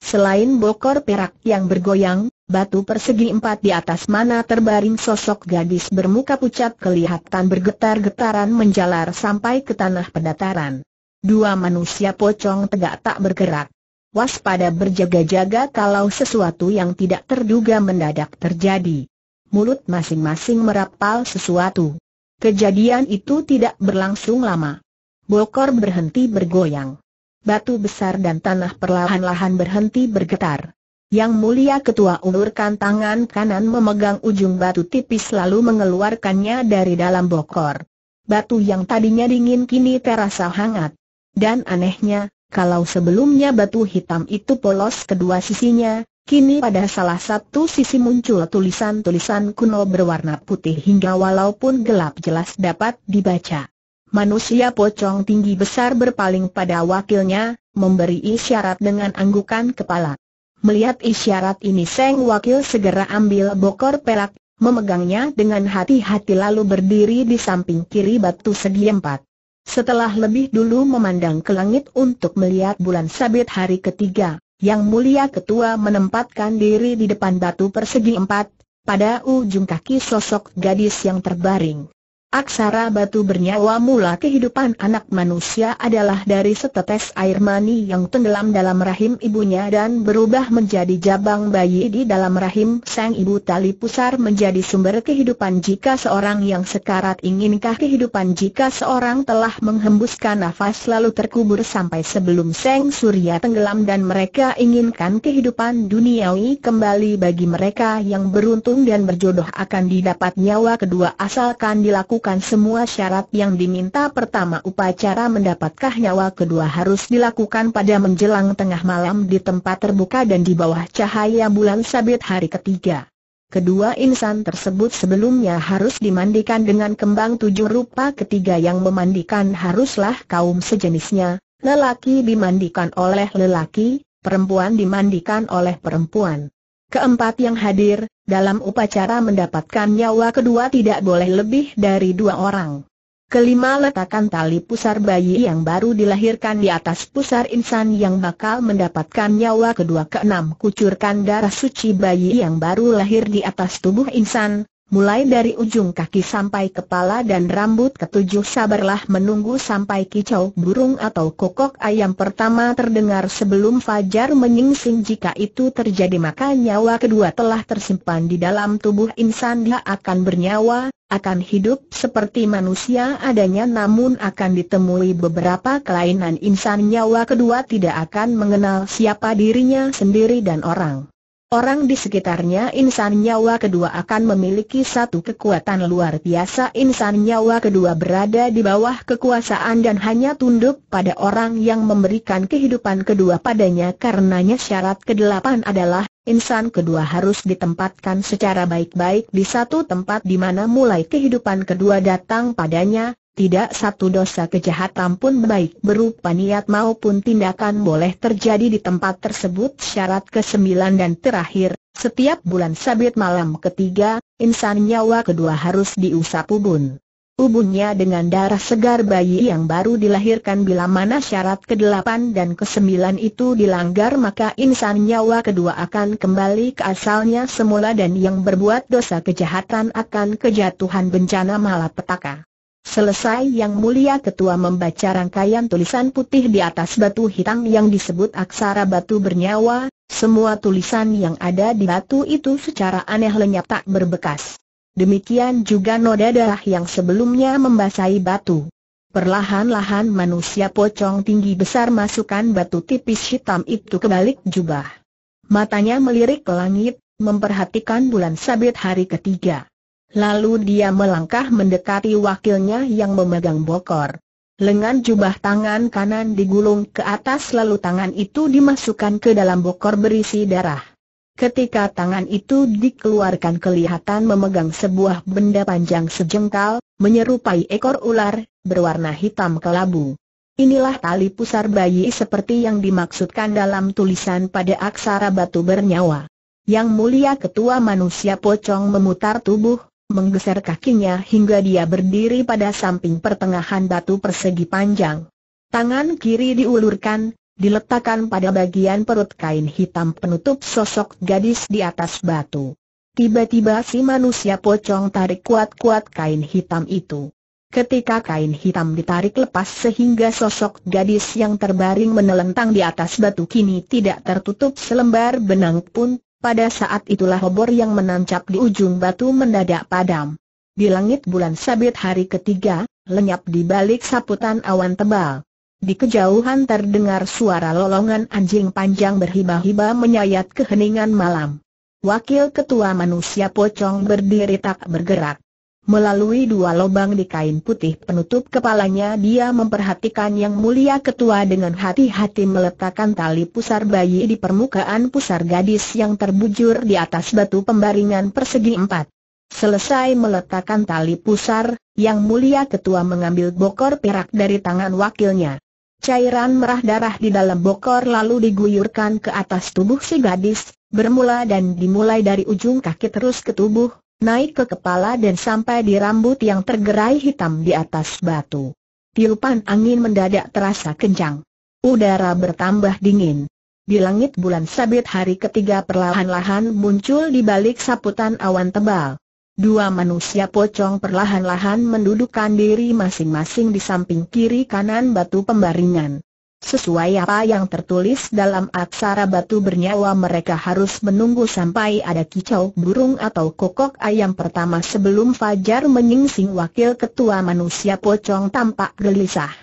Selain bokor perak yang bergoyang, batu persegi empat di atas mana terbaring sosok gadis bermuka pucat kelihatan bergetar-getaran menjalar sampai ke tanah pendataran. Dua manusia pocong tegak tak bergerak. Waspada berjaga-jaga kalau sesuatu yang tidak terduga mendadak terjadi mulut masing-masing merapal sesuatu. Kejadian itu tidak berlangsung lama. Bokor berhenti bergoyang. Batu besar dan tanah perlahan-lahan berhenti bergetar. Yang mulia ketua ulurkan tangan kanan memegang ujung batu tipis lalu mengeluarkannya dari dalam bokor. Batu yang tadinya dingin kini terasa hangat. Dan anehnya, kalau sebelumnya batu hitam itu polos kedua sisinya, Kini pada salah satu sisi muncul tulisan-tulisan kuno berwarna putih hingga walaupun gelap jelas dapat dibaca. Manusia pocong tinggi besar berpaling pada wakilnya, memberi isyarat dengan anggukan kepala. Melihat isyarat ini Seng Wakil segera ambil bokor pelak, memegangnya dengan hati-hati lalu berdiri di samping kiri batu segi empat. Setelah lebih dulu memandang ke langit untuk melihat bulan sabit hari ketiga, yang mulia ketua menempatkan diri di depan batu persegi empat, pada ujung kaki sosok gadis yang terbaring. Aksara batu bernyawa mula kehidupan anak manusia adalah dari setetes air mani yang tenggelam dalam rahim ibunya dan berubah menjadi jabang bayi di dalam rahim sang ibu tali pusar menjadi sumber kehidupan jika seorang yang sekarat inginkah kehidupan jika seorang telah menghembuskan nafas lalu terkubur sampai sebelum sang surya tenggelam dan mereka inginkan kehidupan duniawi kembali bagi mereka yang beruntung dan berjodoh akan didapat nyawa kedua asalkan dilakukan melakukan semua syarat yang diminta pertama upacara mendapatkah nyawa kedua harus dilakukan pada menjelang tengah malam di tempat terbuka dan di bawah cahaya bulan sabit hari ketiga. Kedua insan tersebut sebelumnya harus dimandikan dengan kembang tujuh rupa ketiga yang memandikan haruslah kaum sejenisnya, lelaki dimandikan oleh lelaki, perempuan dimandikan oleh perempuan. Keempat yang hadir, dalam upacara mendapatkan nyawa kedua tidak boleh lebih dari dua orang. Kelima letakkan tali pusar bayi yang baru dilahirkan di atas pusar insan yang bakal mendapatkan nyawa kedua. Keenam kucurkan darah suci bayi yang baru lahir di atas tubuh insan, mulai dari ujung kaki sampai kepala dan rambut ketujuh sabarlah menunggu sampai kicau burung atau kokok ayam pertama terdengar sebelum fajar menyingsing jika itu terjadi maka nyawa kedua telah tersimpan di dalam tubuh insan dia akan bernyawa, akan hidup seperti manusia adanya namun akan ditemui beberapa kelainan insan nyawa kedua tidak akan mengenal siapa dirinya sendiri dan orang. Orang di sekitarnya insan nyawa kedua akan memiliki satu kekuatan luar biasa Insan nyawa kedua berada di bawah kekuasaan dan hanya tunduk pada orang yang memberikan kehidupan kedua padanya Karenanya syarat kedelapan adalah Insan kedua harus ditempatkan secara baik-baik di satu tempat di mana mulai kehidupan kedua datang padanya tidak satu dosa kejahatan pun baik berupa niat maupun tindakan boleh terjadi di tempat tersebut syarat kesembilan dan terakhir, setiap bulan sabit malam ketiga, insan nyawa kedua harus diusap ubun. Ubunnya dengan darah segar bayi yang baru dilahirkan bila mana syarat ke-8 dan ke-9 itu dilanggar maka insan nyawa kedua akan kembali ke asalnya semula dan yang berbuat dosa kejahatan akan kejatuhan bencana malapetaka. Selesai yang mulia ketua membaca rangkaian tulisan putih di atas batu hitam yang disebut aksara batu bernyawa, semua tulisan yang ada di batu itu secara aneh lenyap tak berbekas. Demikian juga noda darah yang sebelumnya membasahi batu. Perlahan-lahan manusia pocong tinggi besar masukkan batu tipis hitam itu ke balik jubah. Matanya melirik ke langit, memperhatikan bulan sabit hari ketiga. Lalu dia melangkah mendekati wakilnya yang memegang bokor. Lengan jubah tangan kanan digulung ke atas lalu tangan itu dimasukkan ke dalam bokor berisi darah. Ketika tangan itu dikeluarkan kelihatan memegang sebuah benda panjang sejengkal, menyerupai ekor ular, berwarna hitam kelabu. Inilah tali pusar bayi seperti yang dimaksudkan dalam tulisan pada aksara batu bernyawa. Yang mulia ketua manusia pocong memutar tubuh, menggeser kakinya hingga dia berdiri pada samping pertengahan batu persegi panjang. Tangan kiri diulurkan, diletakkan pada bagian perut kain hitam penutup sosok gadis di atas batu. Tiba-tiba si manusia pocong tarik kuat-kuat kain hitam itu. Ketika kain hitam ditarik lepas sehingga sosok gadis yang terbaring menelentang di atas batu kini tidak tertutup selembar benang pun, pada saat itulah obor yang menancap di ujung batu mendadak padam. Di langit bulan sabit hari ketiga, lenyap di balik saputan awan tebal. Di kejauhan terdengar suara lolongan anjing panjang berhibah hiba menyayat keheningan malam. Wakil Ketua Manusia Pocong berdiri tak bergerak. Melalui dua lobang di kain putih penutup kepalanya dia memperhatikan yang mulia ketua dengan hati-hati meletakkan tali pusar bayi di permukaan pusar gadis yang terbujur di atas batu pembaringan persegi empat. Selesai meletakkan tali pusar, yang mulia ketua mengambil bokor perak dari tangan wakilnya. Cairan merah darah di dalam bokor lalu diguyurkan ke atas tubuh si gadis, bermula dan dimulai dari ujung kaki terus ke tubuh, naik ke kepala dan sampai di rambut yang tergerai hitam di atas batu. Tiupan angin mendadak terasa kencang. Udara bertambah dingin. Di langit bulan sabit hari ketiga perlahan-lahan muncul di balik saputan awan tebal. Dua manusia pocong perlahan-lahan mendudukkan diri masing-masing di samping kiri kanan batu pembaringan. Sesuai apa yang tertulis dalam aksara batu bernyawa mereka harus menunggu sampai ada kicau burung atau kokok ayam pertama sebelum Fajar menyingsing wakil ketua manusia pocong tampak gelisah.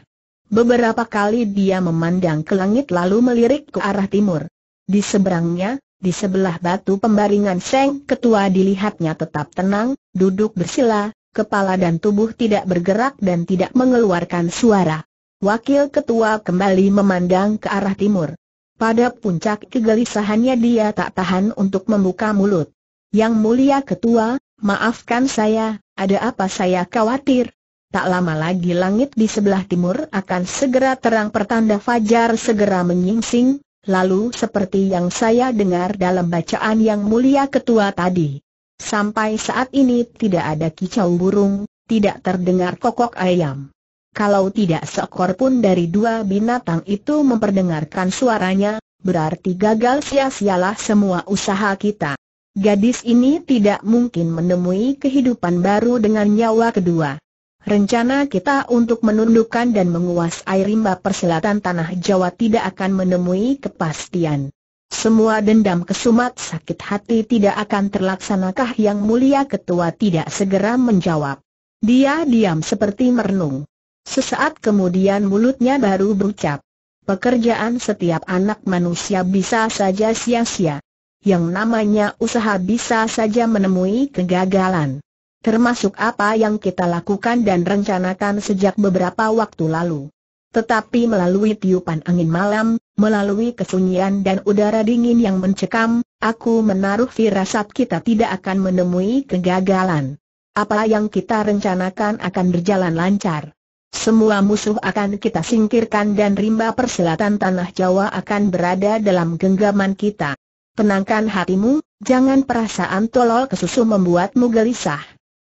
Beberapa kali dia memandang ke langit lalu melirik ke arah timur. Di seberangnya, di sebelah batu pembaringan Seng ketua dilihatnya tetap tenang, duduk bersila, kepala dan tubuh tidak bergerak dan tidak mengeluarkan suara. Wakil ketua kembali memandang ke arah timur. Pada puncak kegelisahannya dia tak tahan untuk membuka mulut. Yang mulia ketua, maafkan saya, ada apa saya khawatir? Tak lama lagi langit di sebelah timur akan segera terang pertanda fajar segera menyingsing, lalu seperti yang saya dengar dalam bacaan yang mulia ketua tadi. Sampai saat ini tidak ada kicau burung, tidak terdengar kokok ayam. Kalau tidak seekor pun dari dua binatang itu memperdengarkan suaranya, berarti gagal sia-sialah semua usaha kita. Gadis ini tidak mungkin menemui kehidupan baru dengan nyawa kedua. Rencana kita untuk menundukkan dan menguasai rimba perselatan tanah Jawa tidak akan menemui kepastian. Semua dendam kesumat sakit hati tidak akan terlaksanakah yang mulia ketua tidak segera menjawab. Dia diam seperti merenung. Sesaat kemudian mulutnya baru berucap. Pekerjaan setiap anak manusia bisa saja sia-sia. Yang namanya usaha bisa saja menemui kegagalan. Termasuk apa yang kita lakukan dan rencanakan sejak beberapa waktu lalu. Tetapi melalui tiupan angin malam, melalui kesunyian dan udara dingin yang mencekam, aku menaruh firasat kita tidak akan menemui kegagalan. Apa yang kita rencanakan akan berjalan lancar. Semua musuh akan kita singkirkan dan rimba perselatan tanah Jawa akan berada dalam genggaman kita. Tenangkan hatimu, jangan perasaan tolol kesusu membuatmu gelisah.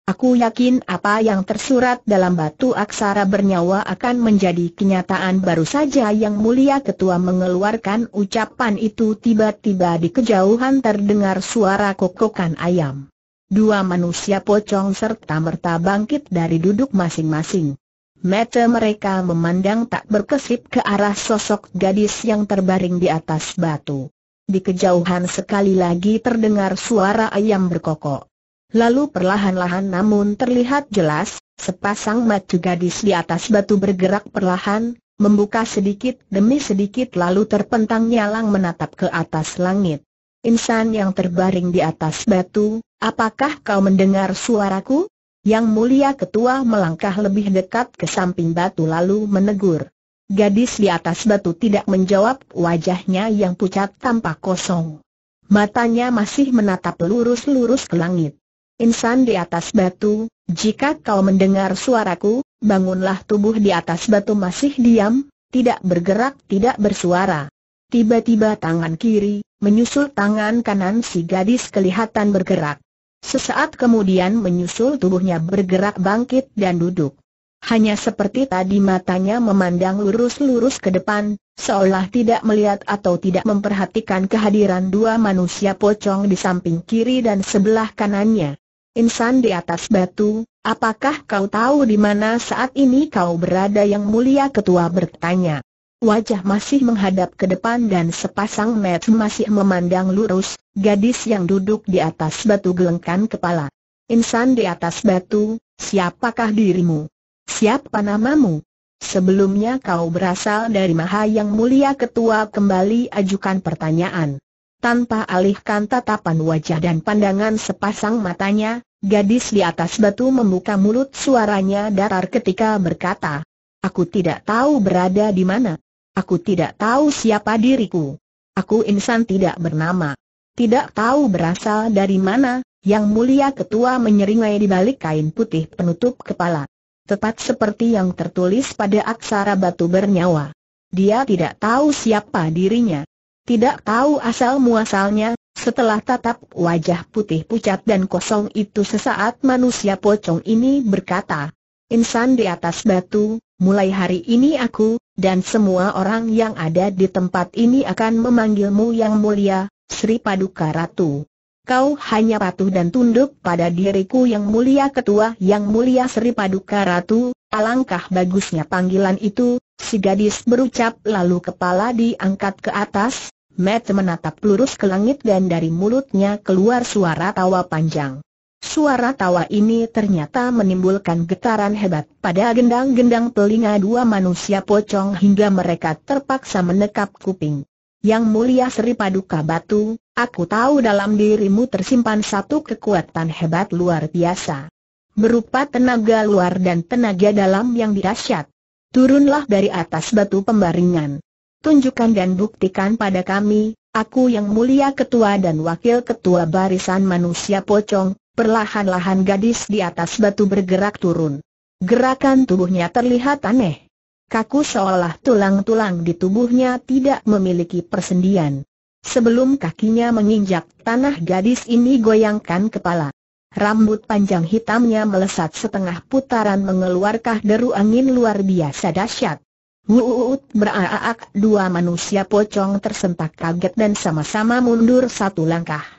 Aku yakin apa yang tersurat dalam batu aksara bernyawa akan menjadi kenyataan baru saja yang mulia ketua mengeluarkan ucapan itu tiba-tiba di kejauhan terdengar suara kokokan ayam. Dua manusia pocong serta merta bangkit dari duduk masing-masing. Mata mereka memandang tak berkesip ke arah sosok gadis yang terbaring di atas batu. Di kejauhan sekali lagi terdengar suara ayam berkokok. Lalu perlahan-lahan namun terlihat jelas, sepasang mata gadis di atas batu bergerak perlahan, membuka sedikit demi sedikit lalu terpentang nyalang menatap ke atas langit. Insan yang terbaring di atas batu, apakah kau mendengar suaraku? Yang mulia ketua melangkah lebih dekat ke samping batu lalu menegur. Gadis di atas batu tidak menjawab wajahnya yang pucat tampak kosong. Matanya masih menatap lurus-lurus ke langit. Insan di atas batu, jika kau mendengar suaraku, bangunlah tubuh di atas batu masih diam, tidak bergerak tidak bersuara. Tiba-tiba tangan kiri, menyusul tangan kanan si gadis kelihatan bergerak. Sesaat kemudian menyusul tubuhnya bergerak bangkit dan duduk. Hanya seperti tadi matanya memandang lurus-lurus ke depan, seolah tidak melihat atau tidak memperhatikan kehadiran dua manusia pocong di samping kiri dan sebelah kanannya. Insan di atas batu, apakah kau tahu di mana saat ini kau berada yang mulia ketua bertanya. Wajah masih menghadap ke depan dan sepasang mata masih memandang lurus, gadis yang duduk di atas batu gelengkan kepala. Insan di atas batu, siapakah dirimu? Siapa namamu? Sebelumnya kau berasal dari Maha Yang Mulia Ketua kembali ajukan pertanyaan. Tanpa alihkan tatapan wajah dan pandangan sepasang matanya, gadis di atas batu membuka mulut suaranya datar ketika berkata, Aku tidak tahu berada di mana. Aku tidak tahu siapa diriku. Aku insan tidak bernama. Tidak tahu berasal dari mana, yang mulia ketua menyeringai di balik kain putih penutup kepala. Tepat seperti yang tertulis pada aksara batu bernyawa. Dia tidak tahu siapa dirinya. Tidak tahu asal-muasalnya, setelah tatap wajah putih pucat dan kosong itu sesaat manusia pocong ini berkata, Insan di atas batu, Mulai hari ini aku, dan semua orang yang ada di tempat ini akan memanggilmu yang mulia, Sri Paduka Ratu. Kau hanya patuh dan tunduk pada diriku yang mulia ketua yang mulia Sri Paduka Ratu, alangkah bagusnya panggilan itu, si gadis berucap lalu kepala diangkat ke atas, Matt menatap lurus ke langit dan dari mulutnya keluar suara tawa panjang. Suara tawa ini ternyata menimbulkan getaran hebat pada gendang-gendang telinga dua manusia pocong hingga mereka terpaksa menekap kuping. Yang mulia Sri Paduka Batu, aku tahu dalam dirimu tersimpan satu kekuatan hebat luar biasa. Berupa tenaga luar dan tenaga dalam yang dirasyat. Turunlah dari atas batu pembaringan. Tunjukkan dan buktikan pada kami, Aku yang mulia ketua dan wakil ketua barisan manusia pocong, Perlahan-lahan gadis di atas batu bergerak turun. Gerakan tubuhnya terlihat aneh. Kaku seolah tulang-tulang di tubuhnya tidak memiliki persendian. Sebelum kakinya menginjak tanah gadis ini goyangkan kepala. Rambut panjang hitamnya melesat setengah putaran mengeluarkan deru angin luar biasa dahsyat. Wuut beraak dua manusia pocong tersentak kaget dan sama-sama mundur satu langkah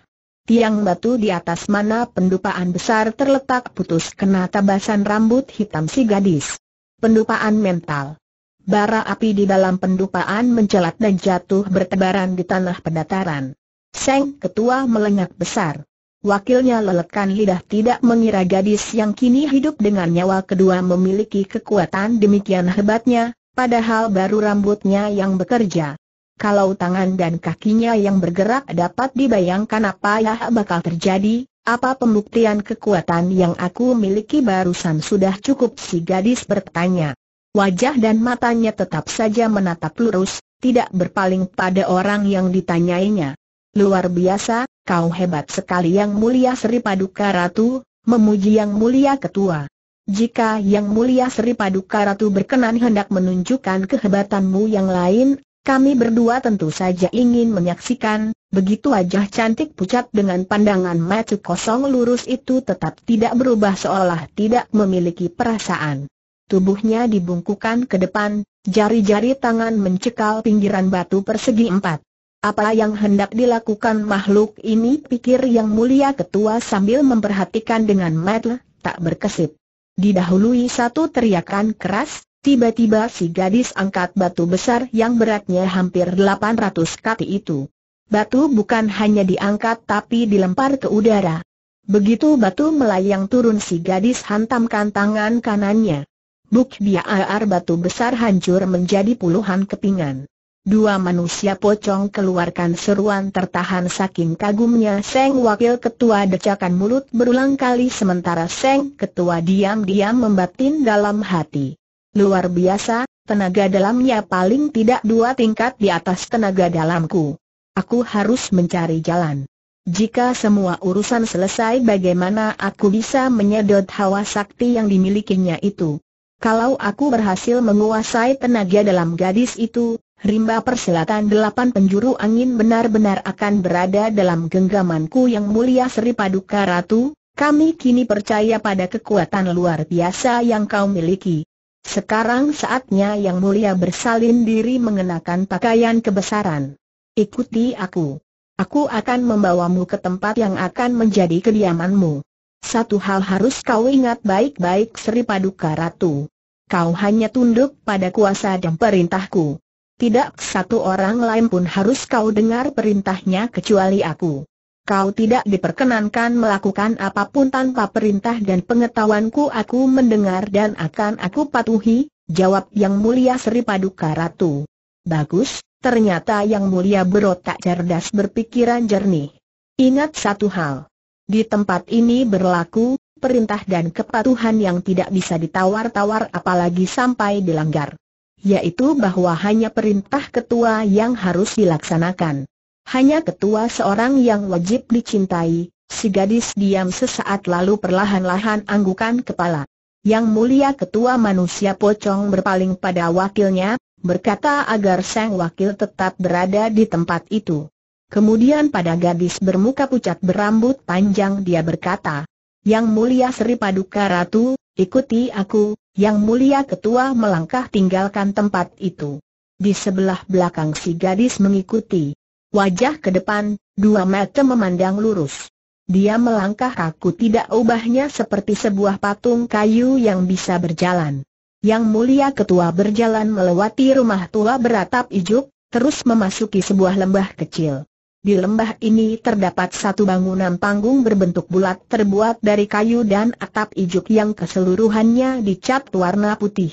tiang batu di atas mana pendupaan besar terletak putus kena tabasan rambut hitam si gadis. Pendupaan mental. Bara api di dalam pendupaan mencelat dan jatuh bertebaran di tanah pendataran. Seng ketua melengak besar. Wakilnya lelekan lidah tidak mengira gadis yang kini hidup dengan nyawa kedua memiliki kekuatan demikian hebatnya, padahal baru rambutnya yang bekerja. Kalau tangan dan kakinya yang bergerak dapat dibayangkan apa yang bakal terjadi, apa pembuktian kekuatan yang aku miliki barusan sudah cukup si gadis bertanya. Wajah dan matanya tetap saja menatap lurus, tidak berpaling pada orang yang ditanyainya. Luar biasa, kau hebat sekali yang mulia Sri Paduka Ratu, memuji yang mulia ketua. Jika Yang Mulia Sri Paduka Ratu berkenan hendak menunjukkan kehebatanmu yang lain, kami berdua tentu saja ingin menyaksikan, begitu wajah cantik pucat dengan pandangan mata kosong lurus itu tetap tidak berubah seolah tidak memiliki perasaan. Tubuhnya dibungkukan ke depan, jari-jari tangan mencekal pinggiran batu persegi empat. Apa yang hendak dilakukan makhluk ini pikir yang mulia ketua sambil memperhatikan dengan mata, tak berkesip. Didahului satu teriakan keras, Tiba-tiba si gadis angkat batu besar yang beratnya hampir 800 kati itu. Batu bukan hanya diangkat tapi dilempar ke udara. Begitu batu melayang turun si gadis hantamkan tangan kanannya. Buk biar batu besar hancur menjadi puluhan kepingan. Dua manusia pocong keluarkan seruan tertahan saking kagumnya Seng Wakil Ketua decakan mulut berulang kali sementara Seng Ketua diam-diam membatin dalam hati luar biasa, tenaga dalamnya paling tidak dua tingkat di atas tenaga dalamku. Aku harus mencari jalan. Jika semua urusan selesai bagaimana aku bisa menyedot hawa sakti yang dimilikinya itu? Kalau aku berhasil menguasai tenaga dalam gadis itu, rimba persilatan delapan penjuru angin benar-benar akan berada dalam genggamanku yang mulia Sri Paduka Ratu, kami kini percaya pada kekuatan luar biasa yang kau miliki. Sekarang saatnya yang mulia bersalin diri mengenakan pakaian kebesaran. Ikuti aku. Aku akan membawamu ke tempat yang akan menjadi kediamanmu. Satu hal harus kau ingat baik-baik Sri Paduka Ratu. Kau hanya tunduk pada kuasa dan perintahku. Tidak satu orang lain pun harus kau dengar perintahnya kecuali aku kau tidak diperkenankan melakukan apapun tanpa perintah dan pengetahuanku aku mendengar dan akan aku patuhi, jawab Yang Mulia Sri Paduka Ratu. Bagus, ternyata Yang Mulia berotak cerdas berpikiran jernih. Ingat satu hal. Di tempat ini berlaku, perintah dan kepatuhan yang tidak bisa ditawar-tawar apalagi sampai dilanggar. Yaitu bahwa hanya perintah ketua yang harus dilaksanakan. Hanya ketua seorang yang wajib dicintai, si gadis diam sesaat lalu perlahan-lahan anggukan kepala. Yang mulia ketua manusia pocong berpaling pada wakilnya, berkata agar sang wakil tetap berada di tempat itu. Kemudian pada gadis bermuka pucat berambut panjang dia berkata, Yang mulia Sri Paduka Ratu, ikuti aku, Yang mulia ketua melangkah tinggalkan tempat itu. Di sebelah belakang si gadis mengikuti wajah ke depan, dua mata memandang lurus. Dia melangkah kaku tidak ubahnya seperti sebuah patung kayu yang bisa berjalan. Yang mulia ketua berjalan melewati rumah tua beratap ijuk, terus memasuki sebuah lembah kecil. Di lembah ini terdapat satu bangunan panggung berbentuk bulat terbuat dari kayu dan atap ijuk yang keseluruhannya dicat warna putih.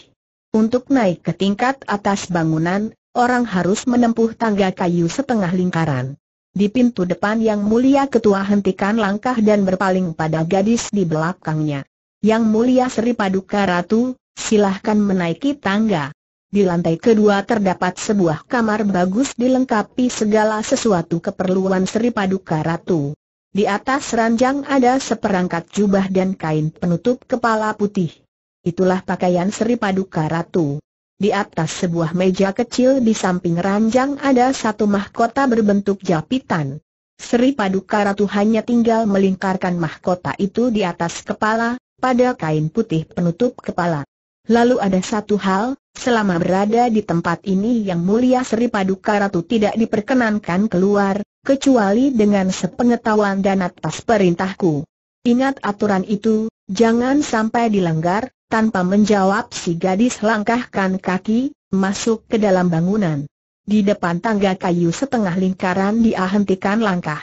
Untuk naik ke tingkat atas bangunan, orang harus menempuh tangga kayu setengah lingkaran. Di pintu depan yang mulia ketua hentikan langkah dan berpaling pada gadis di belakangnya. Yang mulia Sri Paduka Ratu, silahkan menaiki tangga. Di lantai kedua terdapat sebuah kamar bagus dilengkapi segala sesuatu keperluan Sri Paduka Ratu. Di atas ranjang ada seperangkat jubah dan kain penutup kepala putih. Itulah pakaian Sri Paduka Ratu. Di atas sebuah meja kecil di samping ranjang ada satu mahkota berbentuk japitan. Sri Paduka Ratu hanya tinggal melingkarkan mahkota itu di atas kepala, pada kain putih penutup kepala. Lalu ada satu hal, selama berada di tempat ini yang mulia Sri Paduka Ratu tidak diperkenankan keluar, kecuali dengan sepengetahuan dan atas perintahku. Ingat aturan itu, jangan sampai dilanggar, tanpa menjawab si gadis langkahkan kaki, masuk ke dalam bangunan. Di depan tangga kayu setengah lingkaran dia langkah.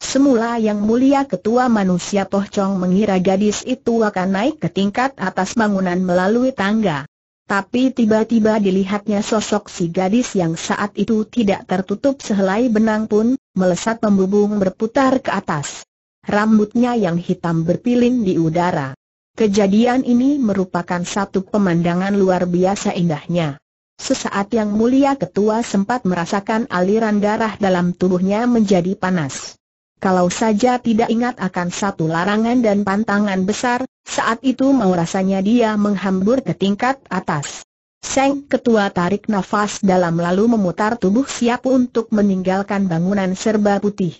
Semula yang mulia ketua manusia Pohcong mengira gadis itu akan naik ke tingkat atas bangunan melalui tangga. Tapi tiba-tiba dilihatnya sosok si gadis yang saat itu tidak tertutup sehelai benang pun, melesat membubung berputar ke atas. Rambutnya yang hitam berpiling di udara. Kejadian ini merupakan satu pemandangan luar biasa indahnya. Sesaat yang mulia ketua sempat merasakan aliran darah dalam tubuhnya menjadi panas. Kalau saja tidak ingat akan satu larangan dan pantangan besar, saat itu mau rasanya dia menghambur ke tingkat atas. Seng ketua tarik nafas dalam lalu memutar tubuh siap untuk meninggalkan bangunan serba putih.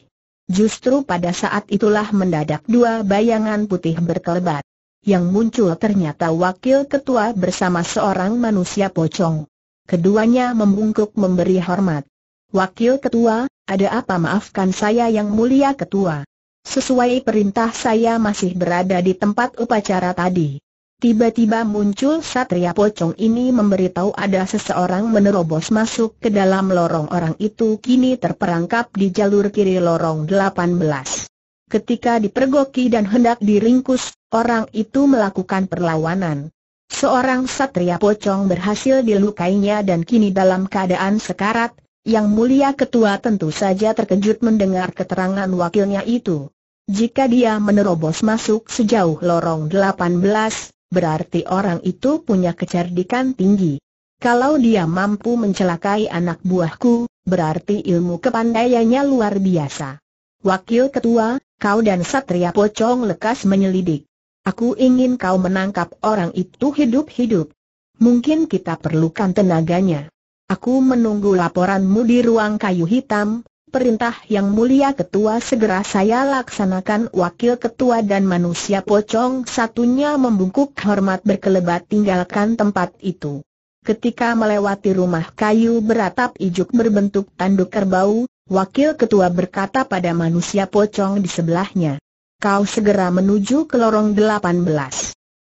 Justru pada saat itulah mendadak dua bayangan putih berkelebat. Yang muncul ternyata wakil ketua bersama seorang manusia pocong. Keduanya membungkuk memberi hormat. Wakil ketua, ada apa maafkan saya yang mulia ketua? Sesuai perintah saya masih berada di tempat upacara tadi. Tiba-tiba muncul satria pocong ini memberitahu ada seseorang menerobos masuk ke dalam lorong orang itu kini terperangkap di jalur kiri lorong 18. Ketika dipergoki dan hendak diringkus, orang itu melakukan perlawanan. Seorang satria pocong berhasil dilukainya dan kini dalam keadaan sekarat, yang mulia ketua tentu saja terkejut mendengar keterangan wakilnya itu. Jika dia menerobos masuk sejauh lorong 18, berarti orang itu punya kecerdikan tinggi. Kalau dia mampu mencelakai anak buahku, berarti ilmu kepandaiannya luar biasa. Wakil ketua, kau dan Satria Pocong lekas menyelidik. Aku ingin kau menangkap orang itu hidup-hidup. Mungkin kita perlukan tenaganya. Aku menunggu laporanmu di ruang kayu hitam, perintah yang mulia ketua segera saya laksanakan wakil ketua dan manusia pocong satunya membungkuk hormat berkelebat tinggalkan tempat itu. Ketika melewati rumah kayu beratap ijuk berbentuk tanduk kerbau, Wakil ketua berkata pada manusia pocong di sebelahnya. Kau segera menuju ke lorong 18.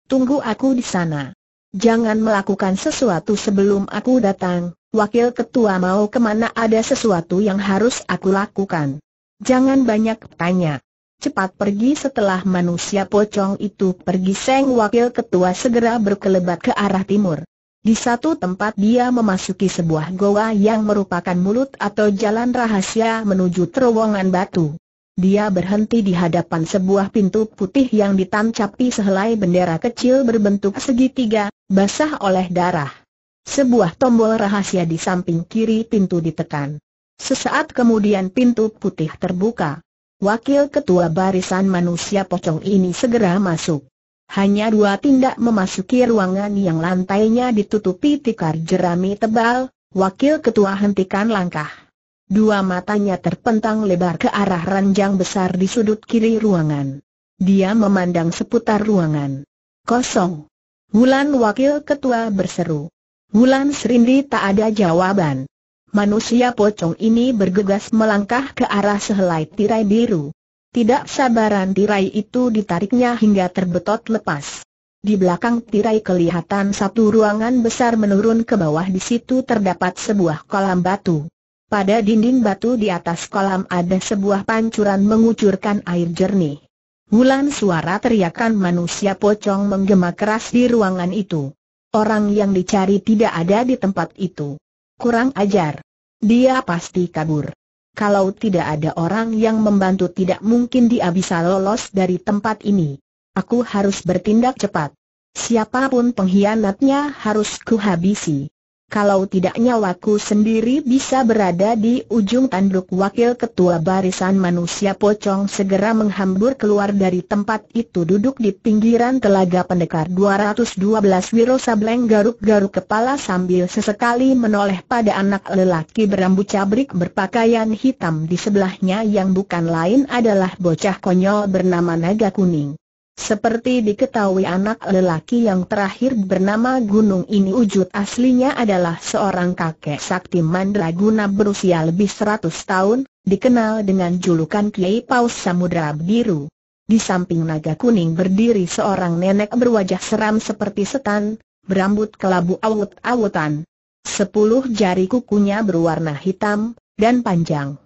Tunggu aku di sana. Jangan melakukan sesuatu sebelum aku datang, wakil ketua mau kemana ada sesuatu yang harus aku lakukan. Jangan banyak tanya. Cepat pergi setelah manusia pocong itu pergi Seng wakil ketua segera berkelebat ke arah timur. Di satu tempat dia memasuki sebuah goa yang merupakan mulut atau jalan rahasia menuju terowongan batu. Dia berhenti di hadapan sebuah pintu putih yang ditancapi sehelai bendera kecil berbentuk segitiga, basah oleh darah. Sebuah tombol rahasia di samping kiri pintu ditekan. Sesaat kemudian pintu putih terbuka. Wakil Ketua Barisan Manusia Pocong ini segera masuk. Hanya dua tindak memasuki ruangan yang lantainya ditutupi tikar jerami tebal, wakil ketua hentikan langkah. Dua matanya terpentang lebar ke arah ranjang besar di sudut kiri ruangan. Dia memandang seputar ruangan. Kosong. Wulan wakil ketua berseru. Wulan Serindi tak ada jawaban. Manusia pocong ini bergegas melangkah ke arah sehelai tirai biru. Tidak sabaran tirai itu ditariknya hingga terbetot lepas. Di belakang tirai kelihatan satu ruangan besar menurun ke bawah di situ terdapat sebuah kolam batu. Pada dinding batu di atas kolam ada sebuah pancuran mengucurkan air jernih. Bulan suara teriakan manusia pocong menggema keras di ruangan itu. Orang yang dicari tidak ada di tempat itu. Kurang ajar. Dia pasti kabur kalau tidak ada orang yang membantu tidak mungkin dia bisa lolos dari tempat ini. Aku harus bertindak cepat. Siapapun pengkhianatnya harus kuhabisi kalau tidak nyawaku sendiri bisa berada di ujung tanduk wakil ketua barisan manusia pocong segera menghambur keluar dari tempat itu duduk di pinggiran telaga pendekar 212 Wiro Sableng garuk-garuk kepala sambil sesekali menoleh pada anak lelaki berambut cabrik berpakaian hitam di sebelahnya yang bukan lain adalah bocah konyol bernama Naga Kuning. Seperti diketahui anak lelaki yang terakhir bernama Gunung ini wujud aslinya adalah seorang kakek sakti mandraguna berusia lebih 100 tahun, dikenal dengan julukan Kiai Paus Samudra Biru. Di samping naga kuning berdiri seorang nenek berwajah seram seperti setan, berambut kelabu awut-awutan. Sepuluh jari kukunya berwarna hitam, dan panjang.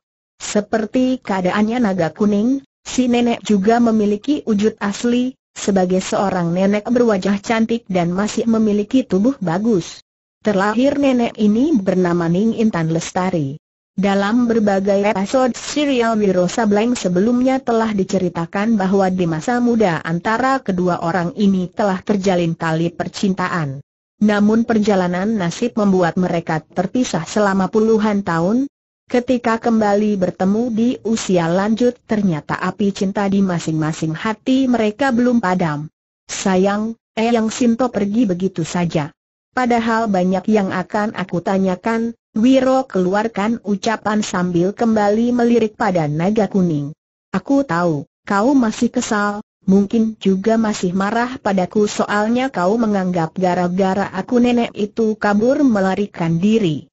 Seperti keadaannya naga kuning, Si nenek juga memiliki wujud asli, sebagai seorang nenek berwajah cantik dan masih memiliki tubuh bagus. Terlahir nenek ini bernama Ning Intan Lestari. Dalam berbagai episode serial Wiro Sableng sebelumnya telah diceritakan bahwa di masa muda antara kedua orang ini telah terjalin tali percintaan. Namun perjalanan nasib membuat mereka terpisah selama puluhan tahun, Ketika kembali bertemu di usia lanjut ternyata api cinta di masing-masing hati mereka belum padam. Sayang, Eyang Sinto pergi begitu saja. Padahal banyak yang akan aku tanyakan, Wiro keluarkan ucapan sambil kembali melirik pada naga kuning. Aku tahu, kau masih kesal, mungkin juga masih marah padaku soalnya kau menganggap gara-gara aku nenek itu kabur melarikan diri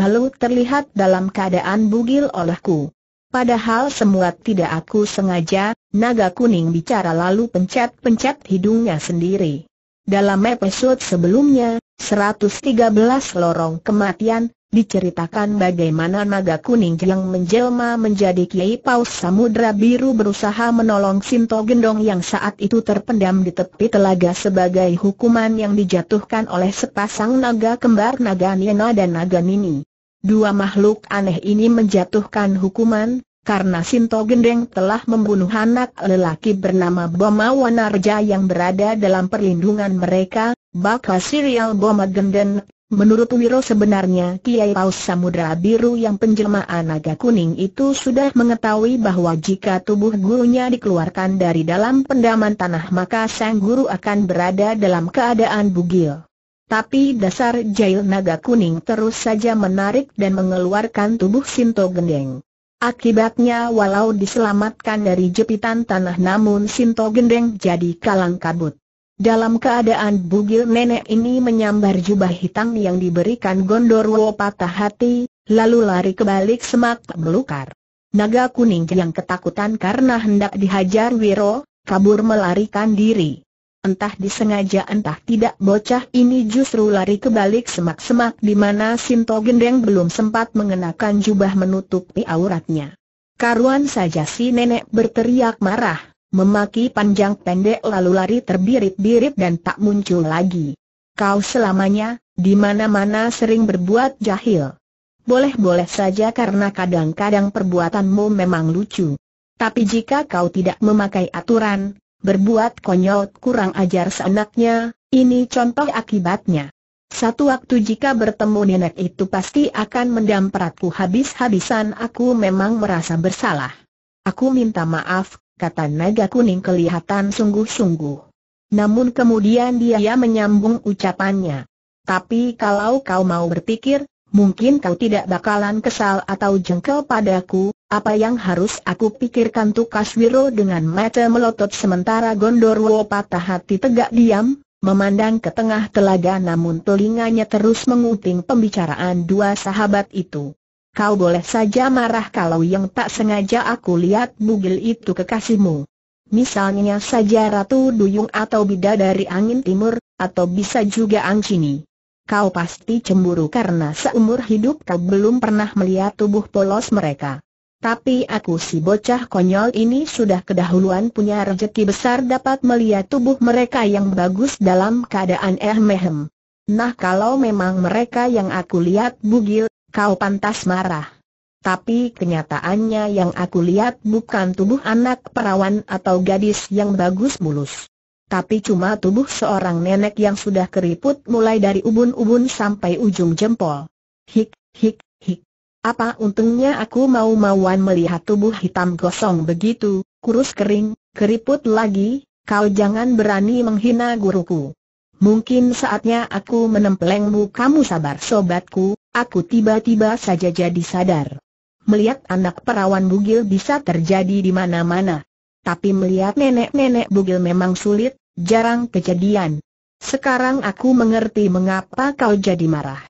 malu terlihat dalam keadaan bugil olehku. Padahal semua tidak aku sengaja, naga kuning bicara lalu pencet-pencet hidungnya sendiri. Dalam episode sebelumnya, 113 lorong kematian, diceritakan bagaimana naga kuning yang menjelma menjadi Kiai Paus Samudra Biru berusaha menolong Sinto Gendong yang saat itu terpendam di tepi telaga sebagai hukuman yang dijatuhkan oleh sepasang naga kembar naga Niena dan naga Nini. Dua makhluk aneh ini menjatuhkan hukuman, karena Sinto Gendeng telah membunuh anak lelaki bernama Boma Wanarja yang berada dalam perlindungan mereka, bakal serial Boma Gendeng. Menurut Wiro sebenarnya Kiai Paus Samudra Biru yang penjelmaan naga kuning itu sudah mengetahui bahwa jika tubuh gurunya dikeluarkan dari dalam pendaman tanah maka sang guru akan berada dalam keadaan bugil. Tapi dasar jail naga kuning terus saja menarik dan mengeluarkan tubuh Sinto Gendeng. Akibatnya walau diselamatkan dari jepitan tanah namun Sinto Gendeng jadi kalang kabut. Dalam keadaan bugil nenek ini menyambar jubah hitam yang diberikan Gondorwo patah hati, lalu lari ke balik semak belukar. Naga kuning yang ketakutan karena hendak dihajar Wiro, kabur melarikan diri entah disengaja entah tidak bocah ini justru lari kebalik semak-semak di mana Sinto Gendeng belum sempat mengenakan jubah menutupi auratnya. Karuan saja si nenek berteriak marah, memaki panjang pendek lalu lari terbirit-birit dan tak muncul lagi. Kau selamanya, di mana-mana sering berbuat jahil. Boleh-boleh saja karena kadang-kadang perbuatanmu memang lucu. Tapi jika kau tidak memakai aturan, Berbuat konyol kurang ajar seenaknya, ini contoh akibatnya. Satu waktu jika bertemu nenek itu pasti akan mendampratku habis-habisan aku memang merasa bersalah. Aku minta maaf, kata naga kuning kelihatan sungguh-sungguh. Namun kemudian dia menyambung ucapannya. Tapi kalau kau mau berpikir, mungkin kau tidak bakalan kesal atau jengkel padaku, apa yang harus aku pikirkan tu Kaswiro dengan mata melotot sementara Gondorwo patah hati tegak diam, memandang ke tengah telaga namun telinganya terus menguting pembicaraan dua sahabat itu. Kau boleh saja marah kalau yang tak sengaja aku lihat bugil itu kekasihmu. Misalnya saja Ratu Duyung atau bida dari Angin Timur, atau bisa juga Angcini. Kau pasti cemburu karena seumur hidup kau belum pernah melihat tubuh polos mereka. Tapi aku si bocah konyol ini sudah kedahuluan punya rezeki besar dapat melihat tubuh mereka yang bagus dalam keadaan eh mehem. Nah kalau memang mereka yang aku lihat bugil, kau pantas marah. Tapi kenyataannya yang aku lihat bukan tubuh anak perawan atau gadis yang bagus mulus. Tapi cuma tubuh seorang nenek yang sudah keriput mulai dari ubun-ubun sampai ujung jempol. Hik, hik, apa untungnya aku mau-mauan melihat tubuh hitam gosong begitu, kurus kering, keriput lagi, kau jangan berani menghina guruku. Mungkin saatnya aku menempelengmu kamu sabar sobatku, aku tiba-tiba saja jadi sadar. Melihat anak perawan bugil bisa terjadi di mana-mana. Tapi melihat nenek-nenek bugil memang sulit, jarang kejadian. Sekarang aku mengerti mengapa kau jadi marah.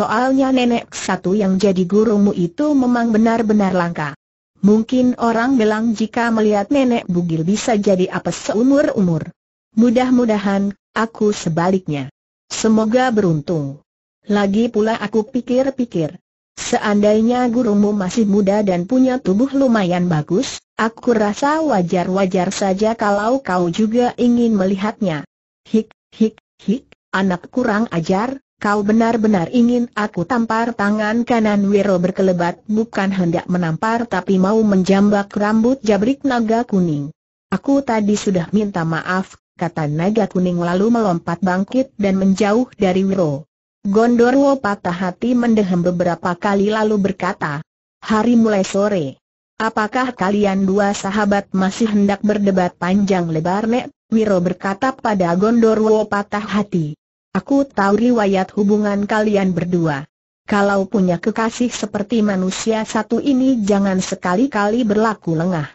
Soalnya nenek satu yang jadi gurumu itu memang benar-benar langka. Mungkin orang bilang jika melihat nenek bugil bisa jadi apa seumur-umur. Mudah-mudahan, aku sebaliknya. Semoga beruntung. Lagi pula aku pikir-pikir. Seandainya gurumu masih muda dan punya tubuh lumayan bagus, aku rasa wajar-wajar saja kalau kau juga ingin melihatnya. Hik, hik, hik, anak kurang ajar, Kau benar-benar ingin aku tampar tangan kanan Wiro berkelebat bukan hendak menampar tapi mau menjambak rambut jabrik naga kuning. Aku tadi sudah minta maaf, kata naga kuning lalu melompat bangkit dan menjauh dari Wiro. Gondorwo patah hati mendehem beberapa kali lalu berkata, hari mulai sore. Apakah kalian dua sahabat masih hendak berdebat panjang lebar Nek? Wiro berkata pada Gondorwo patah hati. Aku tahu riwayat hubungan kalian berdua. Kalau punya kekasih seperti manusia satu ini jangan sekali-kali berlaku lengah.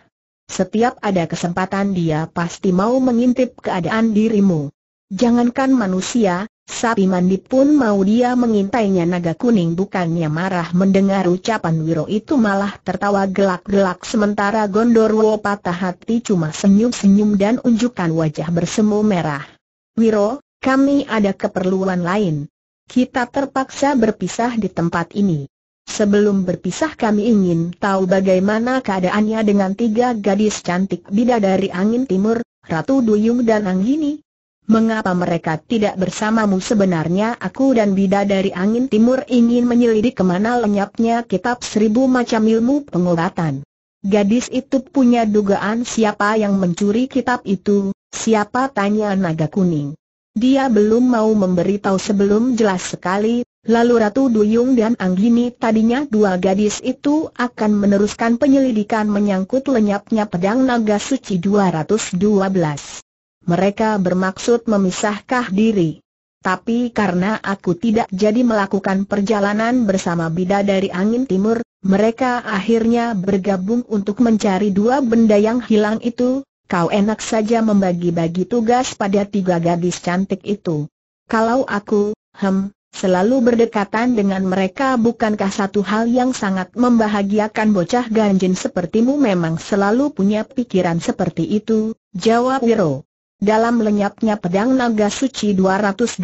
Setiap ada kesempatan dia pasti mau mengintip keadaan dirimu. Jangankan manusia, sapi mandi pun mau dia mengintainya naga kuning bukannya marah mendengar ucapan Wiro itu malah tertawa gelak-gelak sementara Gondorwo patah hati cuma senyum-senyum dan unjukkan wajah bersemu merah. Wiro, kami ada keperluan lain. Kita terpaksa berpisah di tempat ini. Sebelum berpisah kami ingin tahu bagaimana keadaannya dengan tiga gadis cantik bidadari angin timur, Ratu Duyung dan Anggini. Mengapa mereka tidak bersamamu sebenarnya aku dan Bida dari Angin Timur ingin menyelidik kemana lenyapnya kitab seribu macam ilmu pengobatan. Gadis itu punya dugaan siapa yang mencuri kitab itu, siapa tanya naga kuning. Dia belum mau memberitahu sebelum jelas sekali, lalu Ratu Duyung dan Anggini tadinya dua gadis itu akan meneruskan penyelidikan menyangkut lenyapnya pedang naga suci 212. Mereka bermaksud memisahkah diri. Tapi karena aku tidak jadi melakukan perjalanan bersama Bida dari Angin Timur, mereka akhirnya bergabung untuk mencari dua benda yang hilang itu, kau enak saja membagi-bagi tugas pada tiga gadis cantik itu. Kalau aku, hem, selalu berdekatan dengan mereka bukankah satu hal yang sangat membahagiakan bocah ganjen sepertimu memang selalu punya pikiran seperti itu, jawab Wiro. Dalam lenyapnya pedang naga suci 212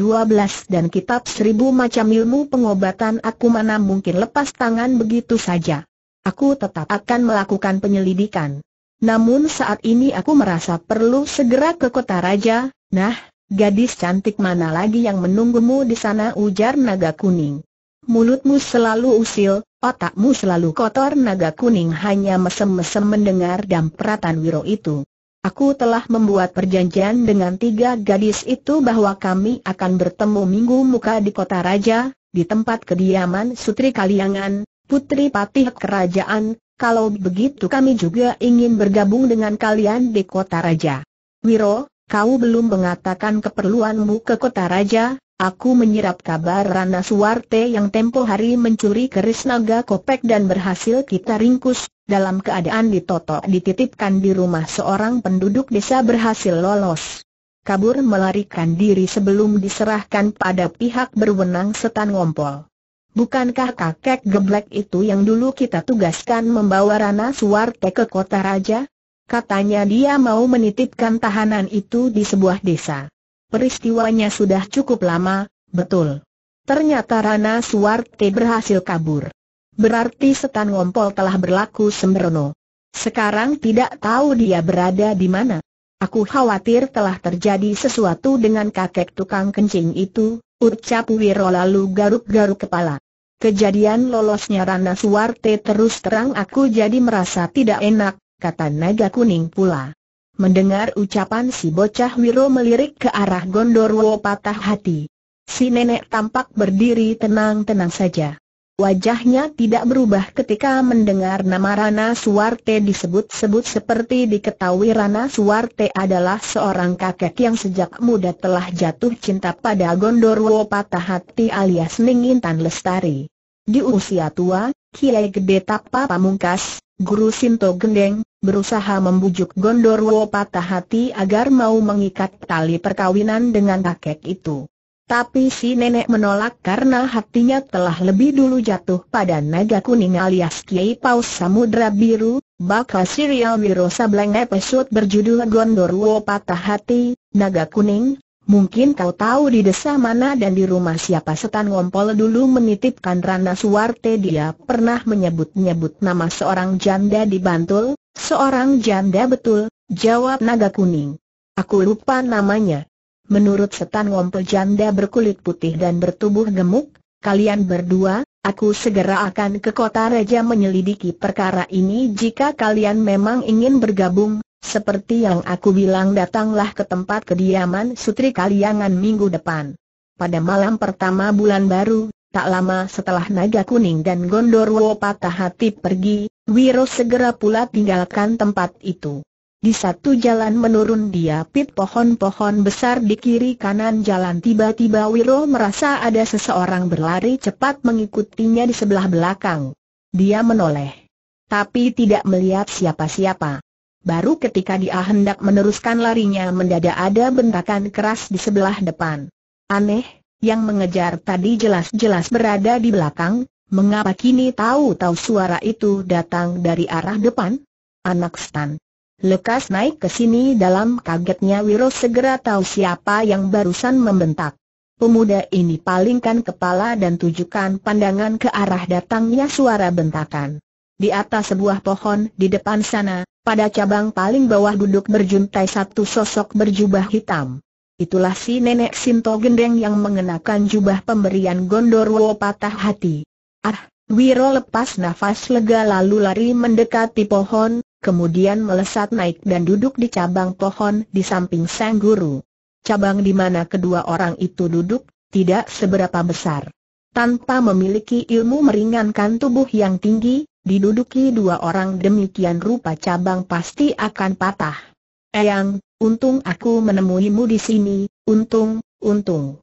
dan kitab seribu macam ilmu pengobatan aku mana mungkin lepas tangan begitu saja. Aku tetap akan melakukan penyelidikan. Namun saat ini aku merasa perlu segera ke kota raja, nah, gadis cantik mana lagi yang menunggumu di sana ujar naga kuning. Mulutmu selalu usil, otakmu selalu kotor naga kuning hanya mesem-mesem mendengar peratan Wiro itu. Aku telah membuat perjanjian dengan tiga gadis itu bahwa kami akan bertemu minggu muka di kota raja, di tempat kediaman Sutri Kaliangan, Putri Patih Kerajaan, kalau begitu kami juga ingin bergabung dengan kalian di kota raja. Wiro, kau belum mengatakan keperluanmu ke kota raja, aku menyerap kabar Rana Suwarte yang tempo hari mencuri keris naga kopek dan berhasil kita ringkus, dalam keadaan ditotok dititipkan di rumah seorang penduduk desa berhasil lolos. Kabur melarikan diri sebelum diserahkan pada pihak berwenang setan ngompol. Bukankah kakek geblek itu yang dulu kita tugaskan membawa Rana Suwarte ke kota raja? Katanya dia mau menitipkan tahanan itu di sebuah desa. Peristiwanya sudah cukup lama, betul. Ternyata Rana Suwarte berhasil kabur. Berarti setan ngompol telah berlaku sembrono. Sekarang tidak tahu dia berada di mana. Aku khawatir telah terjadi sesuatu dengan kakek tukang kencing itu, ucap Wiro lalu garuk-garuk kepala. Kejadian lolosnya Rana Suwarte terus terang aku jadi merasa tidak enak, kata naga kuning pula. Mendengar ucapan si bocah Wiro melirik ke arah Gondorwo patah hati. Si nenek tampak berdiri tenang-tenang saja. Wajahnya tidak berubah ketika mendengar nama Rana Suwarte disebut-sebut seperti diketahui Rana Suwarte adalah seorang kakek yang sejak muda telah jatuh cinta pada Gondorwo patah hati alias Ningintan Lestari. Di usia tua, Kiai Gede Tapa Pamungkas, Guru Sinto Gendeng, berusaha membujuk Gondorwo patah hati agar mau mengikat tali perkawinan dengan kakek itu. Tapi si nenek menolak karena hatinya telah lebih dulu jatuh pada naga kuning alias Kiai Paus Samudra Biru, bakal serial Wiro Sableng episode berjudul Gondorwo Patah Hati, Naga Kuning. Mungkin kau tahu di desa mana dan di rumah siapa setan ngompol dulu menitipkan Rana Suwarte dia pernah menyebut-nyebut nama seorang janda di Bantul, seorang janda betul, jawab naga kuning. Aku lupa namanya. Menurut setan Wompe janda berkulit putih dan bertubuh gemuk, kalian berdua, aku segera akan ke kota Raja menyelidiki perkara ini jika kalian memang ingin bergabung, seperti yang aku bilang datanglah ke tempat kediaman Sutri Kaliangan minggu depan. Pada malam pertama bulan baru, tak lama setelah Naga Kuning dan Gondorwo patah hati pergi, Wiro segera pula tinggalkan tempat itu. Di satu jalan menurun dia pit pohon-pohon besar di kiri kanan jalan tiba-tiba Wiro merasa ada seseorang berlari cepat mengikutinya di sebelah belakang. Dia menoleh. Tapi tidak melihat siapa-siapa. Baru ketika dia hendak meneruskan larinya mendadak ada bentakan keras di sebelah depan. Aneh, yang mengejar tadi jelas-jelas berada di belakang, mengapa kini tahu-tahu suara itu datang dari arah depan? Anak Stan. Lekas naik ke sini dalam kagetnya Wiro segera tahu siapa yang barusan membentak. Pemuda ini palingkan kepala dan tujukan pandangan ke arah datangnya suara bentakan. Di atas sebuah pohon di depan sana, pada cabang paling bawah duduk berjuntai satu sosok berjubah hitam. Itulah si nenek Sinto Gendeng yang mengenakan jubah pemberian Gondorwo patah hati. Ah, Wiro lepas nafas lega lalu lari mendekati pohon, kemudian melesat naik dan duduk di cabang pohon di samping sang guru. Cabang di mana kedua orang itu duduk, tidak seberapa besar. Tanpa memiliki ilmu meringankan tubuh yang tinggi, diduduki dua orang demikian rupa cabang pasti akan patah. Eyang, untung aku menemuimu di sini, untung, untung.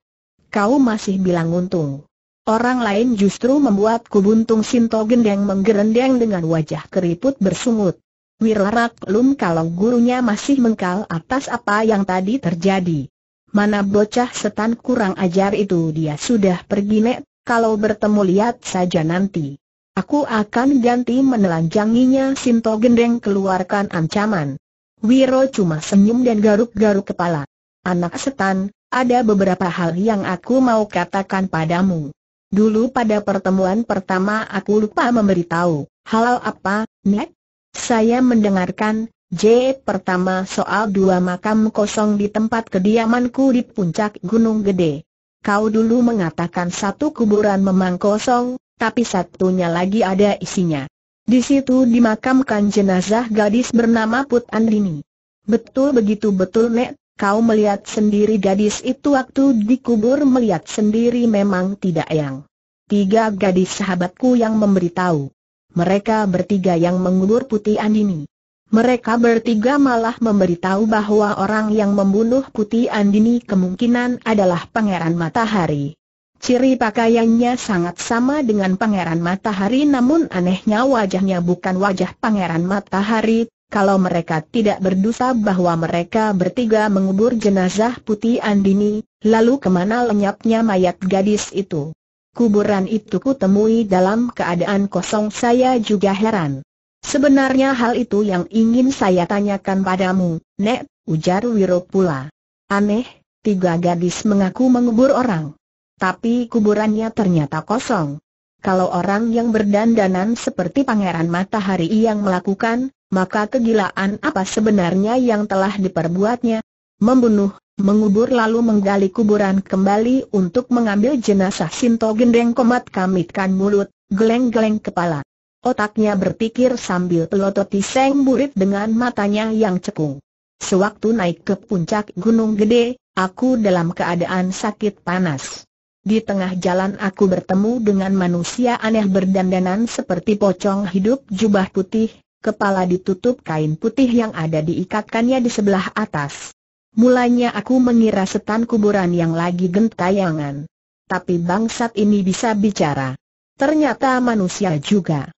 Kau masih bilang untung. Orang lain justru membuatku buntung Sinto Gendeng menggerendeng dengan wajah keriput bersungut. Wirara Lum kalau gurunya masih mengkal atas apa yang tadi terjadi. Mana bocah setan kurang ajar itu dia sudah pergi nek, kalau bertemu lihat saja nanti. Aku akan ganti menelanjanginya Sinto Gendeng keluarkan ancaman. Wiro cuma senyum dan garuk-garuk kepala. Anak setan, ada beberapa hal yang aku mau katakan padamu. Dulu pada pertemuan pertama aku lupa memberitahu, halal apa, Nek? Saya mendengarkan, J. Pertama soal dua makam kosong di tempat kediamanku di puncak Gunung Gede. Kau dulu mengatakan satu kuburan memang kosong, tapi satunya lagi ada isinya. Di situ dimakamkan jenazah gadis bernama Put Andini. Betul begitu betul Nek, kau melihat sendiri gadis itu waktu dikubur melihat sendiri memang tidak yang. Tiga gadis sahabatku yang memberitahu mereka bertiga yang mengubur Putih Andini. Mereka bertiga malah memberitahu bahwa orang yang membunuh Putih Andini kemungkinan adalah Pangeran Matahari. Ciri pakaiannya sangat sama dengan Pangeran Matahari namun anehnya wajahnya bukan wajah Pangeran Matahari, kalau mereka tidak berdosa bahwa mereka bertiga mengubur jenazah Putih Andini, lalu kemana lenyapnya mayat gadis itu. Kuburan itu kutemui dalam keadaan kosong saya juga heran. Sebenarnya hal itu yang ingin saya tanyakan padamu, Nek, ujar Wiro pula. Aneh, tiga gadis mengaku mengubur orang. Tapi kuburannya ternyata kosong. Kalau orang yang berdandanan seperti Pangeran Matahari yang melakukan, maka kegilaan apa sebenarnya yang telah diperbuatnya? Membunuh, mengubur lalu menggali kuburan kembali untuk mengambil jenazah Sinto gendeng komat kamitkan mulut, geleng-geleng kepala. Otaknya berpikir sambil pelototi seng burit dengan matanya yang cekung. Sewaktu naik ke puncak gunung gede, aku dalam keadaan sakit panas. Di tengah jalan aku bertemu dengan manusia aneh berdandanan seperti pocong hidup jubah putih, kepala ditutup kain putih yang ada diikatkannya di sebelah atas. Mulanya aku mengira setan kuburan yang lagi gentayangan. Tapi bangsat ini bisa bicara. Ternyata manusia juga.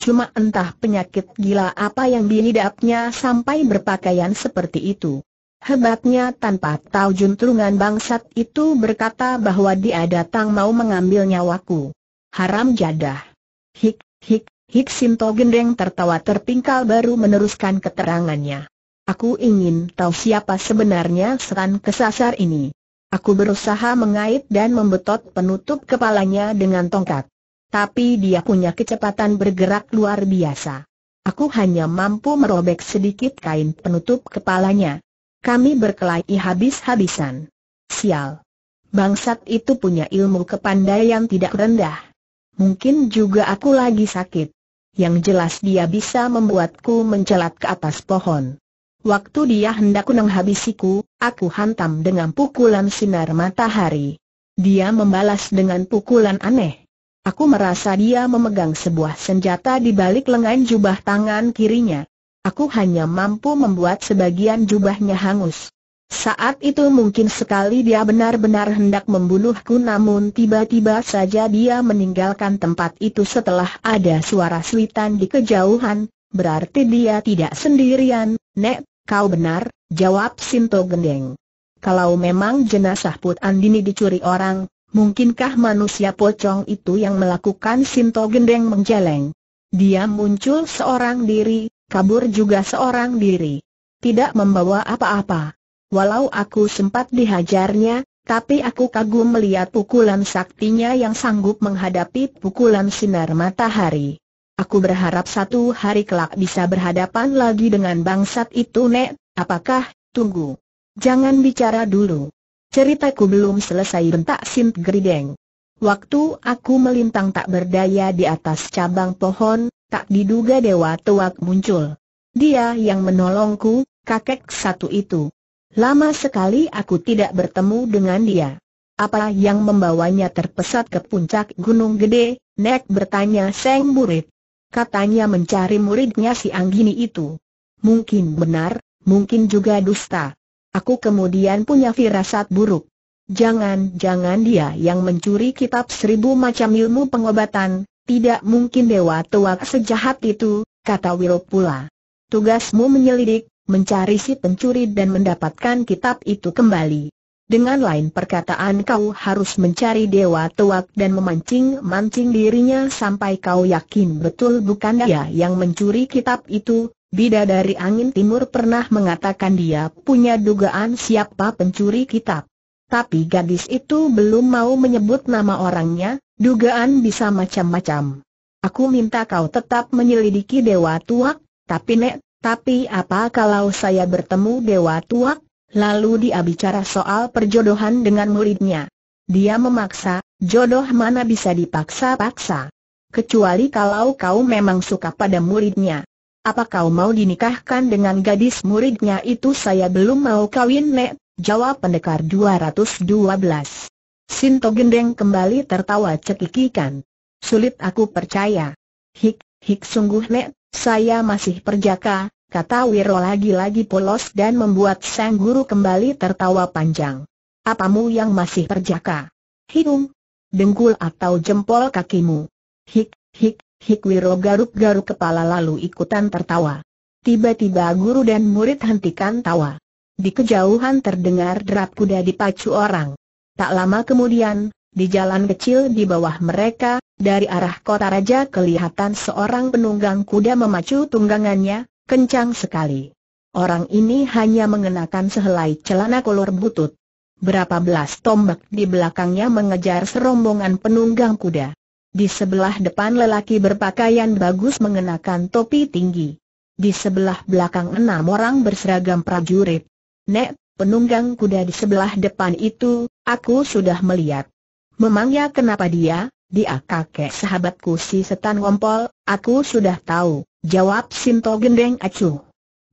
Cuma entah penyakit gila apa yang dihidapnya sampai berpakaian seperti itu. Hebatnya tanpa tahu juntrungan bangsat itu berkata bahwa dia datang mau mengambil nyawaku. Haram jadah. Hik, hik, hik Sinto Gendeng tertawa terpingkal baru meneruskan keterangannya. Aku ingin tahu siapa sebenarnya setan kesasar ini. Aku berusaha mengait dan membetot penutup kepalanya dengan tongkat. Tapi dia punya kecepatan bergerak luar biasa. Aku hanya mampu merobek sedikit kain penutup kepalanya. Kami berkelahi habis-habisan. Sial. Bangsat itu punya ilmu kepandaian tidak rendah. Mungkin juga aku lagi sakit. Yang jelas dia bisa membuatku mencelat ke atas pohon. Waktu dia hendak menghabisiku, aku hantam dengan pukulan sinar matahari. Dia membalas dengan pukulan aneh. Aku merasa dia memegang sebuah senjata di balik lengan jubah tangan kirinya. Aku hanya mampu membuat sebagian jubahnya hangus. Saat itu mungkin sekali dia benar-benar hendak membunuhku namun tiba-tiba saja dia meninggalkan tempat itu setelah ada suara suitan di kejauhan, berarti dia tidak sendirian, Nek, Kau benar, jawab Sinto Gendeng. Kalau memang jenazah Put Andini dicuri orang, mungkinkah manusia pocong itu yang melakukan Sinto Gendeng menjeleng? Dia muncul seorang diri, kabur juga seorang diri. Tidak membawa apa-apa. Walau aku sempat dihajarnya, tapi aku kagum melihat pukulan saktinya yang sanggup menghadapi pukulan sinar matahari. Aku berharap satu hari kelak bisa berhadapan lagi dengan bangsat itu Nek, apakah, tunggu. Jangan bicara dulu. Ceritaku belum selesai bentak Simp Gerideng. Waktu aku melintang tak berdaya di atas cabang pohon, tak diduga Dewa Tuak muncul. Dia yang menolongku, kakek satu itu. Lama sekali aku tidak bertemu dengan dia. Apa yang membawanya terpesat ke puncak gunung gede, Nek bertanya Seng Murid. Katanya mencari muridnya si Anggini itu. Mungkin benar, mungkin juga dusta. Aku kemudian punya firasat buruk. Jangan-jangan dia yang mencuri kitab seribu macam ilmu pengobatan, tidak mungkin dewa tua sejahat itu, kata Wiro pula. Tugasmu menyelidik, mencari si pencuri dan mendapatkan kitab itu kembali. Dengan lain perkataan kau harus mencari dewa tuak dan memancing-mancing dirinya sampai kau yakin betul bukan dia yang mencuri kitab itu. Bida dari angin timur pernah mengatakan dia punya dugaan siapa pencuri kitab. Tapi gadis itu belum mau menyebut nama orangnya, dugaan bisa macam-macam. Aku minta kau tetap menyelidiki dewa tuak, tapi nek, tapi apa kalau saya bertemu dewa tuak? Lalu dia bicara soal perjodohan dengan muridnya. Dia memaksa, jodoh mana bisa dipaksa-paksa. Kecuali kalau kau memang suka pada muridnya. Apa kau mau dinikahkan dengan gadis muridnya itu saya belum mau kawin nek, jawab pendekar 212. Sinto Gendeng kembali tertawa cekikikan. Sulit aku percaya. Hik, hik sungguh nek, saya masih perjaka, kata Wiro lagi-lagi polos dan membuat sang guru kembali tertawa panjang. Apamu yang masih terjaga? Hidung, dengkul atau jempol kakimu? Hik, hik, hik Wiro garuk-garuk kepala lalu ikutan tertawa. Tiba-tiba guru dan murid hentikan tawa. Di kejauhan terdengar derap kuda dipacu orang. Tak lama kemudian, di jalan kecil di bawah mereka, dari arah kota raja kelihatan seorang penunggang kuda memacu tunggangannya, kencang sekali. Orang ini hanya mengenakan sehelai celana kolor butut. Berapa belas tombak di belakangnya mengejar serombongan penunggang kuda. Di sebelah depan lelaki berpakaian bagus mengenakan topi tinggi. Di sebelah belakang enam orang berseragam prajurit. Nek, penunggang kuda di sebelah depan itu, aku sudah melihat. Memangnya kenapa dia, dia kakek sahabatku si Setan Ngompol, aku sudah tahu. Jawab Sinto Gendeng Acu.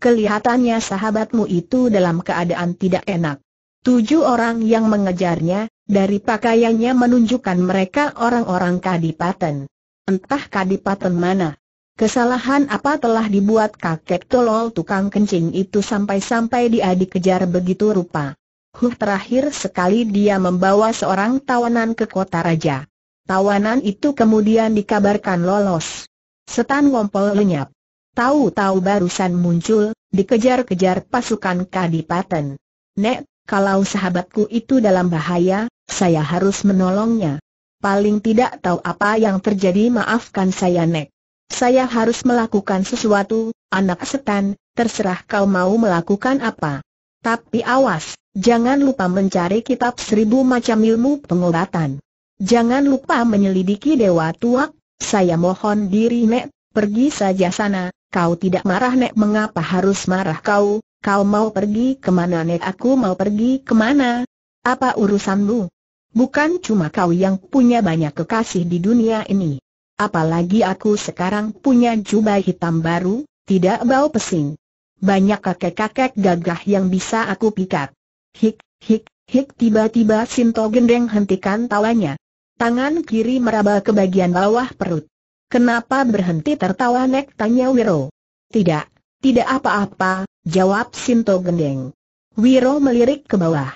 Kelihatannya sahabatmu itu dalam keadaan tidak enak. Tujuh orang yang mengejarnya, dari pakaiannya menunjukkan mereka orang-orang kadipaten. Entah kadipaten mana. Kesalahan apa telah dibuat kakek tolol tukang kencing itu sampai-sampai dia dikejar begitu rupa. Huh terakhir sekali dia membawa seorang tawanan ke kota raja. Tawanan itu kemudian dikabarkan lolos. Setan Ngompol lenyap. Tahu-tahu barusan muncul, dikejar-kejar pasukan kadipaten. Nek, kalau sahabatku itu dalam bahaya, saya harus menolongnya. Paling tidak tahu apa yang terjadi maafkan saya Nek. Saya harus melakukan sesuatu, anak setan, terserah kau mau melakukan apa. Tapi awas, jangan lupa mencari kitab seribu macam ilmu pengobatan. Jangan lupa menyelidiki Dewa Tuak, saya mohon diri Nek, pergi saja sana, kau tidak marah Nek mengapa harus marah kau, kau mau pergi kemana Nek aku mau pergi kemana? Apa urusanmu? Bukan cuma kau yang punya banyak kekasih di dunia ini. Apalagi aku sekarang punya jubah hitam baru, tidak bau pesing. Banyak kakek-kakek gagah yang bisa aku pikat. Hik, hik, hik tiba-tiba Sinto Gendeng hentikan tawanya. Tangan kiri meraba ke bagian bawah perut. Kenapa berhenti tertawa Nek tanya Wiro. Tidak, tidak apa-apa, jawab Sinto Gendeng. Wiro melirik ke bawah.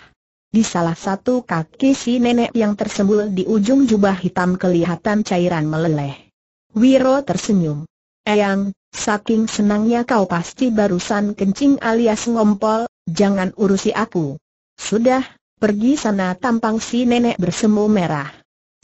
Di salah satu kaki si nenek yang tersembul di ujung jubah hitam kelihatan cairan meleleh. Wiro tersenyum. Eyang, saking senangnya kau pasti barusan kencing alias ngompol, jangan urusi aku. Sudah, pergi sana tampang si nenek bersemu merah.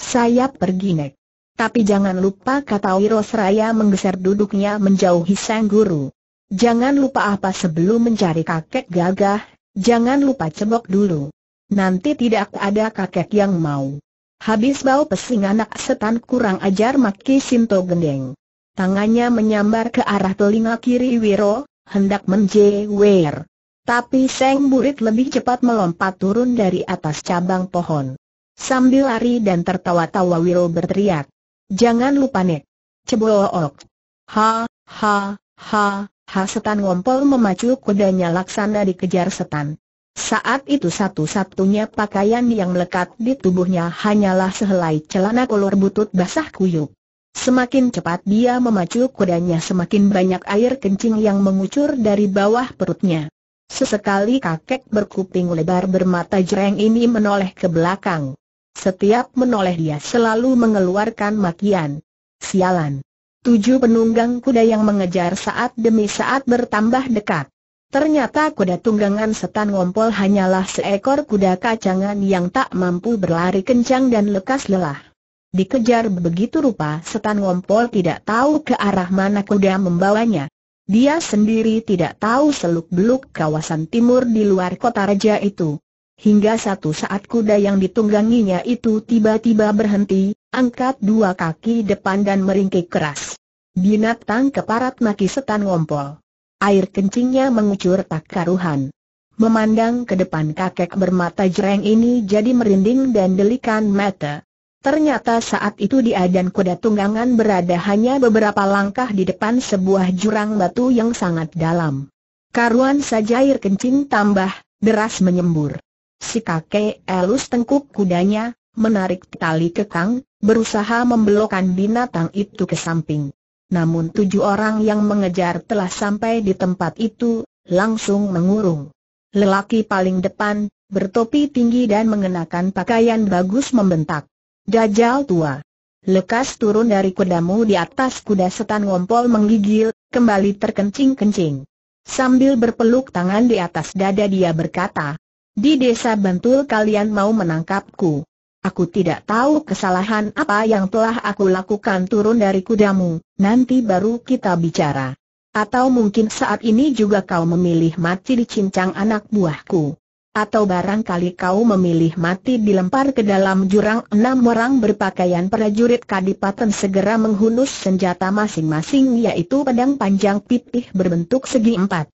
Saya pergi nek. Tapi jangan lupa kata Wirosraya menggeser duduknya menjauhi sang guru. Jangan lupa apa sebelum mencari kakek gagah, jangan lupa cebok dulu. Nanti tidak ada kakek yang mau. Habis bau pesing anak setan kurang ajar maki Sinto gendeng. Tangannya menyambar ke arah telinga kiri Wiro, hendak menjewer. Tapi Seng burit lebih cepat melompat turun dari atas cabang pohon. Sambil lari dan tertawa-tawa Will berteriak. Jangan lupa nek. Cebook. Ha, ha, ha, ha setan ngompol memacu kudanya laksana dikejar setan. Saat itu satu-satunya pakaian yang melekat di tubuhnya hanyalah sehelai celana kolor butut basah kuyuk. Semakin cepat dia memacu kudanya semakin banyak air kencing yang mengucur dari bawah perutnya. Sesekali kakek berkuping lebar bermata jereng ini menoleh ke belakang. Setiap menoleh dia selalu mengeluarkan makian. Sialan. Tujuh penunggang kuda yang mengejar saat demi saat bertambah dekat. Ternyata kuda tunggangan setan ngompol hanyalah seekor kuda kacangan yang tak mampu berlari kencang dan lekas lelah. Dikejar begitu rupa setan ngompol tidak tahu ke arah mana kuda membawanya. Dia sendiri tidak tahu seluk-beluk kawasan timur di luar kota raja itu hingga satu saat kuda yang ditungganginya itu tiba-tiba berhenti, angkat dua kaki depan dan meringkik keras. Binatang keparat maki setan ngompol. Air kencingnya mengucur tak karuhan. Memandang ke depan kakek bermata jereng ini jadi merinding dan delikan mata. Ternyata saat itu dia dan kuda tunggangan berada hanya beberapa langkah di depan sebuah jurang batu yang sangat dalam. Karuan saja air kencing tambah, deras menyembur. Si kakek elus tengkuk kudanya, menarik tali kekang, berusaha membelokkan binatang itu ke samping. Namun tujuh orang yang mengejar telah sampai di tempat itu, langsung mengurung. Lelaki paling depan, bertopi tinggi dan mengenakan pakaian bagus membentak. Dajjal tua. Lekas turun dari kudamu di atas kuda setan ngompol menggigil, kembali terkencing-kencing. Sambil berpeluk tangan di atas dada dia berkata, di desa Bantul kalian mau menangkapku. Aku tidak tahu kesalahan apa yang telah aku lakukan turun dari kudamu, nanti baru kita bicara. Atau mungkin saat ini juga kau memilih mati di cincang anak buahku. Atau barangkali kau memilih mati dilempar ke dalam jurang enam orang berpakaian prajurit kadipaten segera menghunus senjata masing-masing yaitu pedang panjang pipih berbentuk segi empat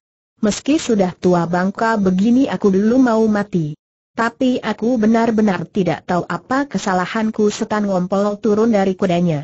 meski sudah tua bangka begini aku dulu mau mati. Tapi aku benar-benar tidak tahu apa kesalahanku setan ngompol turun dari kudanya.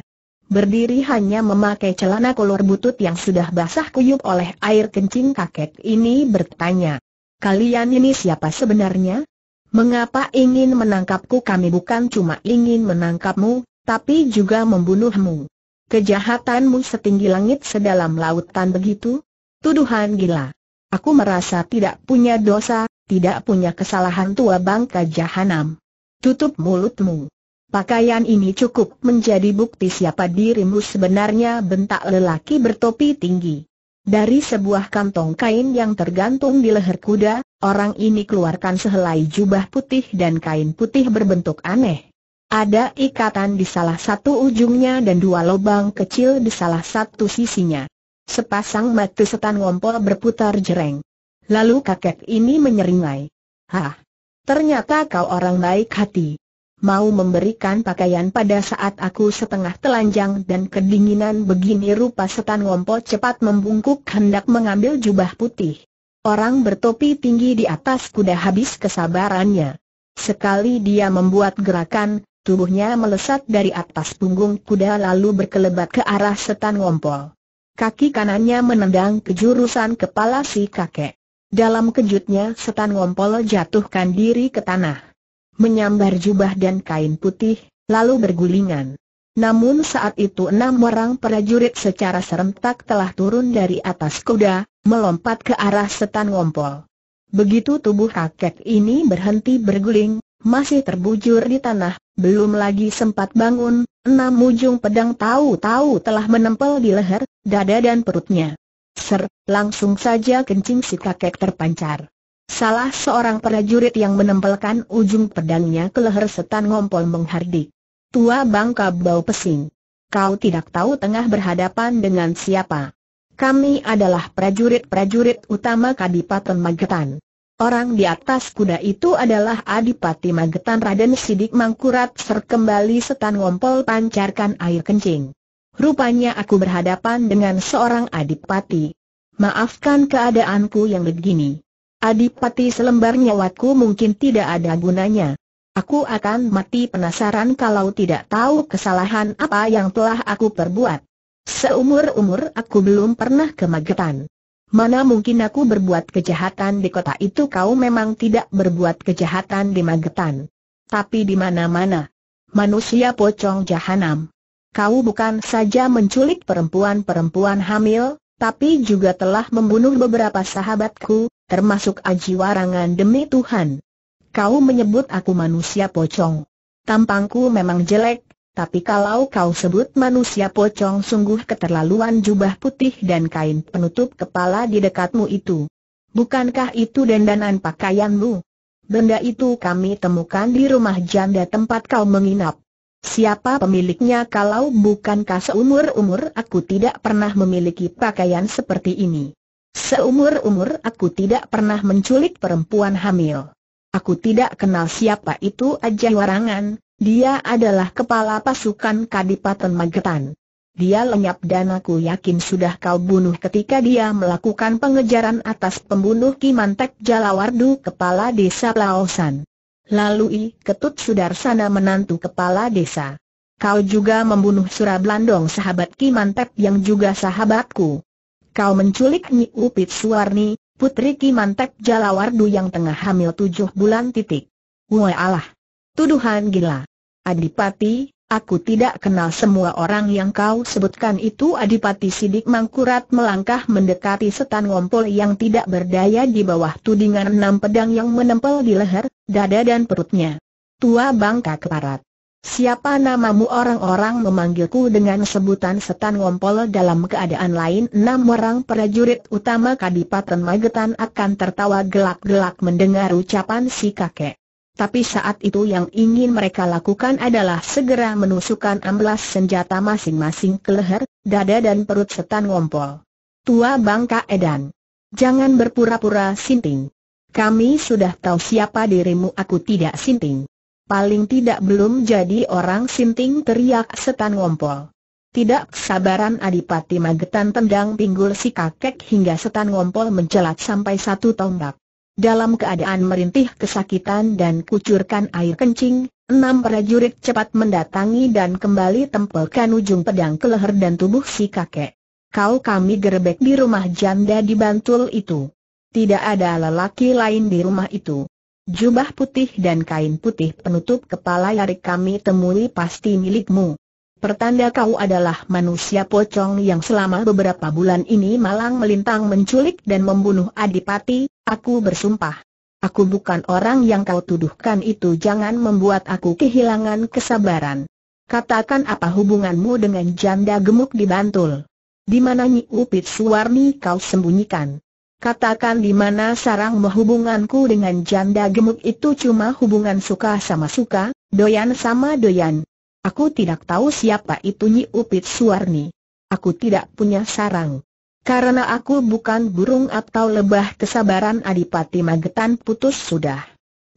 Berdiri hanya memakai celana kolor butut yang sudah basah kuyup oleh air kencing kakek ini bertanya. Kalian ini siapa sebenarnya? Mengapa ingin menangkapku kami bukan cuma ingin menangkapmu, tapi juga membunuhmu. Kejahatanmu setinggi langit sedalam lautan begitu? Tuduhan gila. Aku merasa tidak punya dosa, tidak punya kesalahan tua bangka jahanam. Tutup mulutmu. Pakaian ini cukup menjadi bukti siapa dirimu sebenarnya bentak lelaki bertopi tinggi. Dari sebuah kantong kain yang tergantung di leher kuda, orang ini keluarkan sehelai jubah putih dan kain putih berbentuk aneh. Ada ikatan di salah satu ujungnya dan dua lubang kecil di salah satu sisinya. Sepasang mata setan ngompol berputar jereng. Lalu kakek ini menyeringai. Hah, ternyata kau orang baik hati. Mau memberikan pakaian pada saat aku setengah telanjang dan kedinginan begini rupa setan ngompol cepat membungkuk hendak mengambil jubah putih. Orang bertopi tinggi di atas kuda habis kesabarannya. Sekali dia membuat gerakan, tubuhnya melesat dari atas punggung kuda lalu berkelebat ke arah setan ngompol kaki kanannya menendang ke jurusan kepala si kakek. Dalam kejutnya setan ngompol jatuhkan diri ke tanah. Menyambar jubah dan kain putih, lalu bergulingan. Namun saat itu enam orang prajurit secara serentak telah turun dari atas kuda, melompat ke arah setan ngompol. Begitu tubuh kakek ini berhenti berguling, masih terbujur di tanah, belum lagi sempat bangun, enam ujung pedang tahu-tahu telah menempel di leher, dada dan perutnya. Ser, langsung saja kencing si kakek terpancar. Salah seorang prajurit yang menempelkan ujung pedangnya ke leher setan ngompol menghardik. Tua bangka bau pesing. Kau tidak tahu tengah berhadapan dengan siapa. Kami adalah prajurit-prajurit utama Kadipaten Magetan. Orang di atas kuda itu adalah Adipati Magetan Raden Sidik Mangkurat serkembali setan ngompol pancarkan air kencing. Rupanya aku berhadapan dengan seorang adipati. Maafkan keadaanku yang begini. Adipati selembar nyawaku mungkin tidak ada gunanya. Aku akan mati penasaran kalau tidak tahu kesalahan apa yang telah aku perbuat. Seumur-umur aku belum pernah ke Magetan. Mana mungkin aku berbuat kejahatan di kota itu kau memang tidak berbuat kejahatan di Magetan. Tapi di mana-mana. Manusia pocong jahanam. Kau bukan saja menculik perempuan-perempuan hamil, tapi juga telah membunuh beberapa sahabatku, termasuk Aji Warangan demi Tuhan. Kau menyebut aku manusia pocong. Tampangku memang jelek, tapi kalau kau sebut manusia pocong sungguh keterlaluan jubah putih dan kain penutup kepala di dekatmu itu. Bukankah itu dandanan pakaianmu? Benda itu kami temukan di rumah janda tempat kau menginap. Siapa pemiliknya kalau bukankah seumur-umur aku tidak pernah memiliki pakaian seperti ini? Seumur-umur aku tidak pernah menculik perempuan hamil. Aku tidak kenal siapa itu aja warangan, dia adalah kepala pasukan Kadipaten Magetan. Dia lenyap dan aku yakin sudah kau bunuh ketika dia melakukan pengejaran atas pembunuh Kimantek Jalawardu kepala desa Laosan. Lalu I Ketut Sudarsana menantu kepala desa. Kau juga membunuh Surablandong sahabat Kimantek yang juga sahabatku. Kau menculik Nyi Upit Suwarni, putri Kimantek Jalawardu yang tengah hamil tujuh bulan titik. Wah Allah! Tuduhan gila. Adipati, aku tidak kenal semua orang yang kau sebutkan itu Adipati Sidik Mangkurat melangkah mendekati setan ngompol yang tidak berdaya di bawah tudingan enam pedang yang menempel di leher, dada dan perutnya. Tua bangka keparat. Siapa namamu orang-orang memanggilku dengan sebutan setan ngompol dalam keadaan lain enam orang prajurit utama Kadipaten Magetan akan tertawa gelak-gelak mendengar ucapan si kakek tapi saat itu yang ingin mereka lakukan adalah segera menusukkan amblas senjata masing-masing ke leher, dada dan perut setan ngompol. Tua Bangka Edan. Jangan berpura-pura sinting. Kami sudah tahu siapa dirimu aku tidak sinting. Paling tidak belum jadi orang sinting teriak setan ngompol. Tidak kesabaran Adipati Magetan tendang pinggul si kakek hingga setan ngompol mencelat sampai satu tombak. Dalam keadaan merintih kesakitan dan kucurkan air kencing, enam prajurit cepat mendatangi dan kembali tempelkan ujung pedang ke leher dan tubuh si kakek. Kau kami gerebek di rumah janda di Bantul itu. Tidak ada lelaki lain di rumah itu. Jubah putih dan kain putih penutup kepala yang kami temui pasti milikmu. Pertanda kau adalah manusia pocong yang selama beberapa bulan ini malang melintang menculik dan membunuh adipati, aku bersumpah. Aku bukan orang yang kau tuduhkan itu jangan membuat aku kehilangan kesabaran. Katakan apa hubunganmu dengan janda gemuk di Bantul. Di mana Nyi Upit Suwarni kau sembunyikan? Katakan di mana sarang hubunganku dengan janda gemuk itu cuma hubungan suka sama suka, doyan sama doyan. Aku tidak tahu siapa itu Nyi Upit Suwarni. Aku tidak punya sarang. Karena aku bukan burung atau lebah kesabaran Adipati Magetan putus sudah.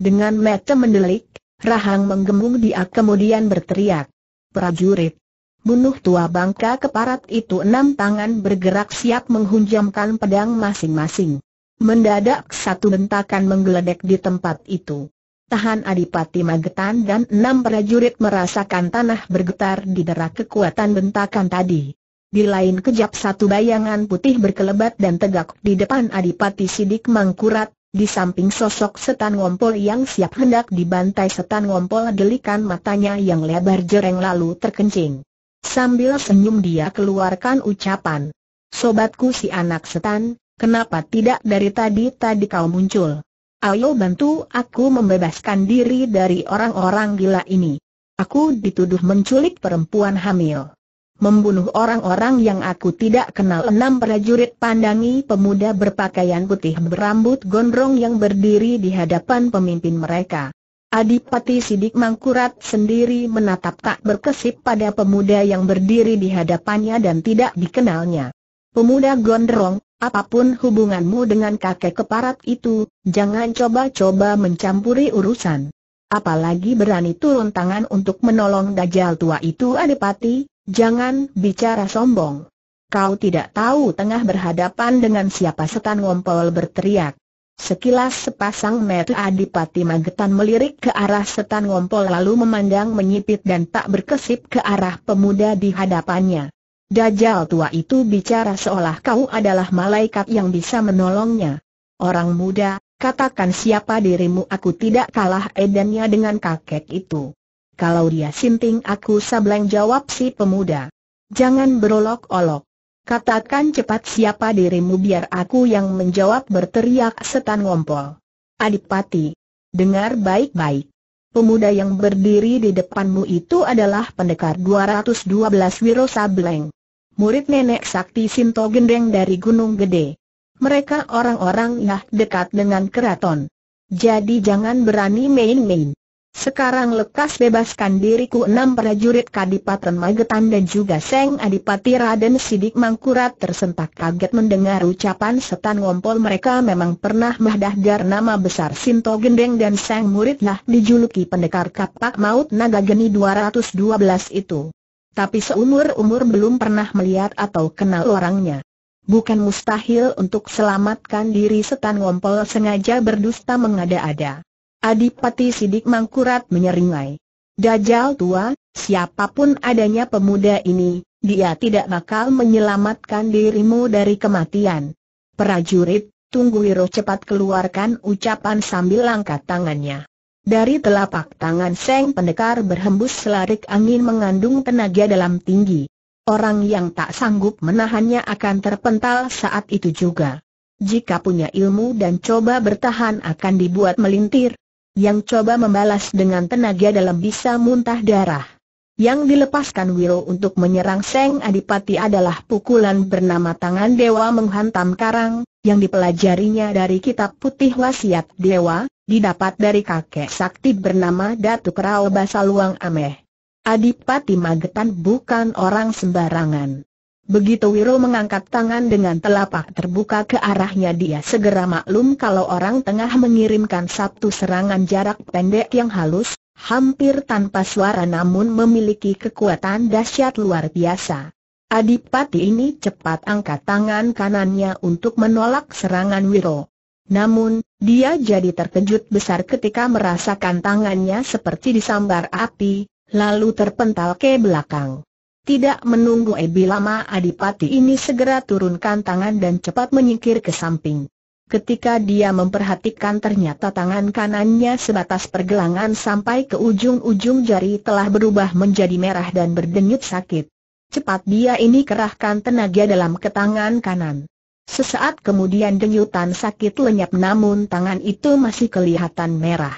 Dengan mata mendelik, Rahang menggembung dia kemudian berteriak. Prajurit, bunuh tua bangka keparat itu enam tangan bergerak siap menghunjamkan pedang masing-masing. Mendadak satu bentakan menggeledek di tempat itu. Tahan Adipati Magetan dan enam prajurit merasakan tanah bergetar di derak kekuatan bentakan tadi. Di lain kejap satu bayangan putih berkelebat dan tegak di depan Adipati Sidik Mangkurat, di samping sosok setan ngompol yang siap hendak dibantai setan ngompol delikan matanya yang lebar jereng lalu terkencing. Sambil senyum dia keluarkan ucapan, Sobatku si anak setan, kenapa tidak dari tadi-tadi kau muncul? Ayo bantu aku membebaskan diri dari orang-orang gila ini. Aku dituduh menculik perempuan hamil. Membunuh orang-orang yang aku tidak kenal enam prajurit pandangi pemuda berpakaian putih berambut gondrong yang berdiri di hadapan pemimpin mereka. Adipati Sidik Mangkurat sendiri menatap tak berkesip pada pemuda yang berdiri di hadapannya dan tidak dikenalnya. Pemuda gondrong, Apapun hubunganmu dengan kakek keparat itu, jangan coba-coba mencampuri urusan. Apalagi berani turun tangan untuk menolong dajjal tua itu Adipati, jangan bicara sombong. Kau tidak tahu tengah berhadapan dengan siapa setan ngompol berteriak. Sekilas sepasang mata Adipati Magetan melirik ke arah setan ngompol lalu memandang menyipit dan tak berkesip ke arah pemuda di hadapannya. Dajjal tua itu bicara seolah kau adalah malaikat yang bisa menolongnya. Orang muda, katakan siapa dirimu aku tidak kalah edannya dengan kakek itu. Kalau dia sinting aku sableng jawab si pemuda. Jangan berolok-olok. Katakan cepat siapa dirimu biar aku yang menjawab berteriak setan ngompol. Adipati, dengar baik-baik pemuda yang berdiri di depanmu itu adalah pendekar 212 Wiro Sableng. Murid nenek sakti Sinto Gendeng dari Gunung Gede. Mereka orang-orang yang dekat dengan keraton. Jadi jangan berani main-main. Sekarang lekas bebaskan diriku enam prajurit Kadipaten Magetan dan juga Seng Adipati Raden Sidik Mangkurat tersentak kaget mendengar ucapan setan ngompol mereka memang pernah mahdahgar nama besar Sinto Gendeng dan Seng Muridlah dijuluki pendekar kapak maut naga geni 212 itu. Tapi seumur-umur belum pernah melihat atau kenal orangnya. Bukan mustahil untuk selamatkan diri setan ngompol sengaja berdusta mengada-ada. Adipati Sidik Mangkurat menyeringai. Dajjal tua, siapapun adanya pemuda ini, dia tidak bakal menyelamatkan dirimu dari kematian. Prajurit, tunggu Wiro cepat keluarkan ucapan sambil angkat tangannya. Dari telapak tangan Seng Pendekar berhembus selarik angin mengandung tenaga dalam tinggi. Orang yang tak sanggup menahannya akan terpental saat itu juga. Jika punya ilmu dan coba bertahan akan dibuat melintir, yang coba membalas dengan tenaga dalam bisa muntah darah. Yang dilepaskan Wiro untuk menyerang Seng Adipati adalah pukulan bernama Tangan Dewa Menghantam Karang, yang dipelajarinya dari kitab putih wasiat Dewa, didapat dari kakek sakti bernama Datuk Rao Basaluang Ameh. Adipati Magetan bukan orang sembarangan. Begitu Wiro mengangkat tangan dengan telapak terbuka ke arahnya dia segera maklum kalau orang tengah mengirimkan satu serangan jarak pendek yang halus, hampir tanpa suara namun memiliki kekuatan dahsyat luar biasa. Adipati ini cepat angkat tangan kanannya untuk menolak serangan Wiro. Namun, dia jadi terkejut besar ketika merasakan tangannya seperti disambar api, lalu terpental ke belakang. Tidak menunggu Ebi lama Adipati ini segera turunkan tangan dan cepat menyingkir ke samping. Ketika dia memperhatikan ternyata tangan kanannya sebatas pergelangan sampai ke ujung-ujung jari telah berubah menjadi merah dan berdenyut sakit. Cepat dia ini kerahkan tenaga dalam ke tangan kanan. Sesaat kemudian denyutan sakit lenyap namun tangan itu masih kelihatan merah.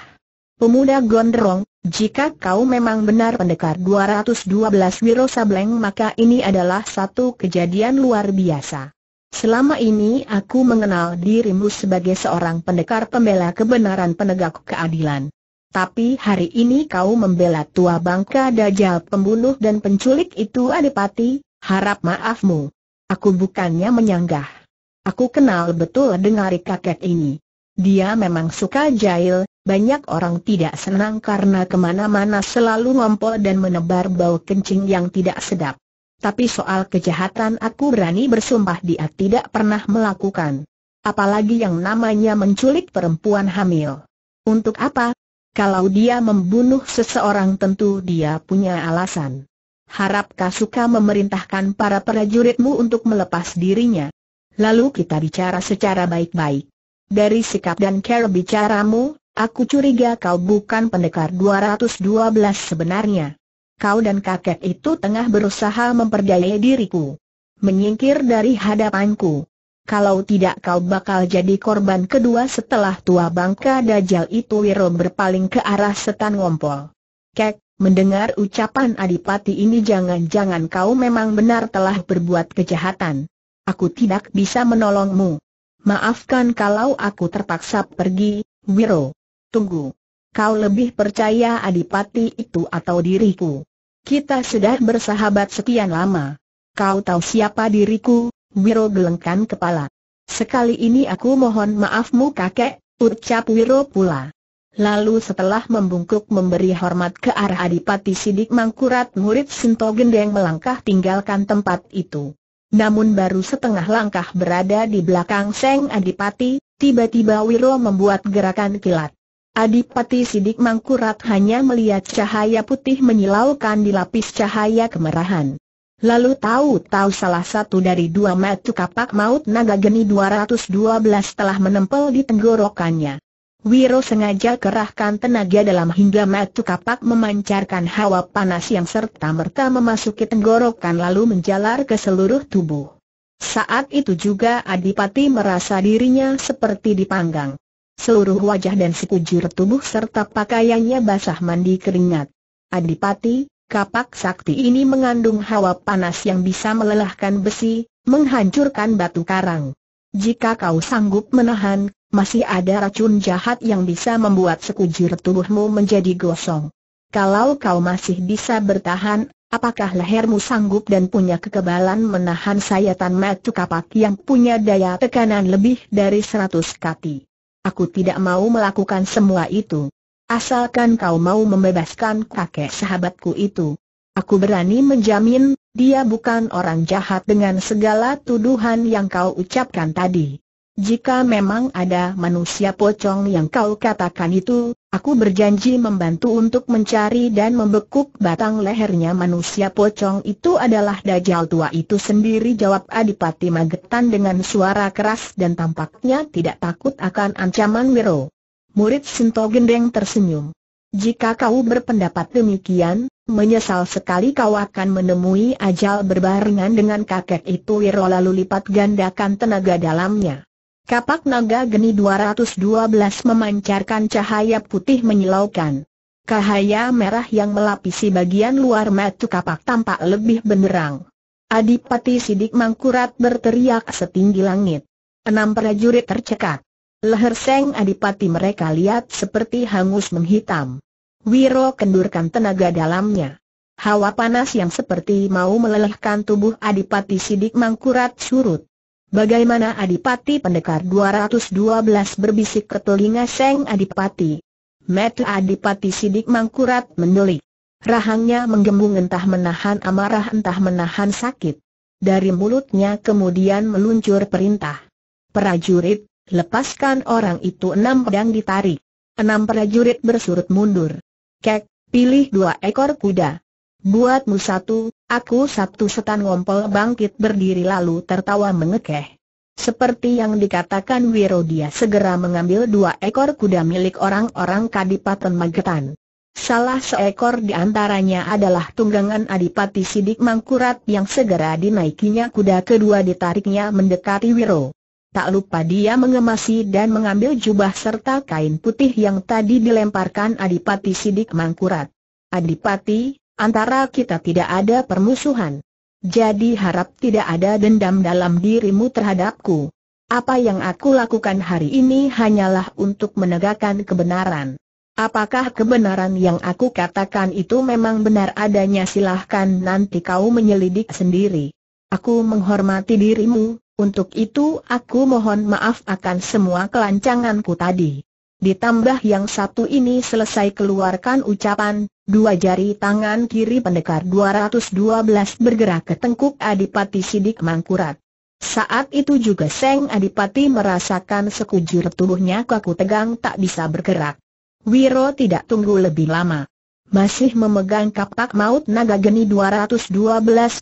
Pemuda gondrong, jika kau memang benar pendekar 212 Wiro Sableng maka ini adalah satu kejadian luar biasa. Selama ini aku mengenal dirimu sebagai seorang pendekar pembela kebenaran penegak keadilan. Tapi hari ini kau membela tua bangka dajal pembunuh dan penculik itu adipati, harap maafmu. Aku bukannya menyanggah. Aku kenal betul dengan kakek ini. Dia memang suka jahil, banyak orang tidak senang karena kemana-mana selalu ngompol dan menebar bau kencing yang tidak sedap. Tapi soal kejahatan aku berani bersumpah dia tidak pernah melakukan. Apalagi yang namanya menculik perempuan hamil. Untuk apa? Kalau dia membunuh seseorang tentu dia punya alasan. Harap Kasuka memerintahkan para prajuritmu untuk melepas dirinya. Lalu kita bicara secara baik-baik. Dari sikap dan cara bicaramu, aku curiga kau bukan pendekar 212 sebenarnya. Kau dan kakek itu tengah berusaha memperdaya diriku. Menyingkir dari hadapanku. Kalau tidak kau bakal jadi korban kedua setelah tua bangka Dajjal itu Wiro berpaling ke arah setan ngompol. Kek, mendengar ucapan adipati ini jangan-jangan kau memang benar telah berbuat kejahatan. Aku tidak bisa menolongmu. Maafkan kalau aku terpaksa pergi, Wiro. Tunggu. Kau lebih percaya adipati itu atau diriku? Kita sudah bersahabat sekian lama. Kau tahu siapa diriku? Wiro gelengkan kepala. Sekali ini aku mohon maafmu kakek, ucap Wiro pula. Lalu setelah membungkuk memberi hormat ke arah Adipati Sidik Mangkurat murid Sinto Gendeng melangkah tinggalkan tempat itu namun baru setengah langkah berada di belakang Seng Adipati, tiba-tiba Wiro membuat gerakan kilat. Adipati Sidik Mangkurat hanya melihat cahaya putih menyilaukan di lapis cahaya kemerahan. Lalu tahu-tahu salah satu dari dua mata kapak maut naga geni 212 telah menempel di tenggorokannya. Wiro sengaja kerahkan tenaga dalam hingga matu kapak memancarkan hawa panas yang serta-merta memasuki tenggorokan lalu menjalar ke seluruh tubuh. Saat itu juga Adipati merasa dirinya seperti dipanggang. Seluruh wajah dan sekujur tubuh serta pakaiannya basah mandi keringat. Adipati, kapak sakti ini mengandung hawa panas yang bisa melelahkan besi, menghancurkan batu karang. Jika kau sanggup menahan, masih ada racun jahat yang bisa membuat sekujur tubuhmu menjadi gosong. Kalau kau masih bisa bertahan, apakah lehermu sanggup dan punya kekebalan menahan sayatan matu kapak yang punya daya tekanan lebih dari seratus kati? Aku tidak mau melakukan semua itu. Asalkan kau mau membebaskan kakek sahabatku itu. Aku berani menjamin, dia bukan orang jahat dengan segala tuduhan yang kau ucapkan tadi. Jika memang ada manusia pocong yang kau katakan itu, aku berjanji membantu untuk mencari dan membekuk batang lehernya manusia pocong itu adalah Dajjal tua itu sendiri jawab Adipati Magetan dengan suara keras dan tampaknya tidak takut akan ancaman Wiro. Murid Sinto Gendeng tersenyum. Jika kau berpendapat demikian, Menyesal sekali kau akan menemui ajal berbarengan dengan kakek itu Wiro lalu lipat gandakan tenaga dalamnya. Kapak naga geni 212 memancarkan cahaya putih menyilaukan. Cahaya merah yang melapisi bagian luar mata kapak tampak lebih benderang. Adipati Sidik Mangkurat berteriak setinggi langit. Enam prajurit tercekat. Leher seng adipati mereka lihat seperti hangus menghitam. Wiro kendurkan tenaga dalamnya. Hawa panas yang seperti mau melelehkan tubuh adipati Sidik Mangkurat surut. Bagaimana Adipati Pendekar 212 berbisik ke telinga Seng Adipati. Met Adipati Sidik Mangkurat mendelik. Rahangnya menggembung entah menahan amarah entah menahan sakit. Dari mulutnya kemudian meluncur perintah. Prajurit, lepaskan orang itu enam pedang ditarik. Enam prajurit bersurut mundur. Kek, pilih dua ekor kuda buatmu satu, aku satu setan ngompol bangkit berdiri lalu tertawa mengekeh. Seperti yang dikatakan Wiro dia segera mengambil dua ekor kuda milik orang-orang Kadipaten Magetan. Salah seekor di antaranya adalah tunggangan Adipati Sidik Mangkurat yang segera dinaikinya kuda kedua ditariknya mendekati Wiro. Tak lupa dia mengemasi dan mengambil jubah serta kain putih yang tadi dilemparkan Adipati Sidik Mangkurat. Adipati, Antara kita tidak ada permusuhan. Jadi harap tidak ada dendam dalam dirimu terhadapku. Apa yang aku lakukan hari ini hanyalah untuk menegakkan kebenaran. Apakah kebenaran yang aku katakan itu memang benar adanya silahkan nanti kau menyelidik sendiri. Aku menghormati dirimu, untuk itu aku mohon maaf akan semua kelancanganku tadi. Ditambah yang satu ini selesai keluarkan ucapan, Dua jari tangan kiri pendekar 212 bergerak ke tengkuk Adipati Sidik Mangkurat. Saat itu juga Seng Adipati merasakan sekujur tubuhnya kaku tegang tak bisa bergerak. Wiro tidak tunggu lebih lama. Masih memegang kapak maut naga geni 212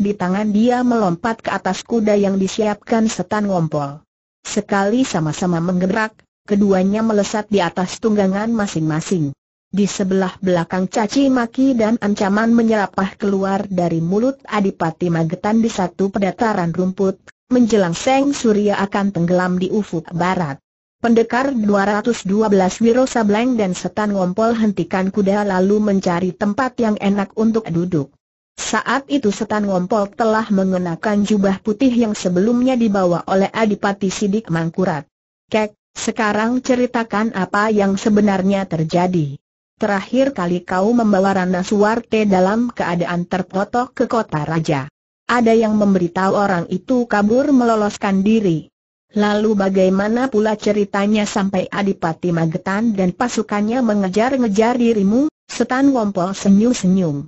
di tangan dia melompat ke atas kuda yang disiapkan setan ngompol. Sekali sama-sama menggerak, keduanya melesat di atas tunggangan masing-masing. Di sebelah belakang caci maki dan ancaman menyerapah keluar dari mulut Adipati Magetan di satu pedataran rumput, menjelang Seng Surya akan tenggelam di ufuk barat. Pendekar 212 Wiro Sableng dan Setan Ngompol hentikan kuda lalu mencari tempat yang enak untuk duduk. Saat itu Setan Ngompol telah mengenakan jubah putih yang sebelumnya dibawa oleh Adipati Sidik Mangkurat. Kek, sekarang ceritakan apa yang sebenarnya terjadi. Terakhir kali kau membawa Rana Suwarte dalam keadaan terpotong ke kota raja. Ada yang memberitahu orang itu kabur meloloskan diri. Lalu bagaimana pula ceritanya sampai Adipati Magetan dan pasukannya mengejar-ngejar dirimu? Setan Wompol senyum-senyum.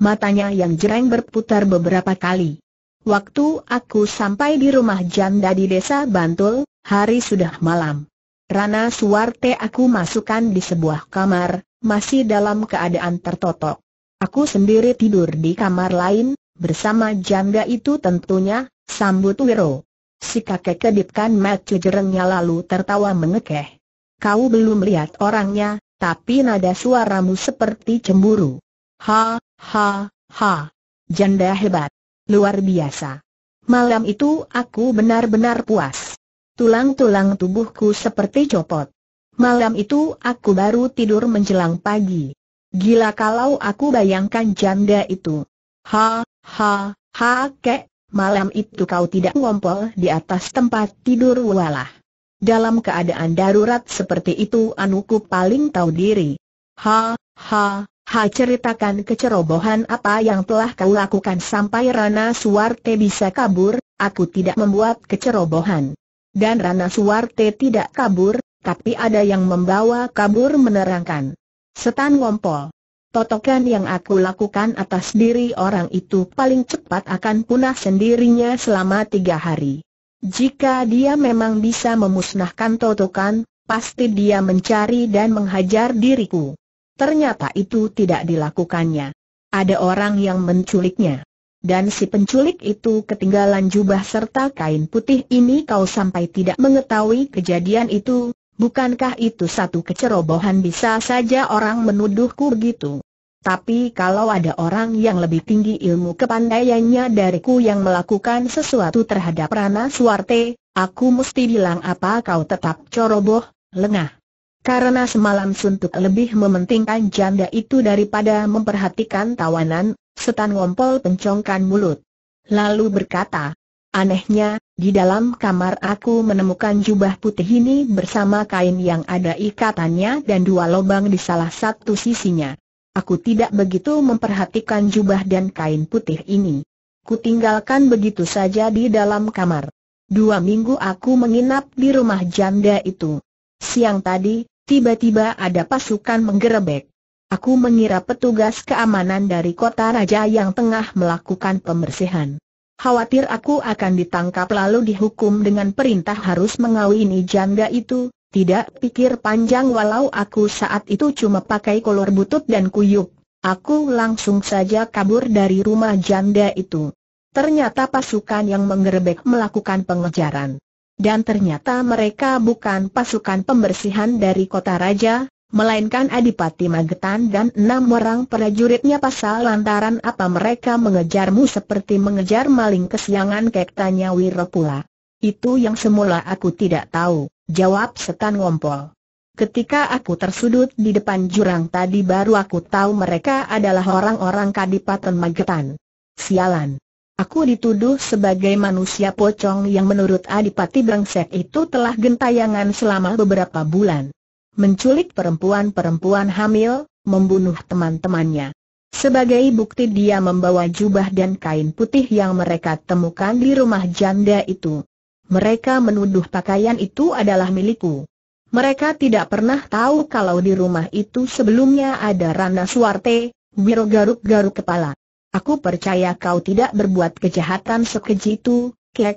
Matanya yang jereng berputar beberapa kali. Waktu aku sampai di rumah janda di desa Bantul, hari sudah malam. Rana Suwarte aku masukkan di sebuah kamar, masih dalam keadaan tertotok. Aku sendiri tidur di kamar lain, bersama Janda itu tentunya, sambut Wiro. Si kakek kedipkan mata jerengnya lalu tertawa mengekeh. Kau belum lihat orangnya, tapi nada suaramu seperti cemburu. Ha, ha, ha. Janda hebat. Luar biasa. Malam itu aku benar-benar puas. Tulang-tulang tubuhku seperti copot. Malam itu aku baru tidur menjelang pagi. Gila kalau aku bayangkan janda itu. Ha, ha, ha kek, malam itu kau tidak ngompol di atas tempat tidur walah. Dalam keadaan darurat seperti itu anuku paling tahu diri. Ha, ha, ha ceritakan kecerobohan apa yang telah kau lakukan sampai Rana Suwarte bisa kabur, aku tidak membuat kecerobohan. Dan Rana Suwarte tidak kabur, tapi ada yang membawa kabur menerangkan. Setan Wompol. Totokan yang aku lakukan atas diri orang itu paling cepat akan punah sendirinya selama tiga hari. Jika dia memang bisa memusnahkan totokan, pasti dia mencari dan menghajar diriku. Ternyata itu tidak dilakukannya. Ada orang yang menculiknya. Dan si penculik itu ketinggalan jubah serta kain putih ini kau sampai tidak mengetahui kejadian itu, Bukankah itu satu kecerobohan bisa saja orang menuduhku begitu? Tapi kalau ada orang yang lebih tinggi ilmu kepandaiannya dariku yang melakukan sesuatu terhadap Rana Suarte, aku mesti bilang apa kau tetap ceroboh, lengah. Karena semalam suntuk lebih mementingkan janda itu daripada memperhatikan tawanan, setan ngompol pencongkan mulut. Lalu berkata, anehnya, di dalam kamar aku menemukan jubah putih ini bersama kain yang ada ikatannya dan dua lobang di salah satu sisinya. Aku tidak begitu memperhatikan jubah dan kain putih ini. Kutinggalkan begitu saja di dalam kamar. Dua minggu aku menginap di rumah janda itu. Siang tadi, tiba-tiba ada pasukan menggerebek. Aku mengira petugas keamanan dari kota raja yang tengah melakukan pembersihan khawatir aku akan ditangkap lalu dihukum dengan perintah harus mengawini janda itu, tidak pikir panjang walau aku saat itu cuma pakai kolor butut dan kuyuk. Aku langsung saja kabur dari rumah janda itu. Ternyata pasukan yang menggerebek melakukan pengejaran. Dan ternyata mereka bukan pasukan pembersihan dari kota raja, melainkan Adipati Magetan dan enam orang prajuritnya pasal lantaran apa mereka mengejarmu seperti mengejar maling kesiangan kek tanya Wiro pula. Itu yang semula aku tidak tahu, jawab setan ngompol. Ketika aku tersudut di depan jurang tadi baru aku tahu mereka adalah orang-orang Kadipaten Magetan. Sialan. Aku dituduh sebagai manusia pocong yang menurut Adipati Brengsek itu telah gentayangan selama beberapa bulan menculik perempuan-perempuan hamil, membunuh teman-temannya. Sebagai bukti dia membawa jubah dan kain putih yang mereka temukan di rumah janda itu. Mereka menuduh pakaian itu adalah milikku. Mereka tidak pernah tahu kalau di rumah itu sebelumnya ada Rana Suarte, Wiro garuk-garuk kepala. Aku percaya kau tidak berbuat kejahatan sekeji itu, Kek.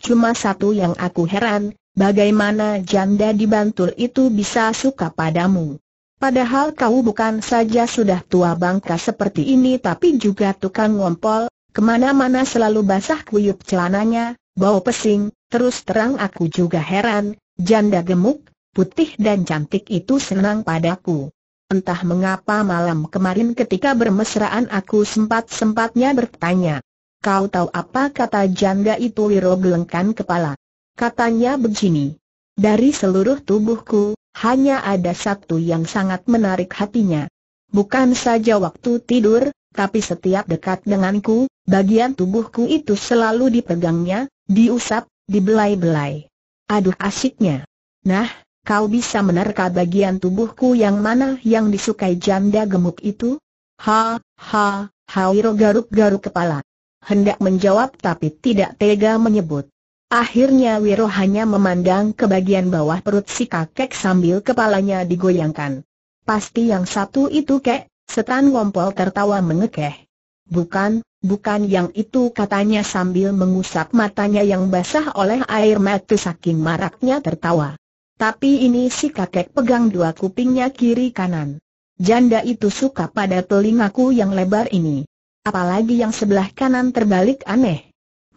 Cuma satu yang aku heran, bagaimana janda di Bantul itu bisa suka padamu? Padahal kau bukan saja sudah tua bangka seperti ini tapi juga tukang ngompol, kemana-mana selalu basah kuyup celananya, bau pesing, terus terang aku juga heran, janda gemuk, putih dan cantik itu senang padaku. Entah mengapa malam kemarin ketika bermesraan aku sempat-sempatnya bertanya. Kau tahu apa kata janda itu Wiro gelengkan kepala. Katanya begini. Dari seluruh tubuhku, hanya ada satu yang sangat menarik hatinya. Bukan saja waktu tidur, tapi setiap dekat denganku, bagian tubuhku itu selalu dipegangnya, diusap, dibelai-belai. Aduh asiknya. Nah, kau bisa menerka bagian tubuhku yang mana yang disukai janda gemuk itu? Ha, ha, Hawiro garuk-garuk kepala. Hendak menjawab tapi tidak tega menyebut. Akhirnya Wiro hanya memandang ke bagian bawah perut si kakek sambil kepalanya digoyangkan. Pasti yang satu itu kek, setan ngompol tertawa mengekeh. Bukan, bukan yang itu katanya sambil mengusap matanya yang basah oleh air mata saking maraknya tertawa. Tapi ini si kakek pegang dua kupingnya kiri kanan. Janda itu suka pada telingaku yang lebar ini. Apalagi yang sebelah kanan terbalik aneh.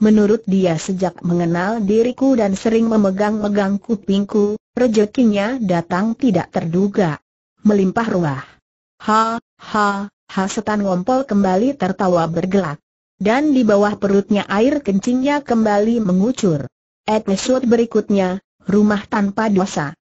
Menurut dia sejak mengenal diriku dan sering memegang-megang kupingku, rejekinya datang tidak terduga. Melimpah ruah. Ha, ha, ha setan ngompol kembali tertawa bergelak. Dan di bawah perutnya air kencingnya kembali mengucur. Episode berikutnya, Rumah Tanpa Dosa